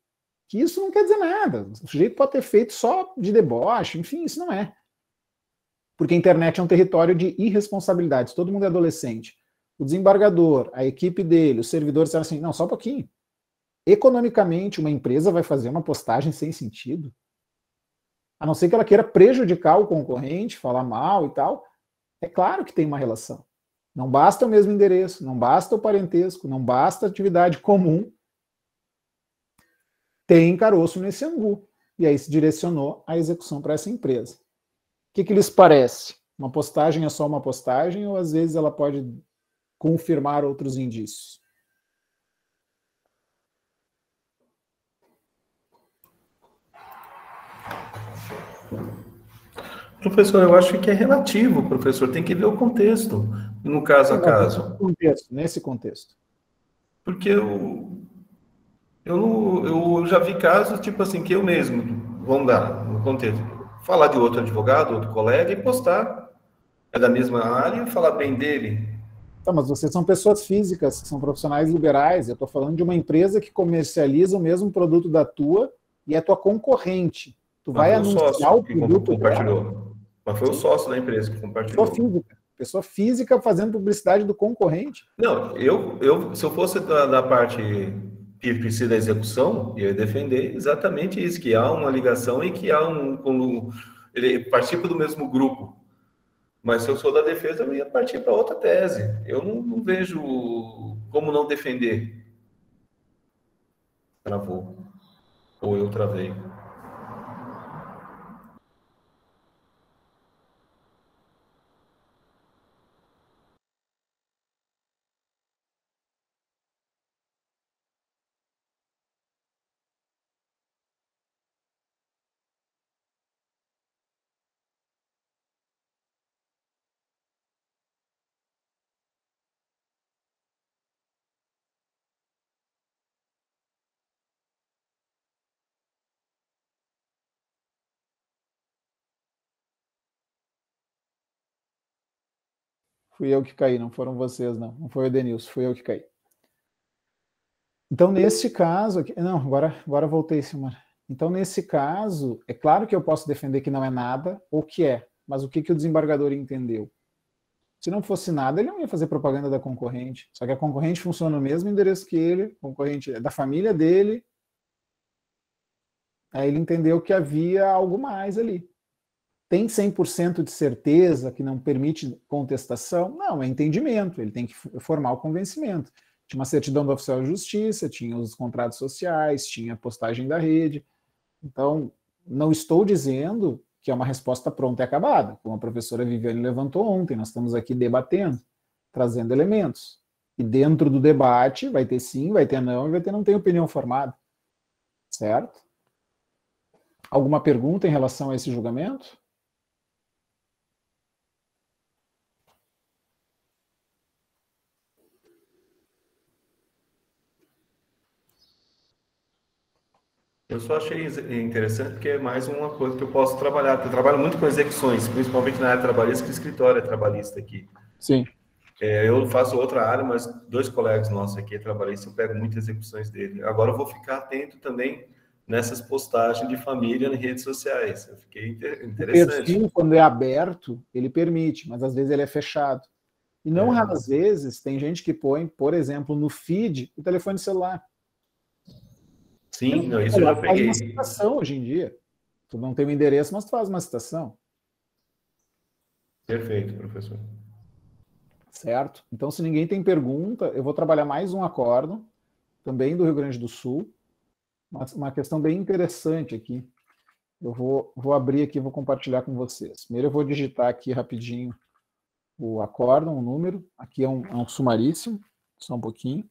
que isso não quer dizer nada. O sujeito pode ter feito só de deboche, enfim, isso não é. Porque a internet é um território de irresponsabilidades, todo mundo é adolescente. O desembargador, a equipe dele, os servidores disseram assim: não, só um pouquinho. Economicamente, uma empresa vai fazer uma postagem sem sentido? A não ser que ela queira prejudicar o concorrente, falar mal e tal. É claro que tem uma relação. Não basta o mesmo endereço, não basta o parentesco, não basta a atividade comum. Tem caroço nesse angu. E aí se direcionou a execução para essa empresa. O que, que lhes parece? Uma postagem é só uma postagem ou às vezes ela pode confirmar outros indícios? Professor, eu
acho que é relativo, professor, tem que ver o contexto, no caso a caso.
Contexto, nesse contexto.
Porque eu, eu, eu já vi casos, tipo assim, que eu mesmo, vamos dar no contexto, falar de outro advogado, outro colega e postar, é da mesma área, falar bem dele.
Tá, mas vocês são pessoas físicas, são profissionais liberais, eu estou falando de uma empresa que comercializa o mesmo produto da tua e é tua concorrente. Tu vai anunciar o produto dela.
Mas foi Sim. o sócio da empresa que compartilhou. Pessoa
física. Pessoa física fazendo publicidade do concorrente.
Não, eu, eu se eu fosse da, da parte PPC da execução, eu ia defender exatamente isso, que há uma ligação e que há um... um ele participa do mesmo grupo. Mas se eu sou da defesa, eu ia partir para outra tese. Eu não, não vejo como não defender. Travou. Ou eu travei.
Fui eu que caí, não foram vocês, não. Não foi o Denilson, fui eu que caí. Então, neste caso aqui. Não, agora, agora voltei, Silmar. Então, nesse caso, é claro que eu posso defender que não é nada ou que é, mas o que, que o desembargador entendeu? Se não fosse nada, ele não ia fazer propaganda da concorrente. Só que a concorrente funciona no mesmo endereço que ele, concorrente é da família dele. Aí ele entendeu que havia algo mais ali. Tem 100% de certeza que não permite contestação? Não, é entendimento, ele tem que formar o convencimento. Tinha uma certidão do oficial de justiça, tinha os contratos sociais, tinha a postagem da rede. Então, não estou dizendo que é uma resposta pronta e acabada, como a professora Viviane levantou ontem, nós estamos aqui debatendo, trazendo elementos. E dentro do debate vai ter sim, vai ter não, e vai ter não tem opinião formada. Certo? Alguma pergunta em relação a esse julgamento?
Eu só achei interessante porque é mais uma coisa que eu posso trabalhar. Eu trabalho muito com execuções, principalmente na área trabalhista, que o escritório é trabalhista aqui. Sim. É, eu faço outra área, mas dois colegas nossos aqui trabalhistas, eu pego muitas execuções dele. Agora eu vou ficar atento também nessas postagens de família nas redes sociais. Eu fiquei inter interessante. O perfil,
quando é aberto, ele permite, mas às vezes ele é fechado. E não é. raras vezes tem gente que põe, por exemplo, no feed, o telefone celular.
Sim, então, não, isso eu já faz peguei. uma
citação hoje em dia. Tu não tem o um endereço, mas tu faz uma citação.
Perfeito, professor.
Certo? Então, se ninguém tem pergunta, eu vou trabalhar mais um acordo, também do Rio Grande do Sul. Uma, uma questão bem interessante aqui. Eu vou, vou abrir aqui, vou compartilhar com vocês. Primeiro eu vou digitar aqui rapidinho o acórdão, o número. Aqui é um, é um sumaríssimo, só um pouquinho.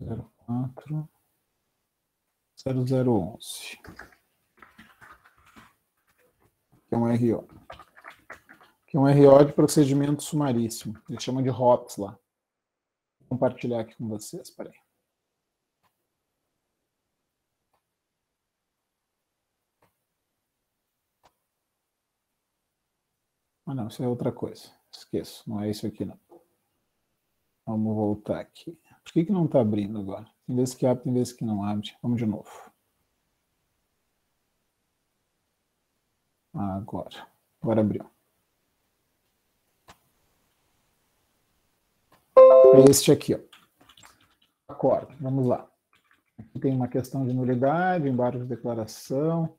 04 0011. Que é um RO. Que é um RO de procedimento sumaríssimo. Ele chama de hops lá. Vou compartilhar aqui com vocês, peraí. Ah, não, isso é outra coisa. Esqueço, não é isso aqui, não. Vamos voltar aqui. Por que, que não está abrindo agora? Tem vezes que abre, tem vezes que não abre. Vamos de novo. Agora. Agora abriu. É este aqui, ó. Acorda, vamos lá. Aqui tem uma questão de nulidade, embargo de declaração.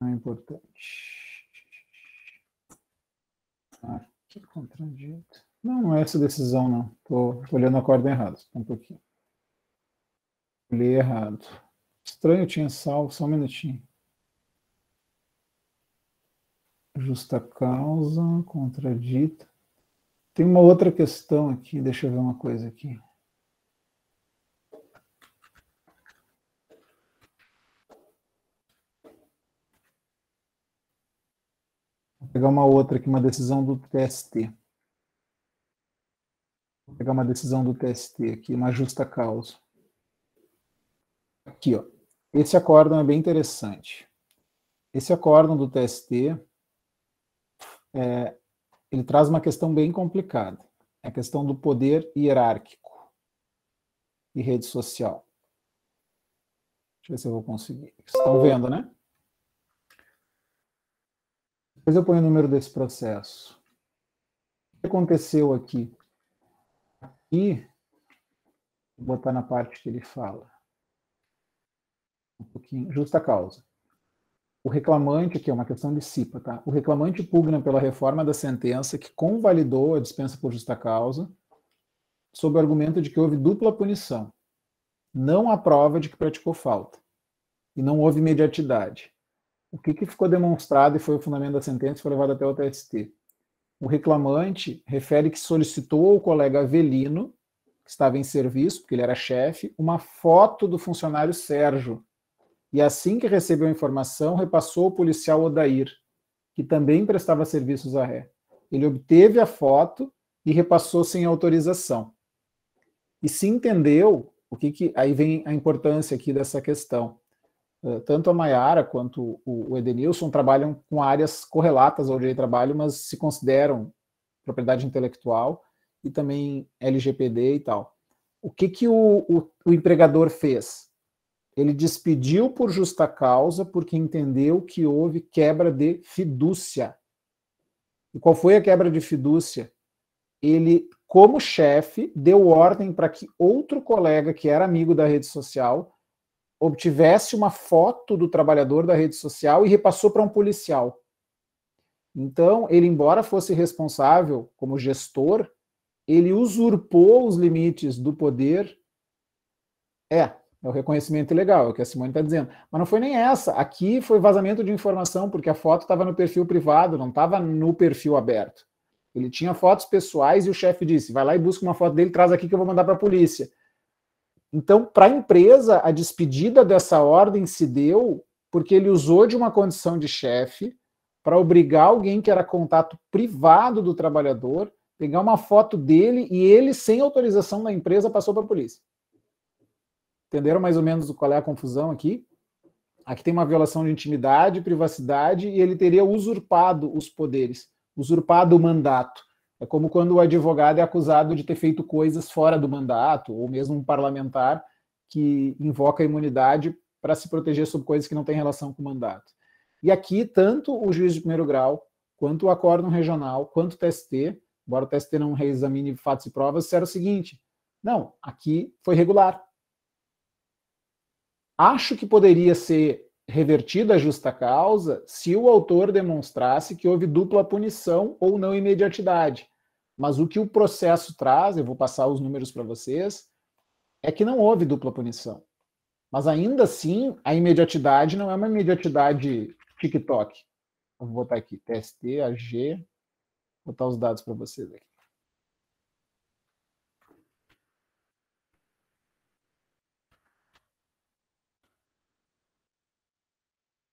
Não é importante. Tá. Aqui, é contradito. Não, não é essa decisão, não. Tô, tô olhando a corda errada. Um pouquinho. Olhei errado. Estranho, eu tinha salvo. Só um minutinho. Justa causa, contradita. Tem uma outra questão aqui. Deixa eu ver uma coisa aqui. Vou pegar uma outra aqui, uma decisão do TST. Vou pegar uma decisão do TST aqui, uma justa causa. Aqui, ó. Esse acórdão é bem interessante. Esse acórdão do TST, é, ele traz uma questão bem complicada. é A questão do poder hierárquico e rede social. Deixa eu ver se eu vou conseguir. Vocês estão vendo, né? Depois eu ponho o número desse processo. O que aconteceu aqui? aqui, vou botar na parte que ele fala. Um pouquinho, justa causa. O reclamante, aqui é uma questão de CIPA, tá? O reclamante pugna pela reforma da sentença que convalidou a dispensa por justa causa, sob o argumento de que houve dupla punição. Não há prova de que praticou falta. E não houve imediatidade. O que, que ficou demonstrado e foi o fundamento da sentença foi levado até o TST? o reclamante refere que solicitou ao colega Avelino, que estava em serviço, porque ele era chefe, uma foto do funcionário Sérgio. E assim que recebeu a informação, repassou ao policial Odair, que também prestava serviços à ré. Ele obteve a foto e repassou sem autorização. E se entendeu o que, que aí vem a importância aqui dessa questão. Eh, tanto a Maiara quanto o Edenilson trabalham com áreas correlatas ao direito de trabalho, mas se consideram propriedade intelectual e também LGPD e tal. O que, que o, o, o empregador fez? Ele despediu por justa causa porque entendeu que houve quebra de fidúcia. E qual foi a quebra de fidúcia? Ele, como chefe, deu ordem para que outro colega que era amigo da rede social obtivesse uma foto do trabalhador da rede social e repassou para um policial. Então, ele, embora fosse responsável como gestor, ele usurpou os limites do poder. É, é o reconhecimento legal, é o que a Simone está dizendo. Mas não foi nem essa. Aqui foi vazamento de informação, porque a foto estava no perfil privado, não estava no perfil aberto. Ele tinha fotos pessoais e o chefe disse: vai lá e busca uma foto dele, traz aqui que eu vou mandar para a polícia. Então, para a empresa, a despedida dessa ordem se deu porque ele usou de uma condição de chefe para obrigar alguém que era contato privado do trabalhador pegar uma foto dele e ele, sem autorização da empresa, passou para a polícia. Entenderam mais ou menos qual é a confusão aqui? Aqui tem uma violação de intimidade, privacidade, e ele teria usurpado os poderes, usurpado o mandato. É como quando o advogado é acusado de ter feito coisas fora do mandato, ou mesmo um parlamentar que invoca a imunidade para se proteger sobre coisas que não têm relação com o mandato. E aqui, tanto o juiz de primeiro grau, quanto o acórdão regional, quanto o TST, embora o TST não reexamine fatos e provas, disseram o seguinte: não, aqui foi regular. Acho que poderia ser revertida a justa causa se o autor demonstrasse que houve dupla punição ou não imediatidade. Mas o que o processo traz, eu vou passar os números para vocês, é que não houve dupla punição. Mas ainda assim, a imediatidade não é uma imediatidade TikTok. Vou botar aqui, TST, AG, botar os dados para vocês aqui.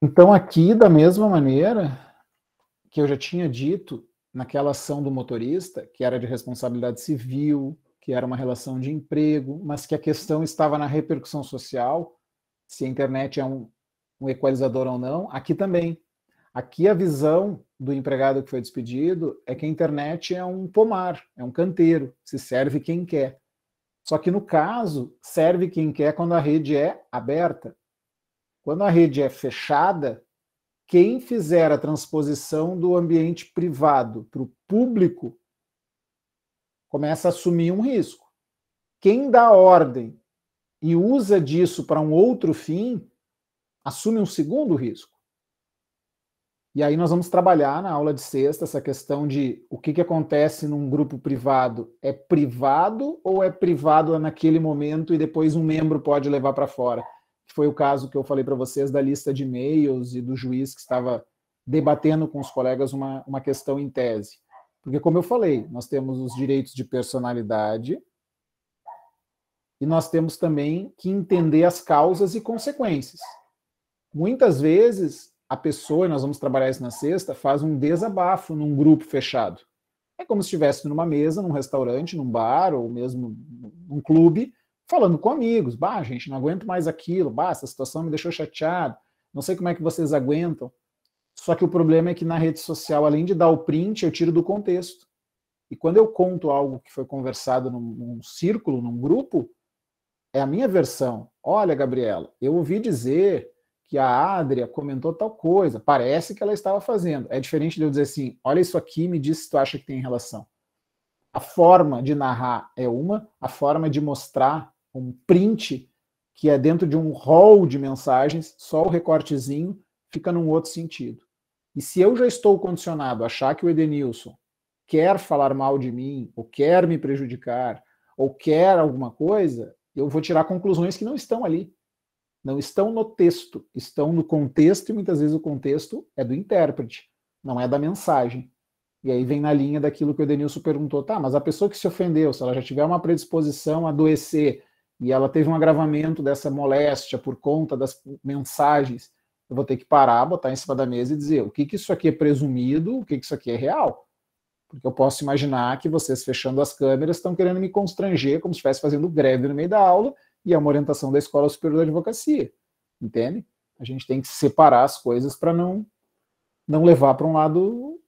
Então, aqui, da mesma maneira que eu já tinha dito naquela ação do motorista, que era de responsabilidade civil, que era uma relação de emprego, mas que a questão estava na repercussão social, se a internet é um, um equalizador ou não, aqui também. Aqui a visão do empregado que foi despedido é que a internet é um pomar, é um canteiro, se serve quem quer. Só que no caso, serve quem quer quando a rede é aberta, quando a rede é fechada, quem fizer a transposição do ambiente privado para o público começa a assumir um risco. Quem dá ordem e usa disso para um outro fim assume um segundo risco. E aí nós vamos trabalhar na aula de sexta essa questão de o que, que acontece num grupo privado. É privado ou é privado naquele momento e depois um membro pode levar para fora? que foi o caso que eu falei para vocês da lista de e-mails e do juiz que estava debatendo com os colegas uma, uma questão em tese. Porque, como eu falei, nós temos os direitos de personalidade e nós temos também que entender as causas e consequências. Muitas vezes, a pessoa, e nós vamos trabalhar isso na sexta, faz um desabafo num grupo fechado. É como se estivesse numa mesa, num restaurante, num bar ou mesmo num clube, falando com amigos, bah, gente, não aguento mais aquilo, bah, essa situação me deixou chateado, não sei como é que vocês aguentam. Só que o problema é que na rede social, além de dar o print, eu tiro do contexto. E quando eu conto algo que foi conversado num, num círculo, num grupo, é a minha versão. Olha, Gabriela, eu ouvi dizer que a Adria comentou tal coisa, parece que ela estava fazendo. É diferente de eu dizer assim: olha isso aqui, me diz se tu acha que tem relação. A forma de narrar é uma, a forma de mostrar um print que é dentro de um rol de mensagens, só o recortezinho fica num outro sentido. E se eu já estou condicionado a achar que o Edenilson quer falar mal de mim, ou quer me prejudicar, ou quer alguma coisa, eu vou tirar conclusões que não estão ali. Não estão no texto, estão no contexto, e muitas vezes o contexto é do intérprete, não é da mensagem. E aí vem na linha daquilo que o Edenilson perguntou, tá, mas a pessoa que se ofendeu, se ela já tiver uma predisposição a adoecer, e ela teve um agravamento dessa moléstia por conta das mensagens, eu vou ter que parar, botar em cima da mesa e dizer o que, que isso aqui é presumido, o que, que isso aqui é real. Porque eu posso imaginar que vocês fechando as câmeras estão querendo me constranger como se estivesse fazendo greve no meio da aula e é uma orientação da Escola Superior da Advocacia. Entende? A gente tem que separar as coisas para não, não levar para um lado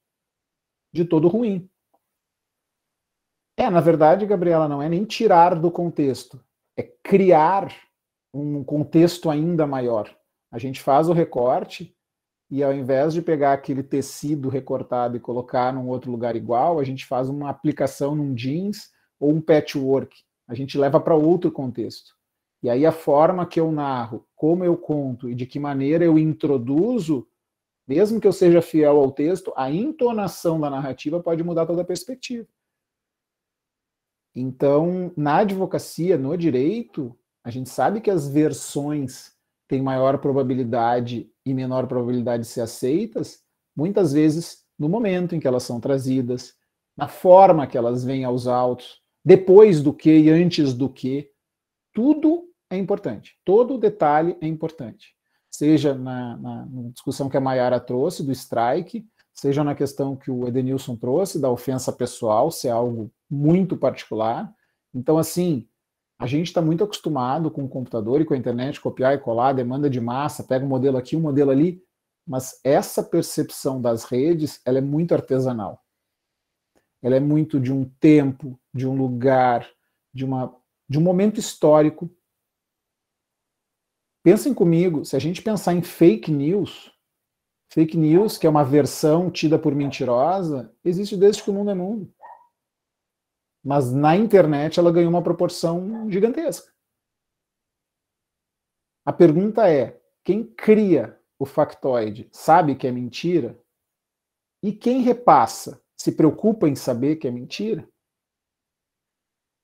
de todo ruim. É, na verdade, Gabriela, não é nem tirar do contexto, é criar um contexto ainda maior. A gente faz o recorte e ao invés de pegar aquele tecido recortado e colocar num outro lugar igual, a gente faz uma aplicação num jeans ou um patchwork. A gente leva para outro contexto. E aí a forma que eu narro, como eu conto e de que maneira eu introduzo, mesmo que eu seja fiel ao texto, a entonação da narrativa pode mudar toda a perspectiva. Então, na advocacia, no direito, a gente sabe que as versões têm maior probabilidade e menor probabilidade de ser aceitas, muitas vezes no momento em que elas são trazidas, na forma que elas vêm aos autos, depois do que e antes do que. Tudo é importante, todo detalhe é importante. Seja na, na discussão que a Mayara trouxe do strike, seja na questão que o Edenilson trouxe, da ofensa pessoal, se é algo muito particular. Então, assim, a gente está muito acostumado com o computador e com a internet, copiar e colar, demanda de massa, pega um modelo aqui, um modelo ali, mas essa percepção das redes, ela é muito artesanal. Ela é muito de um tempo, de um lugar, de, uma, de um momento histórico. Pensem comigo, se a gente pensar em fake news, Fake news, que é uma versão tida por mentirosa, existe desde que o mundo é mundo. Mas na internet ela ganhou uma proporção gigantesca. A pergunta é: quem cria o factoide sabe que é mentira? E quem repassa se preocupa em saber que é mentira?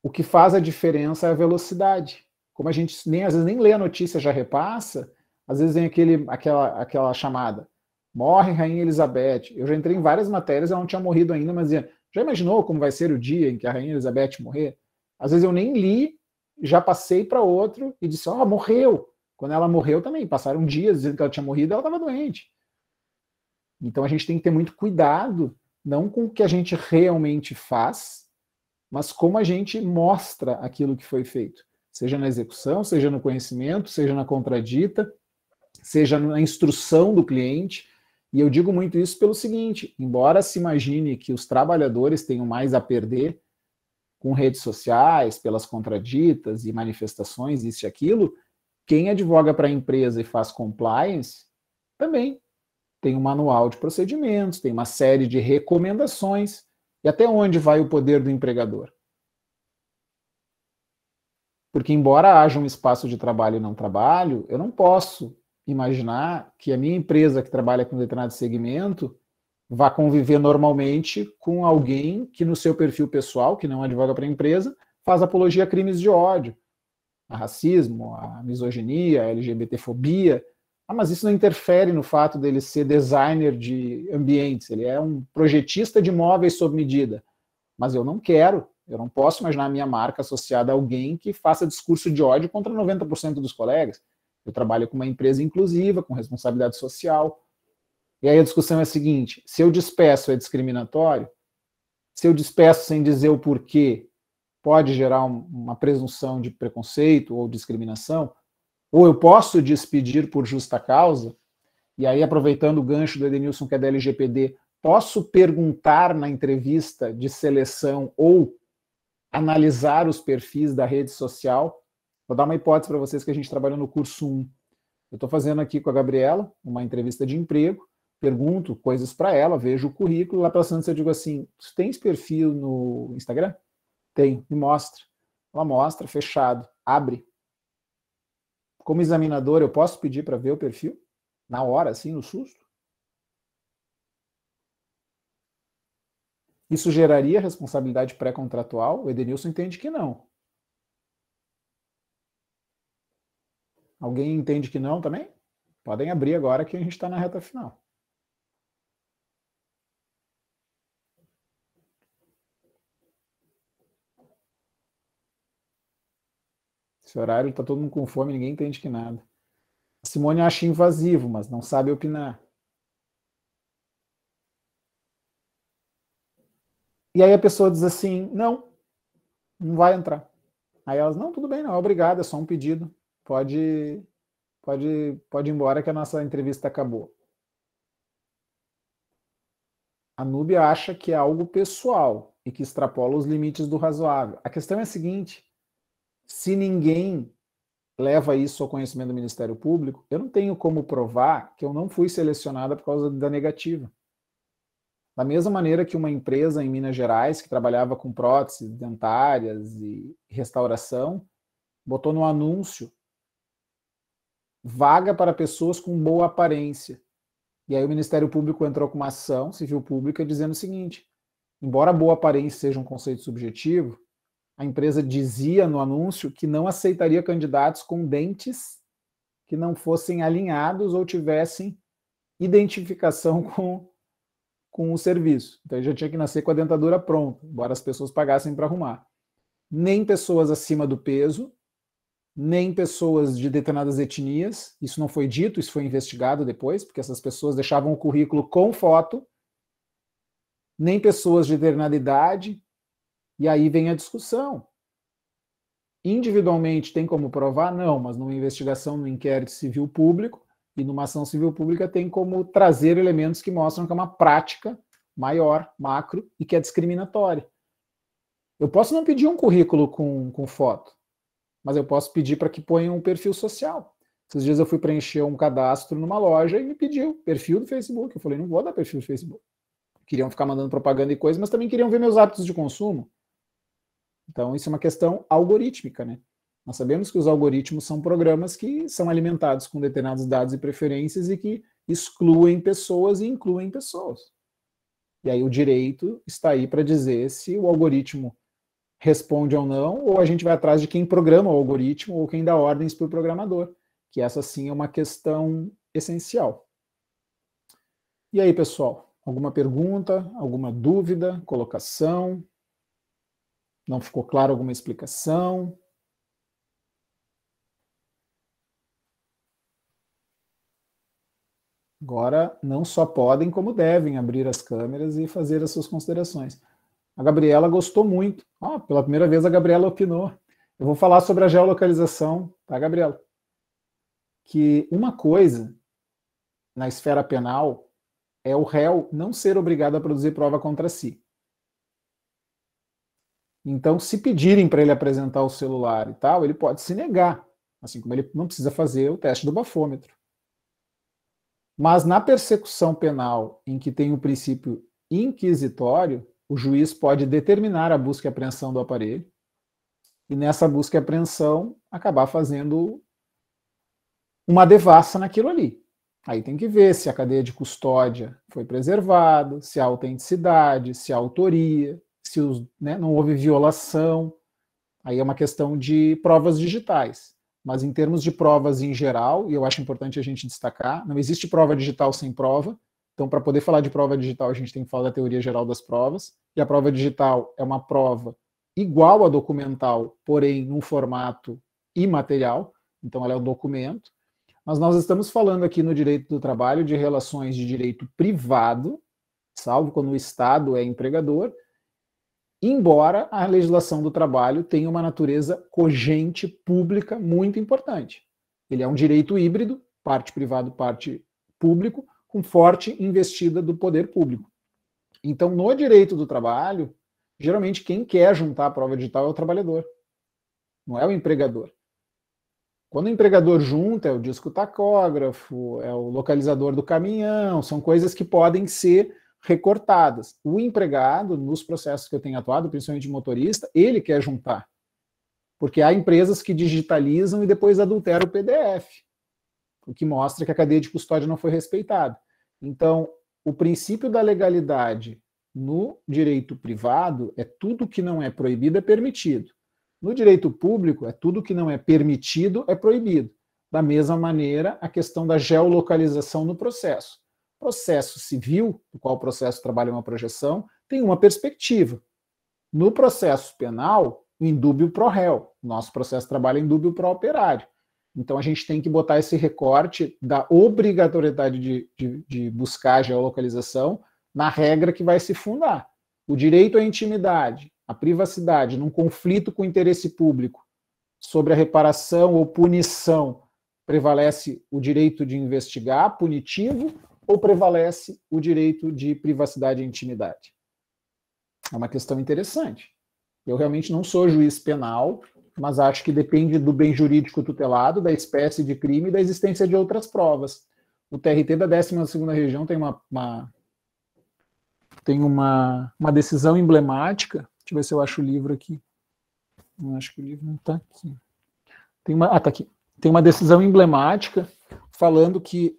O que faz a diferença é a velocidade. Como a gente nem às vezes nem lê a notícia já repassa, às vezes vem aquele, aquela, aquela chamada: Morre Rainha Elizabeth. Eu já entrei em várias matérias, ela não tinha morrido ainda, mas dizia, já imaginou como vai ser o dia em que a Rainha Elizabeth morrer? Às vezes eu nem li, já passei para outro e disse, ó, oh, morreu. Quando ela morreu também, passaram dias dizendo que ela tinha morrido, ela estava doente. Então a gente tem que ter muito cuidado, não com o que a gente realmente faz, mas como a gente mostra aquilo que foi feito, seja na execução, seja no conhecimento, seja na contradita, seja na instrução do cliente, e eu digo muito isso pelo seguinte: embora se imagine que os trabalhadores tenham mais a perder com redes sociais, pelas contraditas e manifestações, isso e aquilo, quem advoga para a empresa e faz compliance também tem um manual de procedimentos, tem uma série de recomendações. E até onde vai o poder do empregador? Porque, embora haja um espaço de trabalho e não trabalho, eu não posso imaginar que a minha empresa que trabalha com determinado segmento vá conviver normalmente com alguém que no seu perfil pessoal, que não advoga para a empresa, faz apologia a crimes de ódio, a racismo, a misoginia, a LGBTfobia. Ah, mas isso não interfere no fato dele ser designer de ambientes, ele é um projetista de móveis sob medida. Mas eu não quero, eu não posso imaginar a minha marca associada a alguém que faça discurso de ódio contra 90% dos colegas. Eu trabalho com uma empresa inclusiva, com responsabilidade social. E aí a discussão é a seguinte: se eu despeço é discriminatório? Se eu despeço sem dizer o porquê, pode gerar uma presunção de preconceito ou discriminação? Ou eu posso despedir por justa causa? E aí, aproveitando o gancho do Edenilson, que é da LGPD, posso perguntar na entrevista de seleção ou analisar os perfis da rede social Vou dar uma hipótese para vocês que a gente trabalha no curso 1. Eu estou fazendo aqui com a Gabriela uma entrevista de emprego, pergunto coisas para ela, vejo o currículo, lá para Santos eu digo assim, tu tens perfil no Instagram? Tem? me mostra. Ela mostra, fechado, abre. Como examinador, eu posso pedir para ver o perfil? Na hora, assim, no susto? Isso geraria responsabilidade pré-contratual? O Edenilson entende que não. Alguém entende que não também? Podem abrir agora que a gente está na reta final. Esse horário está todo mundo com fome, ninguém entende que nada. A Simone acha invasivo, mas não sabe opinar. E aí a pessoa diz assim: não, não vai entrar. Aí elas: não, tudo bem, não, obrigado, é só um pedido pode, pode, pode ir embora que a nossa entrevista acabou. A Núbia acha que é algo pessoal e que extrapola os limites do razoável. A questão é a seguinte: se ninguém leva isso ao conhecimento do Ministério Público, eu não tenho como provar que eu não fui selecionada por causa da negativa. Da mesma maneira que uma empresa em Minas Gerais que trabalhava com próteses dentárias e restauração botou no anúncio vaga para pessoas com boa aparência. E aí o Ministério Público entrou com uma ação civil pública dizendo o seguinte: embora boa aparência seja um conceito subjetivo, a empresa dizia no anúncio que não aceitaria candidatos com dentes que não fossem alinhados ou tivessem identificação com, com o serviço. Então já tinha que nascer com a dentadura pronta, embora as pessoas pagassem para arrumar. Nem pessoas acima do peso nem pessoas de determinadas etnias. Isso não foi dito, isso foi investigado depois, porque essas pessoas deixavam o currículo com foto, nem pessoas de determinada idade. E aí vem a discussão. Individualmente tem como provar? Não, mas numa investigação no inquérito civil público e numa ação civil pública tem como trazer elementos que mostram que é uma prática maior, macro e que é discriminatória. Eu posso não pedir um currículo com, com foto, mas eu posso pedir para que ponha um perfil social. Esses dias eu fui preencher um cadastro numa loja e me pediu perfil do Facebook. Eu falei, não vou dar perfil do Facebook. Queriam ficar mandando propaganda e coisas, mas também queriam ver meus hábitos de consumo. Então, isso é uma questão algorítmica, né? Nós sabemos que os algoritmos são programas que são alimentados com determinados dados e preferências e que excluem pessoas e incluem pessoas. E aí o direito está aí para dizer se o algoritmo responde ou não, ou a gente vai atrás de quem programa o algoritmo ou quem dá ordens para o programador, que essa sim é uma questão essencial. E aí, pessoal, alguma pergunta, alguma dúvida, colocação? Não ficou claro alguma explicação? Agora, não só podem, como devem abrir as câmeras e fazer as suas considerações. A Gabriela gostou muito. Ah, pela primeira vez a Gabriela opinou. Eu vou falar sobre a geolocalização, tá, Gabriela? Que uma coisa na esfera penal é o réu não ser obrigado a produzir prova contra si. Então, se pedirem para ele apresentar o celular e tal, ele pode se negar, assim como ele não precisa fazer o teste do bafômetro. Mas na persecução penal, em que tem o princípio inquisitório, o juiz pode determinar a busca e apreensão do aparelho e nessa busca e apreensão acabar fazendo uma devassa naquilo ali. Aí tem que ver se a cadeia de custódia foi preservada, se a autenticidade, se a autoria, se os, né, não houve violação. Aí é uma questão de provas digitais. Mas em termos de provas em geral, e eu acho importante a gente destacar, não existe prova digital sem prova, então, para poder falar de prova digital, a gente tem que falar da teoria geral das provas, e a prova digital é uma prova igual à documental, porém num formato imaterial, então ela é um documento. Mas nós estamos falando aqui no direito do trabalho de relações de direito privado, salvo quando o Estado é empregador, embora a legislação do trabalho tenha uma natureza cogente pública muito importante. Ele é um direito híbrido, parte privado, parte público, com forte investida do poder público. Então, no direito do trabalho, geralmente quem quer juntar a prova digital é o trabalhador, não é o empregador. Quando o empregador junta, é o disco tacógrafo, é o localizador do caminhão, são coisas que podem ser recortadas. O empregado, nos processos que eu tenho atuado, principalmente motorista, ele quer juntar. Porque há empresas que digitalizam e depois adulteram o PDF, o que mostra que a cadeia de custódia não foi respeitada. Então, o princípio da legalidade no direito privado é tudo que não é proibido é permitido. No direito público, é tudo que não é permitido é proibido. Da mesma maneira, a questão da geolocalização no processo. Processo civil, no qual o processo trabalha uma projeção, tem uma perspectiva. No processo penal, o indúbio pro réu. Nosso processo trabalha indúbio pro operário. Então a gente tem que botar esse recorte da obrigatoriedade de, de, de buscar geolocalização na regra que vai se fundar. O direito à intimidade, à privacidade, num conflito com o interesse público sobre a reparação ou punição, prevalece o direito de investigar, punitivo, ou prevalece o direito de privacidade e intimidade? É uma questão interessante. Eu realmente não sou juiz penal, mas acho que depende do bem jurídico tutelado, da espécie de crime e da existência de outras provas. O TRT da 12 Região tem uma, uma tem uma, uma decisão emblemática, deixa eu ver se eu acho o livro aqui. Não acho que o livro não está aqui. Tem uma, ah, está aqui. Tem uma decisão emblemática falando que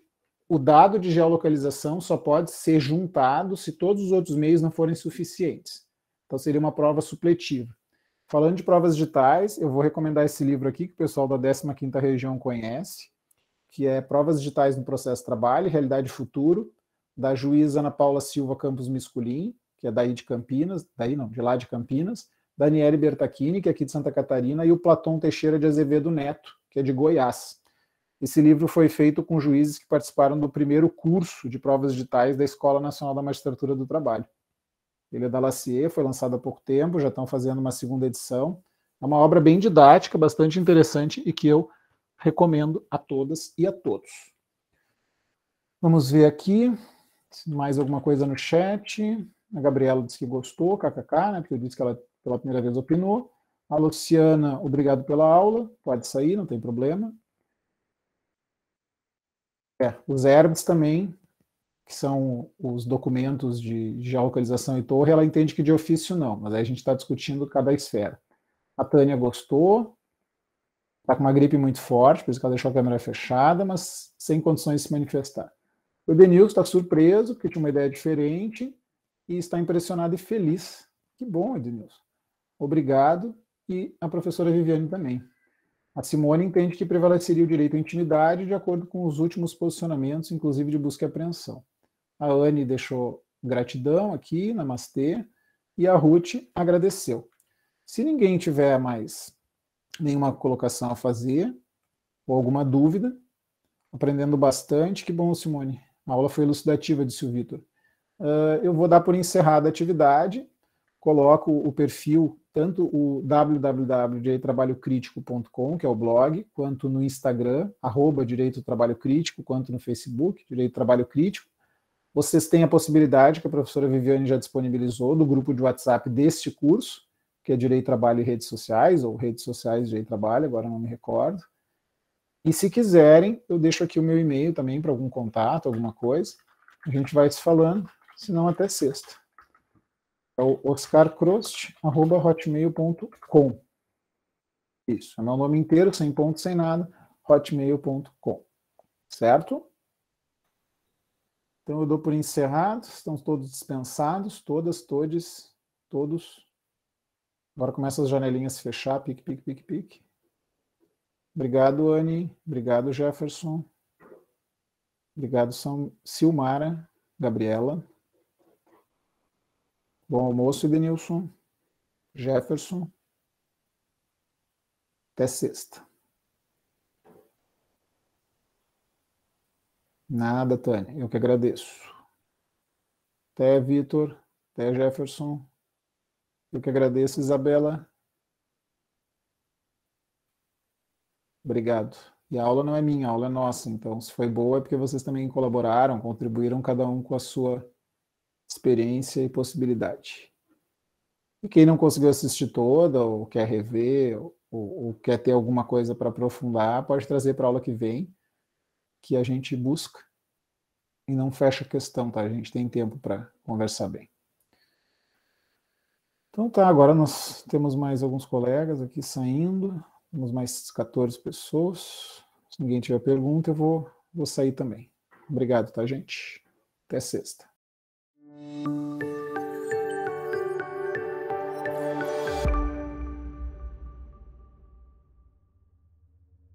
o dado de geolocalização só pode ser juntado se todos os outros meios não forem suficientes. Então seria uma prova supletiva. Falando de provas digitais, eu vou recomendar esse livro aqui que o pessoal da 15ª região conhece, que é Provas Digitais no Processo de Trabalho, Realidade e Futuro, da juíza Ana Paula Silva Campos Misculin, que é daí de Campinas, daí não, de lá de Campinas, Daniele Bertachini, que é aqui de Santa Catarina, e o Platão Teixeira de Azevedo Neto, que é de Goiás. Esse livro foi feito com juízes que participaram do primeiro curso de provas digitais da Escola Nacional da Magistratura do Trabalho. Ele é da Lacier, foi lançado há pouco tempo, já estão fazendo uma segunda edição. É uma obra bem didática, bastante interessante e que eu recomendo a todas e a todos. Vamos ver aqui se mais alguma coisa no chat. A Gabriela disse que gostou, kkk, né? Porque eu disse que ela pela primeira vez opinou. A Luciana, obrigado pela aula. Pode sair, não tem problema. É, os Herbes também que são os documentos de geolocalização e torre, ela entende que de ofício não, mas aí a gente está discutindo cada esfera. A Tânia gostou, está com uma gripe muito forte, por isso que ela deixou a câmera fechada, mas sem condições de se manifestar. O Denilson está surpreso, porque tinha uma ideia diferente, e está impressionado e feliz. Que bom, Ednilson. Obrigado. E a professora Viviane também. A Simone entende que prevaleceria o direito à intimidade de acordo com os últimos posicionamentos, inclusive de busca e apreensão. A Anne deixou gratidão aqui, namastê, e a Ruth agradeceu. Se ninguém tiver mais nenhuma colocação a fazer ou alguma dúvida, aprendendo bastante, que bom, Simone. A aula foi elucidativa, disse o Vitor. Uh, eu vou dar por encerrada a atividade, coloco o perfil, tanto o www.direitotrabalhocrítico.com, que é o blog, quanto no Instagram, arroba Direito Trabalho Crítico, quanto no Facebook, Direito Trabalho Crítico vocês têm a possibilidade, que a professora Viviane já disponibilizou, do grupo de WhatsApp deste curso, que é Direito Trabalho e Redes Sociais, ou Redes Sociais Direito Trabalho, agora não me recordo. E se quiserem, eu deixo aqui o meu e-mail também para algum contato, alguma coisa. A gente vai se falando, se não até sexta. É o oscarcrost.hotmail.com Isso, é meu nome inteiro, sem ponto, sem nada, hotmail.com. Certo? Então, eu dou por encerrado, estão todos dispensados, todas, todes, todos. Agora começa as janelinhas a se fechar, pique, pique, pique, pique. Obrigado, Anne. Obrigado, Jefferson. Obrigado, São Silmara, Gabriela. Bom almoço, Denilson. Jefferson. Até sexta. Nada, Tânia. Eu que agradeço. Até, Vitor. Até, Jefferson. Eu que agradeço, Isabela. Obrigado. E a aula não é minha, a aula é nossa. Então, se foi boa, é porque vocês também colaboraram, contribuíram, cada um com a sua experiência e possibilidade. E quem não conseguiu assistir toda, ou quer rever, ou, ou quer ter alguma coisa para aprofundar, pode trazer para a aula que vem que a gente busca e não fecha a questão, tá? A gente tem tempo para conversar bem. Então tá, agora nós temos mais alguns colegas aqui saindo, temos mais 14 pessoas. Se ninguém tiver pergunta, eu vou, vou sair também. Obrigado, tá, gente? Até sexta.